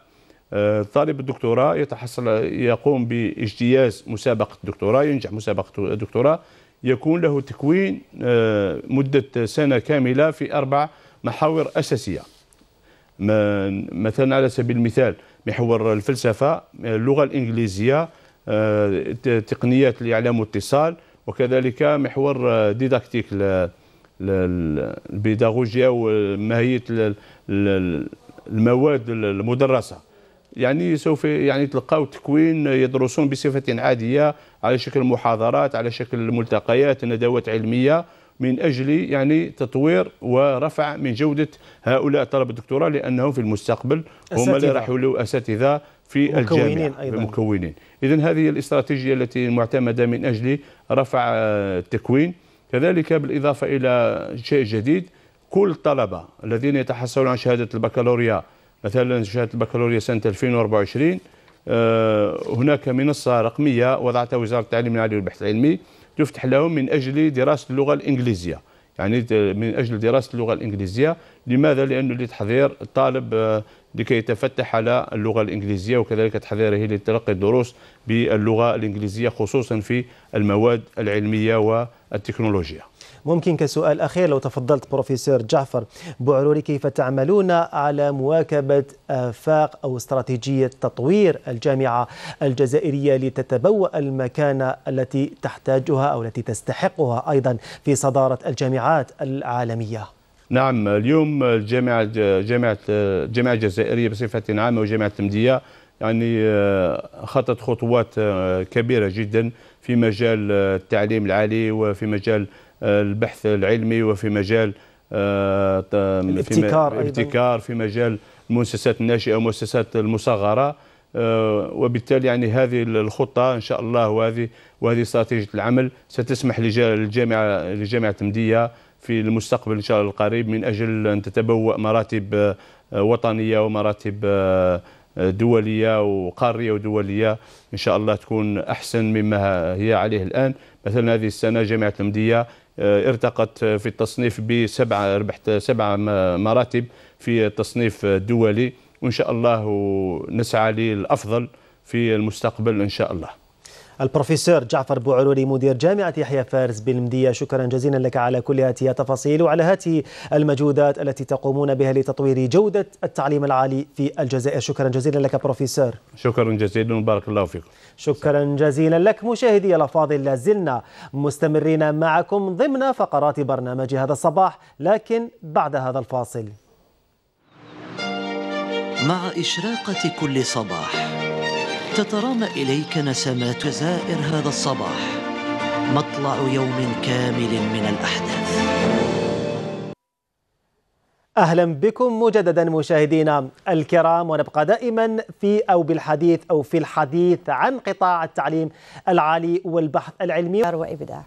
طالب الدكتوراه يتحصل يقوم باجتياز مسابقه الدكتوراه ينجح مسابقه الدكتوراه يكون له تكوين آه، مده سنه كامله في اربع محاور اساسيه مثلا على سبيل المثال محور الفلسفه اللغه الانجليزيه آه، تقنيات الاعلام والاتصال وكذلك محور ديداكتيك البيداغوجيا وماهيه المواد المدرسه يعني سوف يعني تلقاو تكوين يدرسون بصفه عاديه على شكل محاضرات على شكل ملتقيات ندوات علميه من اجل يعني تطوير ورفع من جوده هؤلاء طلبه الدكتوراه لانهم في المستقبل هم اللي راح يولوا اساتذه في الجامعه أيضاً. المكونين اذا هذه الاستراتيجيه التي معتمده من اجل رفع التكوين كذلك بالاضافه الى شيء جديد كل الطلبه الذين يتحصلون على شهاده البكالوريا مثلا شهاده البكالوريا سنه 2024 آه، هناك منصه رقميه وضعتها وزاره التعليم العالي والبحث العلمي تفتح لهم من اجل دراسه اللغه الانجليزيه يعني من اجل دراسه اللغه الانجليزيه لماذا لانه لتحضير الطالب آه، لكي يتفتح على اللغه الانجليزيه وكذلك تحضيره لتلقي الدروس باللغه الانجليزيه خصوصا في المواد العلميه والتكنولوجيا
ممكن كسؤال أخير لو تفضلت بروفيسور جعفر بوعروري كيف تعملون على مواكبة آفاق أو استراتيجية تطوير الجامعة الجزائرية لتتبوأ المكانة التي تحتاجها أو التي تستحقها أيضا في صدارة الجامعات العالمية
نعم اليوم الجامعة جامعة الجامعة الجزائرية بصفة عامة وجامعة التمدية يعني آه، خطت خطوات آه، كبيرة جدا في مجال آه، التعليم العالي وفي مجال آه، البحث العلمي وفي مجال الابتكار آه، في الابتكار في مجال المؤسسات الناشئه والمؤسسات المصغره آه، وبالتالي يعني هذه الخطه ان شاء الله وهذه وهذه استراتيجيه العمل ستسمح للجامعه لجامعه المديه في المستقبل ان شاء الله القريب من اجل ان تتبوأ مراتب وطنيه ومراتب دوليه وقاريه ودوليه ان شاء الله تكون احسن مما هي عليه الان مثلا هذه السنه جامعه المديه آه، ارتقت في التصنيف بسبعة ربحت سبعة مراتب في التصنيف الدولي وإن شاء الله نسعى للأفضل في المستقبل إن شاء الله
البروفيسور جعفر بوعروري مدير جامعة يحيى فارس بالمدية شكرا جزيلا لك على كل هذه التفاصيل وعلى هذه المجهودات التي تقومون بها لتطوير جودة التعليم العالي في الجزائر شكرا جزيلا لك بروفيسور
شكرا جزيلا وبارك الله فيكم
شكرا جزيلا لك مشاهدي الأفاضل لازلنا مستمرين معكم ضمن فقرات برنامج هذا الصباح لكن بعد هذا
الفاصل مع إشراقة كل صباح تترامى إليك نسمات زائر هذا الصباح مطلع يوم كامل من الأحداث
أهلا بكم مجددا مشاهدينا الكرام ونبقى دائما في أو بالحديث أو في الحديث عن قطاع التعليم العالي والبحث العلمي وإبداع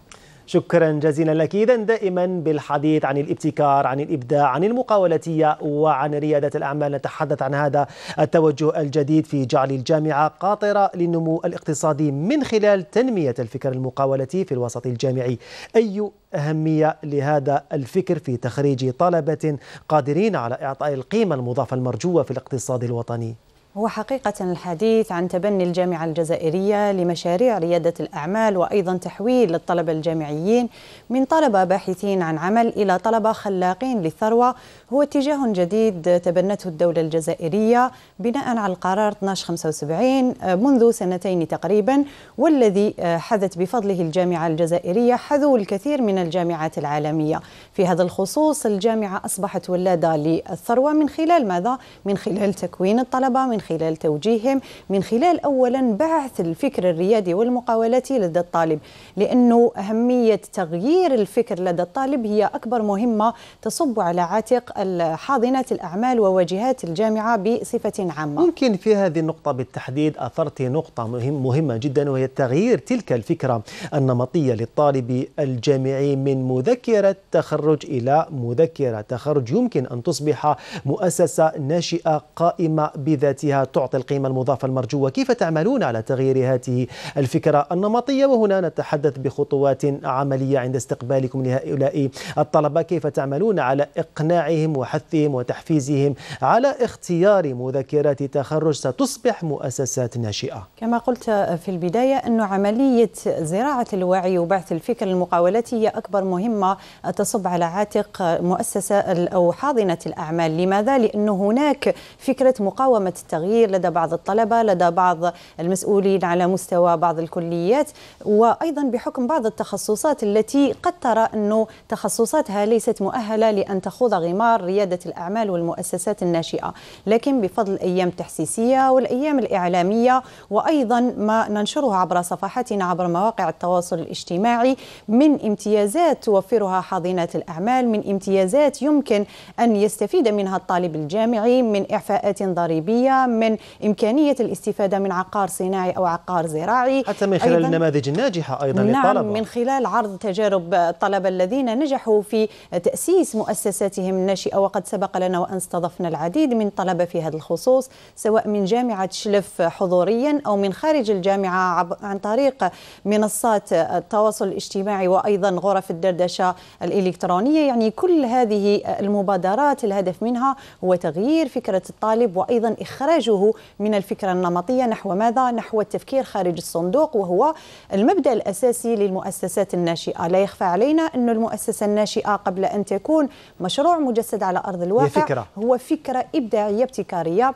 شكرا جزيلا لك إذا دائما بالحديث عن الابتكار عن الإبداع عن المقاولتية وعن ريادة الأعمال نتحدث عن هذا التوجه الجديد في جعل الجامعة قاطرة للنمو الاقتصادي من خلال تنمية الفكر المقاولتي في الوسط الجامعي أي أهمية لهذا الفكر في تخريج طلبة قادرين على إعطاء القيمة المضافة المرجوة في الاقتصاد الوطني
هو حقيقة الحديث عن تبني الجامعة الجزائرية لمشاريع ريادة الأعمال وأيضا تحويل الطلبة الجامعيين من طلبة باحثين عن عمل إلى طلبة خلاقين للثروة هو اتجاه جديد تبنته الدولة الجزائرية بناء على القرار 1275 منذ سنتين تقريبا والذي حذت بفضله الجامعة الجزائرية حذو الكثير من الجامعات العالمية في هذا الخصوص الجامعة أصبحت ولادة للثروة من خلال ماذا؟ من خلال تكوين الطلبة من خلال توجيههم من خلال أولا بعث الفكر الريادي والمقاولاتي لدى الطالب لأنه أهمية تغيير الفكر لدى الطالب هي أكبر مهمة تصب على عاتق حاضنات الأعمال وواجهات الجامعة بصفة عامة
ممكن في هذه النقطة بالتحديد أثرت نقطة مهم مهمة جدا وهي تغيير تلك الفكرة النمطية للطالب الجامعي من مذكرة تخرج إلى مذكرة تخرج يمكن أن تصبح مؤسسة ناشئة قائمة بذاتها بها تعطي القيمة المضافة المرجوة كيف تعملون على تغيير هذه الفكرة النمطية وهنا نتحدث بخطوات عملية عند استقبالكم لهؤلاء الطلبة كيف تعملون على إقناعهم وحثهم وتحفيزهم على اختيار مذكرات تخرج ستصبح مؤسسات ناشئة
كما قلت في البداية أن عملية زراعة الوعي وبعث الفكر المقاولاتي هي أكبر مهمة تصب على عاتق مؤسسة أو حاضنة الأعمال لماذا؟ لأن هناك فكرة مقاومة التغيير التغيير لدى بعض الطلبة لدى بعض المسؤولين على مستوى بعض الكليات وأيضا بحكم بعض التخصصات التي قد ترى أنه تخصصاتها ليست مؤهلة لأن تخوض غمار ريادة الأعمال والمؤسسات الناشئة لكن بفضل الأيام التحسيسية والأيام الإعلامية وأيضا ما ننشره عبر صفحاتنا عبر مواقع التواصل الاجتماعي من امتيازات توفرها حاضنات الأعمال من امتيازات يمكن أن يستفيد منها الطالب الجامعي من إعفاءات ضريبية من إمكانية الاستفادة من عقار صناعي أو عقار زراعي حتى من خلال
النماذج الناجحة أيضا نعم للطلبة
من خلال عرض تجارب الطلبة الذين نجحوا في تأسيس مؤسساتهم الناشئة وقد سبق لنا وأن استضفنا العديد من طلبة في هذا الخصوص سواء من جامعة شلف حضوريا أو من خارج الجامعة عن طريق منصات التواصل الاجتماعي وأيضا غرف الدردشة الإلكترونية يعني كل هذه المبادرات الهدف منها هو تغيير فكرة الطالب وأيضا إخراج إخراجه من الفكرة النمطية نحو ماذا؟ نحو التفكير خارج الصندوق وهو المبدأ الأساسي للمؤسسات الناشئة لا يخفى علينا أن المؤسسة الناشئة قبل أن تكون مشروع مجسد على أرض الواقع فكرة. هو فكرة إبداعية ابتكارية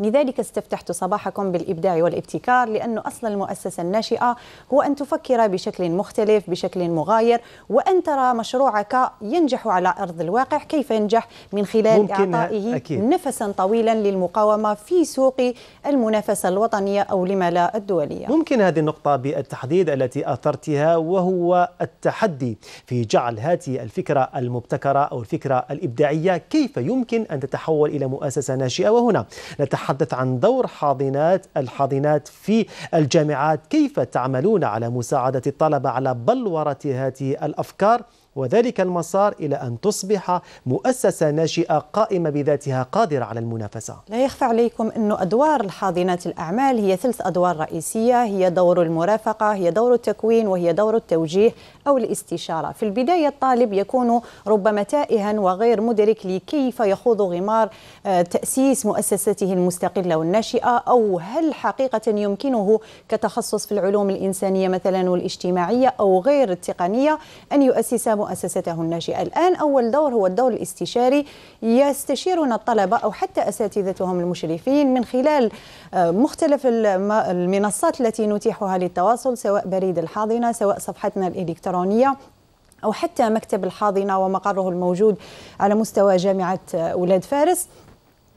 لذلك استفتحت صباحكم بالإبداع والابتكار لأن أصل المؤسسة الناشئة هو أن تفكر بشكل مختلف بشكل مغاير وأن ترى مشروعك ينجح على أرض الواقع كيف ينجح من خلال إعطائه أكيد. نفسا طويلا للمقاومة في سوق المنافسة الوطنية أو لما لا الدولية
ممكن هذه النقطة بالتحديد التي أثرتها وهو التحدي في جعل هذه الفكرة المبتكرة أو الفكرة الإبداعية كيف يمكن أن تتحول إلى مؤسسة ناشئة وهنا نتحدث نتحدث عن دور حاضنات الحاضنات في الجامعات كيف تعملون على مساعدة الطلبة على بلورة هذه الأفكار وذلك المسار إلى أن تصبح مؤسسة ناشئة قائمة بذاتها قادرة على المنافسة
لا يخفى عليكم أن أدوار الحاضنات الأعمال هي ثلث أدوار رئيسية هي دور المرافقة هي دور التكوين وهي دور التوجيه أو الاستشارة في البداية الطالب يكون ربما تائها وغير مدرك لكيف يخوض غمار آه، تأسيس مؤسسته المستقلة والناشئة أو هل حقيقة يمكنه كتخصص في العلوم الإنسانية مثلا والاجتماعية أو غير التقنية أن يؤسس مؤسسته الناشئة الآن أول دور هو الدور الاستشاري يستشيرنا الطلبة أو حتى أساتذتهم المشرفين من خلال آه، مختلف المنصات التي نتيحها للتواصل سواء بريد الحاضنة سواء صفحتنا الإلكترونية الإلكترونية أو حتى مكتب الحاضنة ومقره الموجود على مستوى جامعة ولاد فارس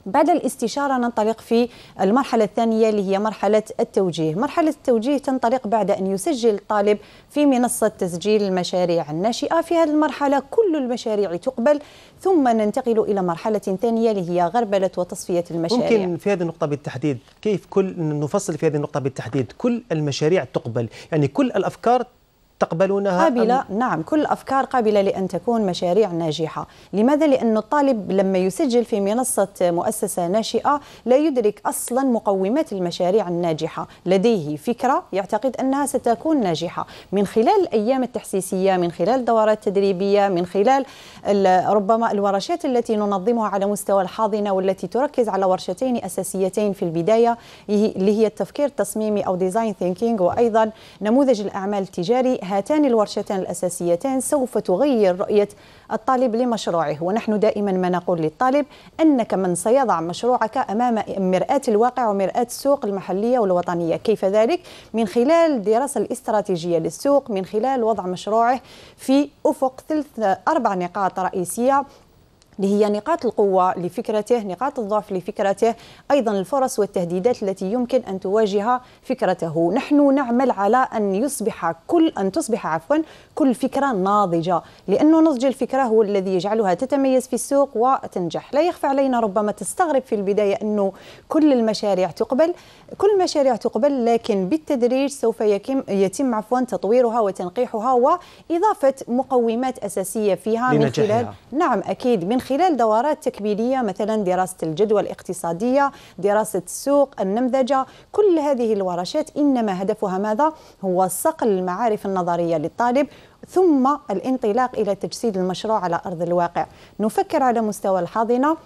بعد الاستشارة ننطلق في المرحلة الثانية اللي هي مرحلة التوجيه مرحلة التوجيه تنطلق بعد أن يسجل الطالب في منصة تسجيل المشاريع الناشئة في هذه المرحلة كل المشاريع تقبل ثم ننتقل إلى مرحلة ثانية اللي هي غربلة وتصفية المشاريع ممكن
في هذه النقطة بالتحديد كيف كل نفصل في هذه النقطة بالتحديد كل المشاريع تقبل يعني كل الأفكار تقبلونها قابلة
نعم كل الأفكار قابلة لأن تكون مشاريع ناجحة لماذا؟ لأن الطالب لما يسجل في منصة مؤسسة ناشئة لا يدرك أصلا مقومات المشاريع الناجحة لديه فكرة يعتقد أنها ستكون ناجحة من خلال الأيام التحسيسية من خلال الدورات التدريبية من خلال ربما الورشات التي ننظمها على مستوى الحاضنة والتي تركز على ورشتين أساسيتين في البداية اللي هي التفكير التصميمي أو ديزاين ثينكينج وأيضا نموذج الأعمال التجاري هاتان الورشتان الأساسيتان سوف تغير رؤية الطالب لمشروعه ونحن دائما ما نقول للطالب أنك من سيضع مشروعك أمام مرآة الواقع ومرآة السوق المحلية والوطنية كيف ذلك؟ من خلال دراسة الاستراتيجية للسوق من خلال وضع مشروعه في أفق ثلث أربع نقاط رئيسية اللي هي نقاط القوة لفكرته نقاط الضعف لفكرته أيضا الفرص والتهديدات التي يمكن أن تواجه فكرته نحن نعمل على أن يصبح كل أن تصبح عفوا كل فكرة ناضجة لأنه نضج الفكرة هو الذي يجعلها تتميز في السوق وتنجح لا يخفى علينا ربما تستغرب في البداية أنه كل المشاريع تقبل كل المشاريع تقبل لكن بالتدريج سوف يتم, يتم عفوا تطويرها وتنقيحها وإضافة مقومات أساسية فيها من خلال نعم أكيد من خلال دورات تكميلية مثلا دراسة الجدوى الاقتصادية دراسة السوق النمذجة كل هذه الورشات إنما هدفها ماذا؟ هو صقل المعارف النظرية للطالب ثم الانطلاق إلى تجسيد المشروع على أرض الواقع نفكر على مستوى الحاضنة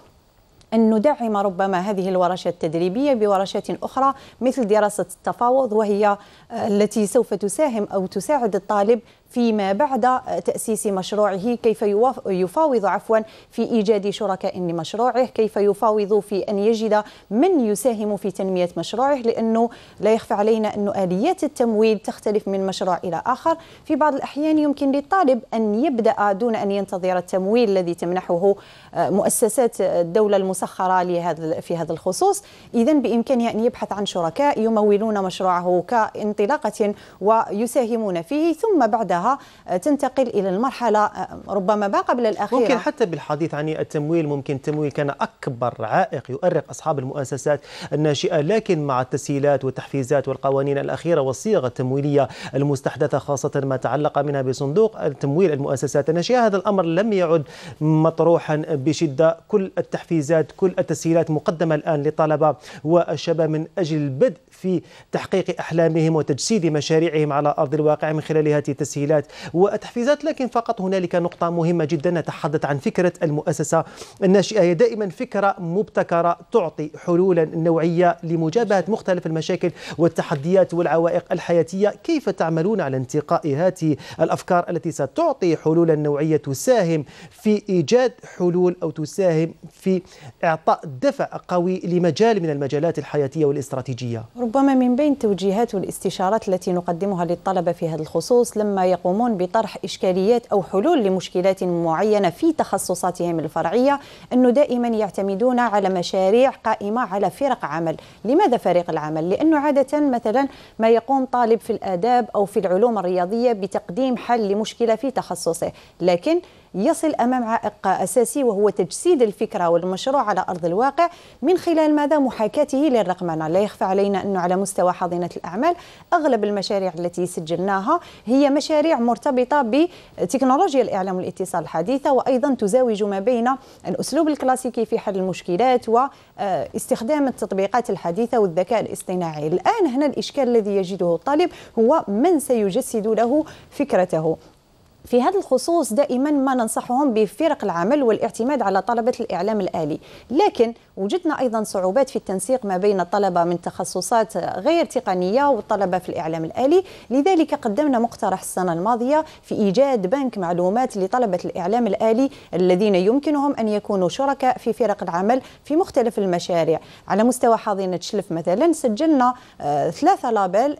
أن ندعم ربما هذه الورشات التدريبية بورشات أخرى مثل دراسة التفاوض وهي التي سوف تساهم أو تساعد الطالب فيما بعد تأسيس مشروعه كيف يفاوض عفوا في إيجاد شركاء لمشروعه كيف يفاوض في أن يجد من يساهم في تنمية مشروعه لأنه لا يخفى علينا أن آليات التمويل تختلف من مشروع إلى آخر في بعض الأحيان يمكن للطالب أن يبدأ دون أن ينتظر التمويل الذي تمنحه مؤسسات الدولة المسخرة لهذا في هذا الخصوص إذا بإمكانه أن يبحث عن شركاء يمولون مشروعه كانطلاقة ويساهمون فيه ثم بعدها آه، تنتقل إلى المرحلة آه، ربما ما قبل الأخيرة ممكن
حتى بالحديث عن التمويل ممكن التمويل كان أكبر عائق يؤرق أصحاب المؤسسات الناشئة لكن مع التسهيلات والتحفيزات والقوانين الأخيرة والصيغ التمويلية المستحدثة خاصة ما تعلق منها بصندوق التمويل المؤسسات الناشئة هذا الأمر لم يعد مطروحا بشدة كل التحفيزات كل التسهيلات مقدمة الآن للطلبة والشباب من أجل البدء في تحقيق أحلامهم وتجسيد مشاريعهم على أرض الواقع من خلال هذه التسهيلات والتحفيزات لكن فقط هنالك نقطة مهمة جدا نتحدث عن فكرة المؤسسة الناشئة هي دائما فكرة مبتكرة تعطي حلولا نوعية لمجابهة مختلف المشاكل والتحديات والعوائق الحياتية كيف تعملون على انتقاء هذه الأفكار التي ستعطي حلولا نوعية تساهم في إيجاد حلول أو تساهم في إعطاء دفع قوي لمجال من المجالات الحياتية والاستراتيجية
ربما من بين توجيهات والاستشارات التي نقدمها للطلبة في هذا الخصوص لما يقومون بطرح إشكاليات أو حلول لمشكلات معينة في تخصصاتهم الفرعية أنه دائما يعتمدون على مشاريع قائمة على فرق عمل لماذا فريق العمل؟ لأنه عادة مثلا ما يقوم طالب في الآداب أو في العلوم الرياضية بتقديم حل لمشكلة في تخصصه لكن يصل أمام عائق أساسي وهو تجسيد الفكرة والمشروع على أرض الواقع من خلال ماذا محاكاته للرقمنة لا يخفى علينا أنه على مستوى حاضنة الأعمال أغلب المشاريع التي سجلناها هي مشاريع مرتبطة بتكنولوجيا الإعلام والاتصال الحديثة وأيضا تزاوج ما بين الأسلوب الكلاسيكي في حل المشكلات واستخدام التطبيقات الحديثة والذكاء الاصطناعي الآن هنا الإشكال الذي يجده الطالب هو من سيجسد له فكرته في هذا الخصوص دائما ما ننصحهم بفرق العمل والاعتماد على طلبة الإعلام الآلي لكن وجدنا أيضا صعوبات في التنسيق ما بين الطلبة من تخصصات غير تقنية والطلبة في الإعلام الآلي لذلك قدمنا مقترح السنة الماضية في إيجاد بنك معلومات لطلبة الإعلام الآلي الذين يمكنهم أن يكونوا شركاء في فرق العمل في مختلف المشاريع على مستوى حاضنة شلف مثلا سجلنا آه، ثلاثة لابل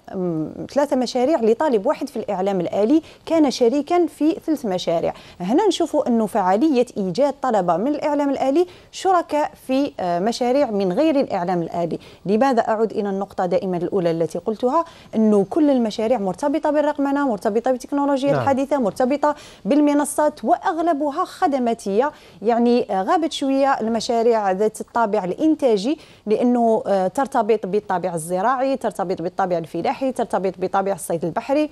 ثلاثة مشاريع لطالب واحد في الإعلام الآلي كان شريكا في في ثلث مشاريع هنا نشوفوا أنه فعالية إيجاد طلبة من الإعلام الآلي شركاء في آه، مشاريع من غير الإعلام الآلي لماذا أعود إلى النقطة دائما الأولى التي قلتها أنه كل المشاريع مرتبطة بالرقمنة مرتبطة بالتكنولوجيا نعم. الحديثة مرتبطة بالمنصات وأغلبها خدماتية يعني آه، غابت شوية المشاريع ذات الطابع الإنتاجي لأنه آه، ترتبط بالطابع الزراعي ترتبط بالطابع الفلاحي ترتبط بطابع الصيد البحري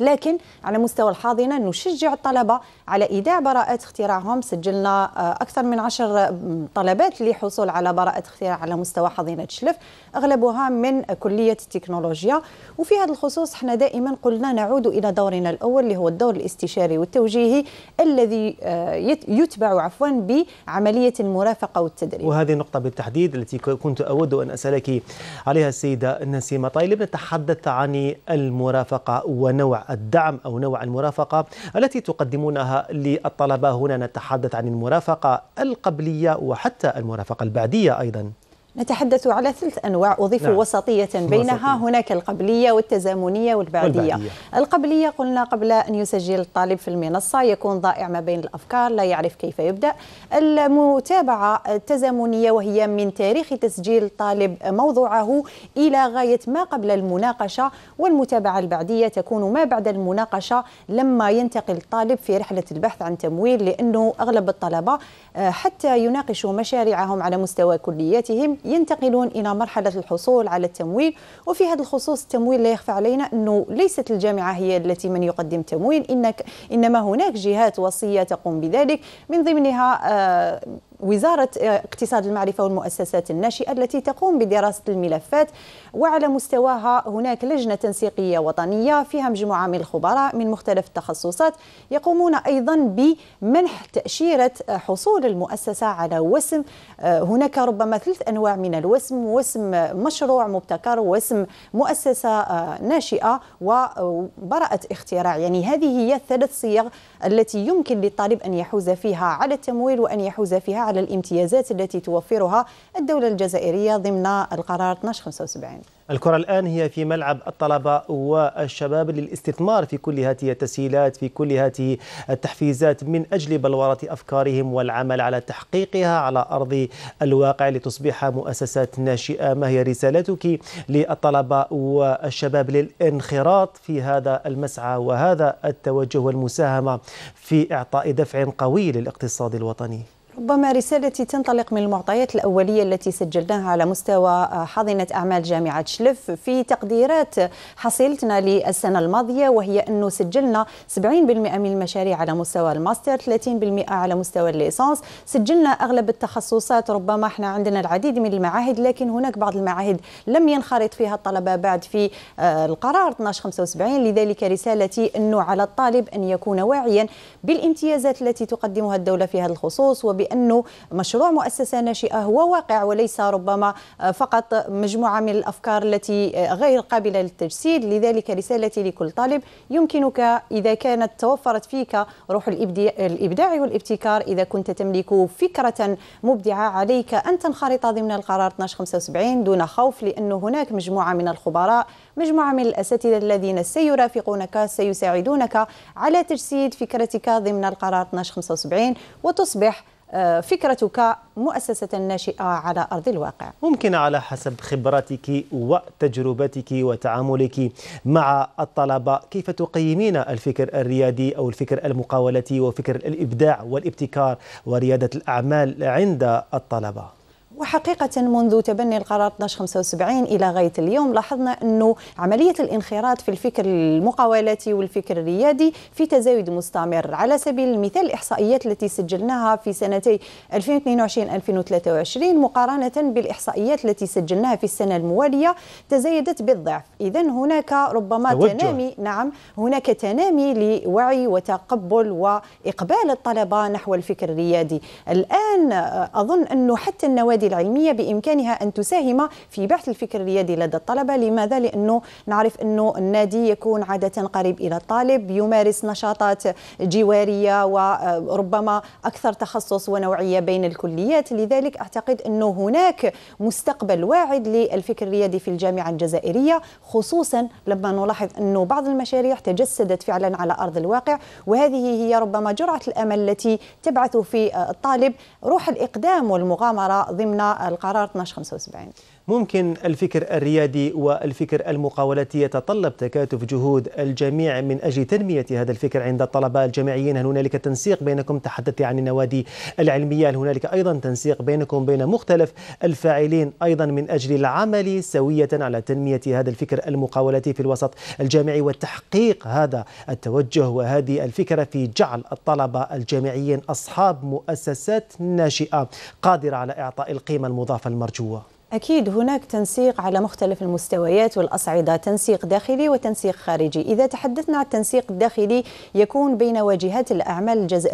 لكن على مستوى الحاضنة نشجع الطلبة على إيداع براءات اختراعهم سجلنا آه، أكثر من عشر آه، طلبات لحصول على براءة اختراع على مستوى حاضنة شلف أغلبها من كلية التكنولوجيا وفي هذا الخصوص احنا دائما قلنا نعود إلى دورنا الأول اللي هو الدور الاستشاري والتوجيهي الذي آه، يتبع عفوا بعملية المرافقة والتدريب
وهذه النقطة بالتحديد التي كنت أود أن أسألك عليها السيدة نسيمة طيب نتحدث عن المرافقة ونوع الدعم أو نوع المرافقة التي تقدمونها للطلبة هنا نتحدث عن المرافقة القبلية وحتى المرافقة البعدية أيضاً
نتحدث على ثلاث أنواع أضيف نعم. وسطية بينها وسطية. هناك القبلية والتزامنية والبعدية. والبعدية القبلية قلنا قبل أن يسجل الطالب في المنصة يكون ضائع ما بين الأفكار لا يعرف كيف يبدأ المتابعة التزامنية وهي من تاريخ تسجيل الطالب موضوعه إلى غاية ما قبل المناقشة والمتابعة البعدية تكون ما بعد المناقشة لما ينتقل الطالب في رحلة البحث عن تمويل لأنه أغلب الطلبة آه، حتى يناقشوا مشاريعهم على مستوى كليتهم ينتقلون إلى مرحلة الحصول على التمويل وفي هذا الخصوص التمويل لا يخفى علينا أنه ليست الجامعة هي التي من يقدم التمويل إنك إنما هناك جهات وصية تقوم بذلك من ضمنها آه، وزارة اقتصاد المعرفة والمؤسسات الناشئة التي تقوم بدراسة الملفات وعلى مستواها هناك لجنة تنسيقية وطنية فيها مجموعة من الخبراء من مختلف التخصصات يقومون أيضا بمنح تأشيرة حصول المؤسسة على وسم آه، هناك ربما ثلاث أنواع من الوسم وسم مشروع مبتكر وسم مؤسسة آه، ناشئة وبراءة اختراع يعني هذه هي الثلاث صيغ التي يمكن للطالب أن يحوز فيها على التمويل وأن يحوز فيها على على الامتيازات التي توفرها الدولة الجزائرية ضمن القرار 1275
الكرة الآن هي في ملعب الطلبة والشباب للاستثمار في كل هذه التسهيلات في كل هذه التحفيزات من أجل بلورة أفكارهم والعمل على تحقيقها على أرض الواقع لتصبح مؤسسات ناشئة ما هي رسالتك للطلبة والشباب للانخراط في هذا المسعى وهذا التوجه والمساهمة في إعطاء دفع قوي للاقتصاد الوطني
ربما رسالتي تنطلق من المعطيات الأولية التي سجلناها على مستوى آه، حاضنة أعمال جامعة شلف في تقديرات حصيلتنا للسنة الماضية وهي أنه سجلنا 70% من المشاريع على مستوى الماستر 30% على مستوى الليسانس سجلنا أغلب التخصصات ربما احنا عندنا العديد من المعاهد لكن هناك بعض المعاهد لم ينخرط فيها الطلبة بعد في آه، القرار 1275 لذلك رسالتي أنه على الطالب أن يكون واعيا بالامتيازات التي تقدمها الدولة في هذا الخصوص وب بأنه مشروع مؤسسة ناشئة هو واقع وليس ربما آه، فقط مجموعة من الأفكار التي آه، غير قابلة للتجسيد لذلك رسالتي لكل طالب يمكنك إذا كانت توفرت فيك روح الإبداع والابتكار إذا كنت تملك فكرة مبدعة عليك أن تنخرط ضمن القرار 1275 دون خوف لأن هناك مجموعة من الخبراء مجموعة من الأساتذة الذين سيرافقونك سيساعدونك على تجسيد فكرتك ضمن القرار 1275 وتصبح آه، فكرتك مؤسسة ناشئة على أرض الواقع
ممكن على حسب خبرتك وتجربتك وتعاملك مع الطلبة كيف تقيمين الفكر الريادي أو الفكر المقاولتي وفكر الإبداع والابتكار وريادة الأعمال عند الطلبة
وحقيقة منذ تبني القرار 1275 إلى غاية اليوم لاحظنا أنه عملية الانخراط في الفكر المقاولاتي والفكر الريادي في تزايد مستمر على سبيل المثال الإحصائيات التي سجلناها في سنتي 2022-2023 مقارنة بالإحصائيات التي سجلناها في السنة الموالية تزايدت بالضعف إذا هناك ربما توجه. تنامي نعم هناك تنامي لوعي وتقبل وإقبال الطلبة نحو الفكر الريادي الآن أظن أنه حتى النوادي الأيادي العلمية بإمكانها أن تساهم في بحث الفكر الريادي لدى الطلبة لماذا؟ لأنه نعرف أنه النادي يكون عادة قريب إلى الطالب يمارس نشاطات جوارية وربما أكثر تخصص ونوعية بين الكليات لذلك أعتقد أنه هناك مستقبل واعد للفكر الريادي في الجامعة الجزائرية خصوصا لما نلاحظ أنه بعض المشاريع تجسدت فعلا على أرض الواقع وهذه هي ربما جرعة الأمل التي تبعث في الطالب روح الإقدام والمغامرة ضمن ضمن القرار 1275
ممكن الفكر الريادي والفكر المقاولاتي يتطلب تكاتف جهود الجميع من أجل تنمية هذا الفكر عند الطلبة الجامعيين هل هنالك تنسيق بينكم تحدثت عن النوادي العلمية هل هنالك أيضا تنسيق بينكم بين مختلف الفاعلين أيضا من أجل العمل سوية على تنمية هذا الفكر المقاولاتي في الوسط الجامعي وتحقيق هذا التوجه وهذه الفكرة في جعل الطلبة الجامعيين أصحاب مؤسسات ناشئة قادرة على إعطاء القيمة المضافة المرجوة
أكيد هناك تنسيق على مختلف المستويات والأصعدة تنسيق داخلي وتنسيق خارجي إذا تحدثنا عن التنسيق الداخلي يكون بين واجهات الأعمال الجز...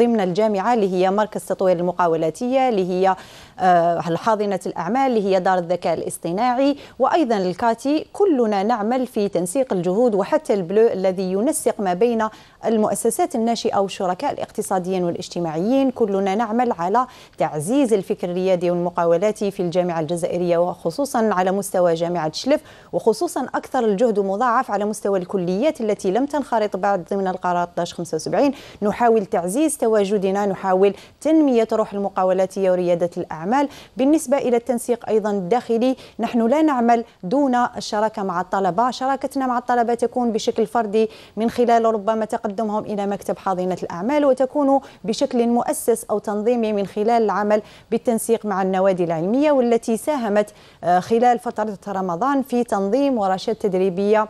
ضمن الجامعة اللي هي مركز تطوير المقاولاتية اللي هي آه، حاضنة الأعمال اللي هي دار الذكاء الاصطناعي وأيضا الكاتي كلنا نعمل في تنسيق الجهود وحتى البلو الذي ينسق ما بين المؤسسات الناشئة والشركاء الاقتصاديين والاجتماعيين كلنا نعمل على تعزيز الفكر الريادي والمقاولاتي في الجامعة الجزائرية وخصوصا على مستوى جامعة شلف وخصوصا أكثر الجهد مضاعف على مستوى الكليات التي لم تنخرط بعد ضمن القرار 1175 نحاول تعزيز تواجدنا نحاول تنمية روح المقاولاتية وريادة الأعمال الأعمال بالنسبة إلى التنسيق أيضا الداخلي نحن لا نعمل دون الشراكة مع الطلبة شراكتنا مع الطلبة تكون بشكل فردي من خلال ربما تقدمهم إلى مكتب حاضنة الأعمال وتكون بشكل مؤسس أو تنظيمي من خلال العمل بالتنسيق مع النوادي العلمية والتي ساهمت آه، خلال فترة رمضان في تنظيم ورشات تدريبية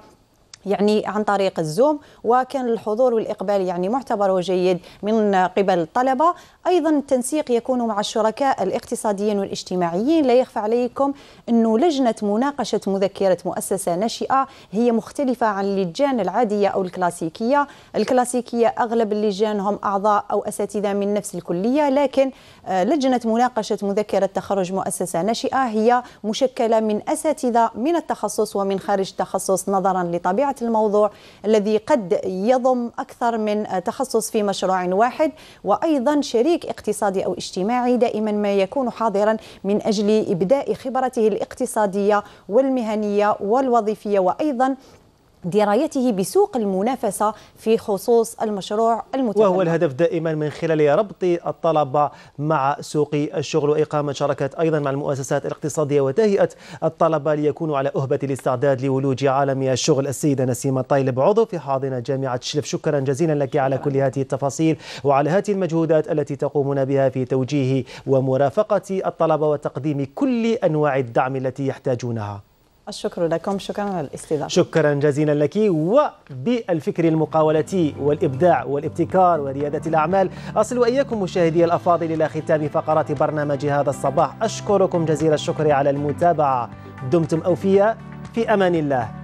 يعني عن طريق الزوم وكان الحضور والاقبال يعني معتبر وجيد من قبل الطلبه ايضا التنسيق يكون مع الشركاء الاقتصاديين والاجتماعيين لا يخفى عليكم انه لجنه مناقشه مذكره مؤسسه ناشئه هي مختلفه عن اللجان العاديه او الكلاسيكيه الكلاسيكيه اغلب اللجان هم اعضاء او اساتذه من نفس الكليه لكن آه، لجنه مناقشه مذكره تخرج مؤسسه ناشئه هي مشكله من اساتذه من التخصص ومن خارج التخصص نظرا لطبيعه الموضوع الذي قد يضم أكثر من تخصص في مشروع واحد وأيضا شريك اقتصادي أو اجتماعي دائما ما يكون حاضرا من أجل إبداء خبرته الاقتصادية والمهنية والوظيفية وأيضا درايته بسوق المنافسة في خصوص المشروع المتبنى وهو الهدف
دائما من خلال ربط الطلبة مع سوق الشغل وإقامة شراكات أيضا مع المؤسسات الاقتصادية وتهيئة الطلبة ليكونوا على أهبة الاستعداد لولوج عالم الشغل السيدة نسيمة طيلب عضو في حاضنة جامعة شلف شكرا جزيلا لك على كل هذه التفاصيل وعلى هذه المجهودات التي تقومون بها في توجيه ومرافقة الطلبة وتقديم كل أنواع الدعم التي يحتاجونها
الشكر لكم شكرا على الاستضافه
شكرا جزيلا لك وبالفكر المقاولتي والابداع والابتكار ورياده الاعمال اصل واياكم مشاهدي الافاضل الى ختام فقرات برنامج هذا الصباح اشكركم جزيل الشكر على المتابعه دمتم اوفياء في امان الله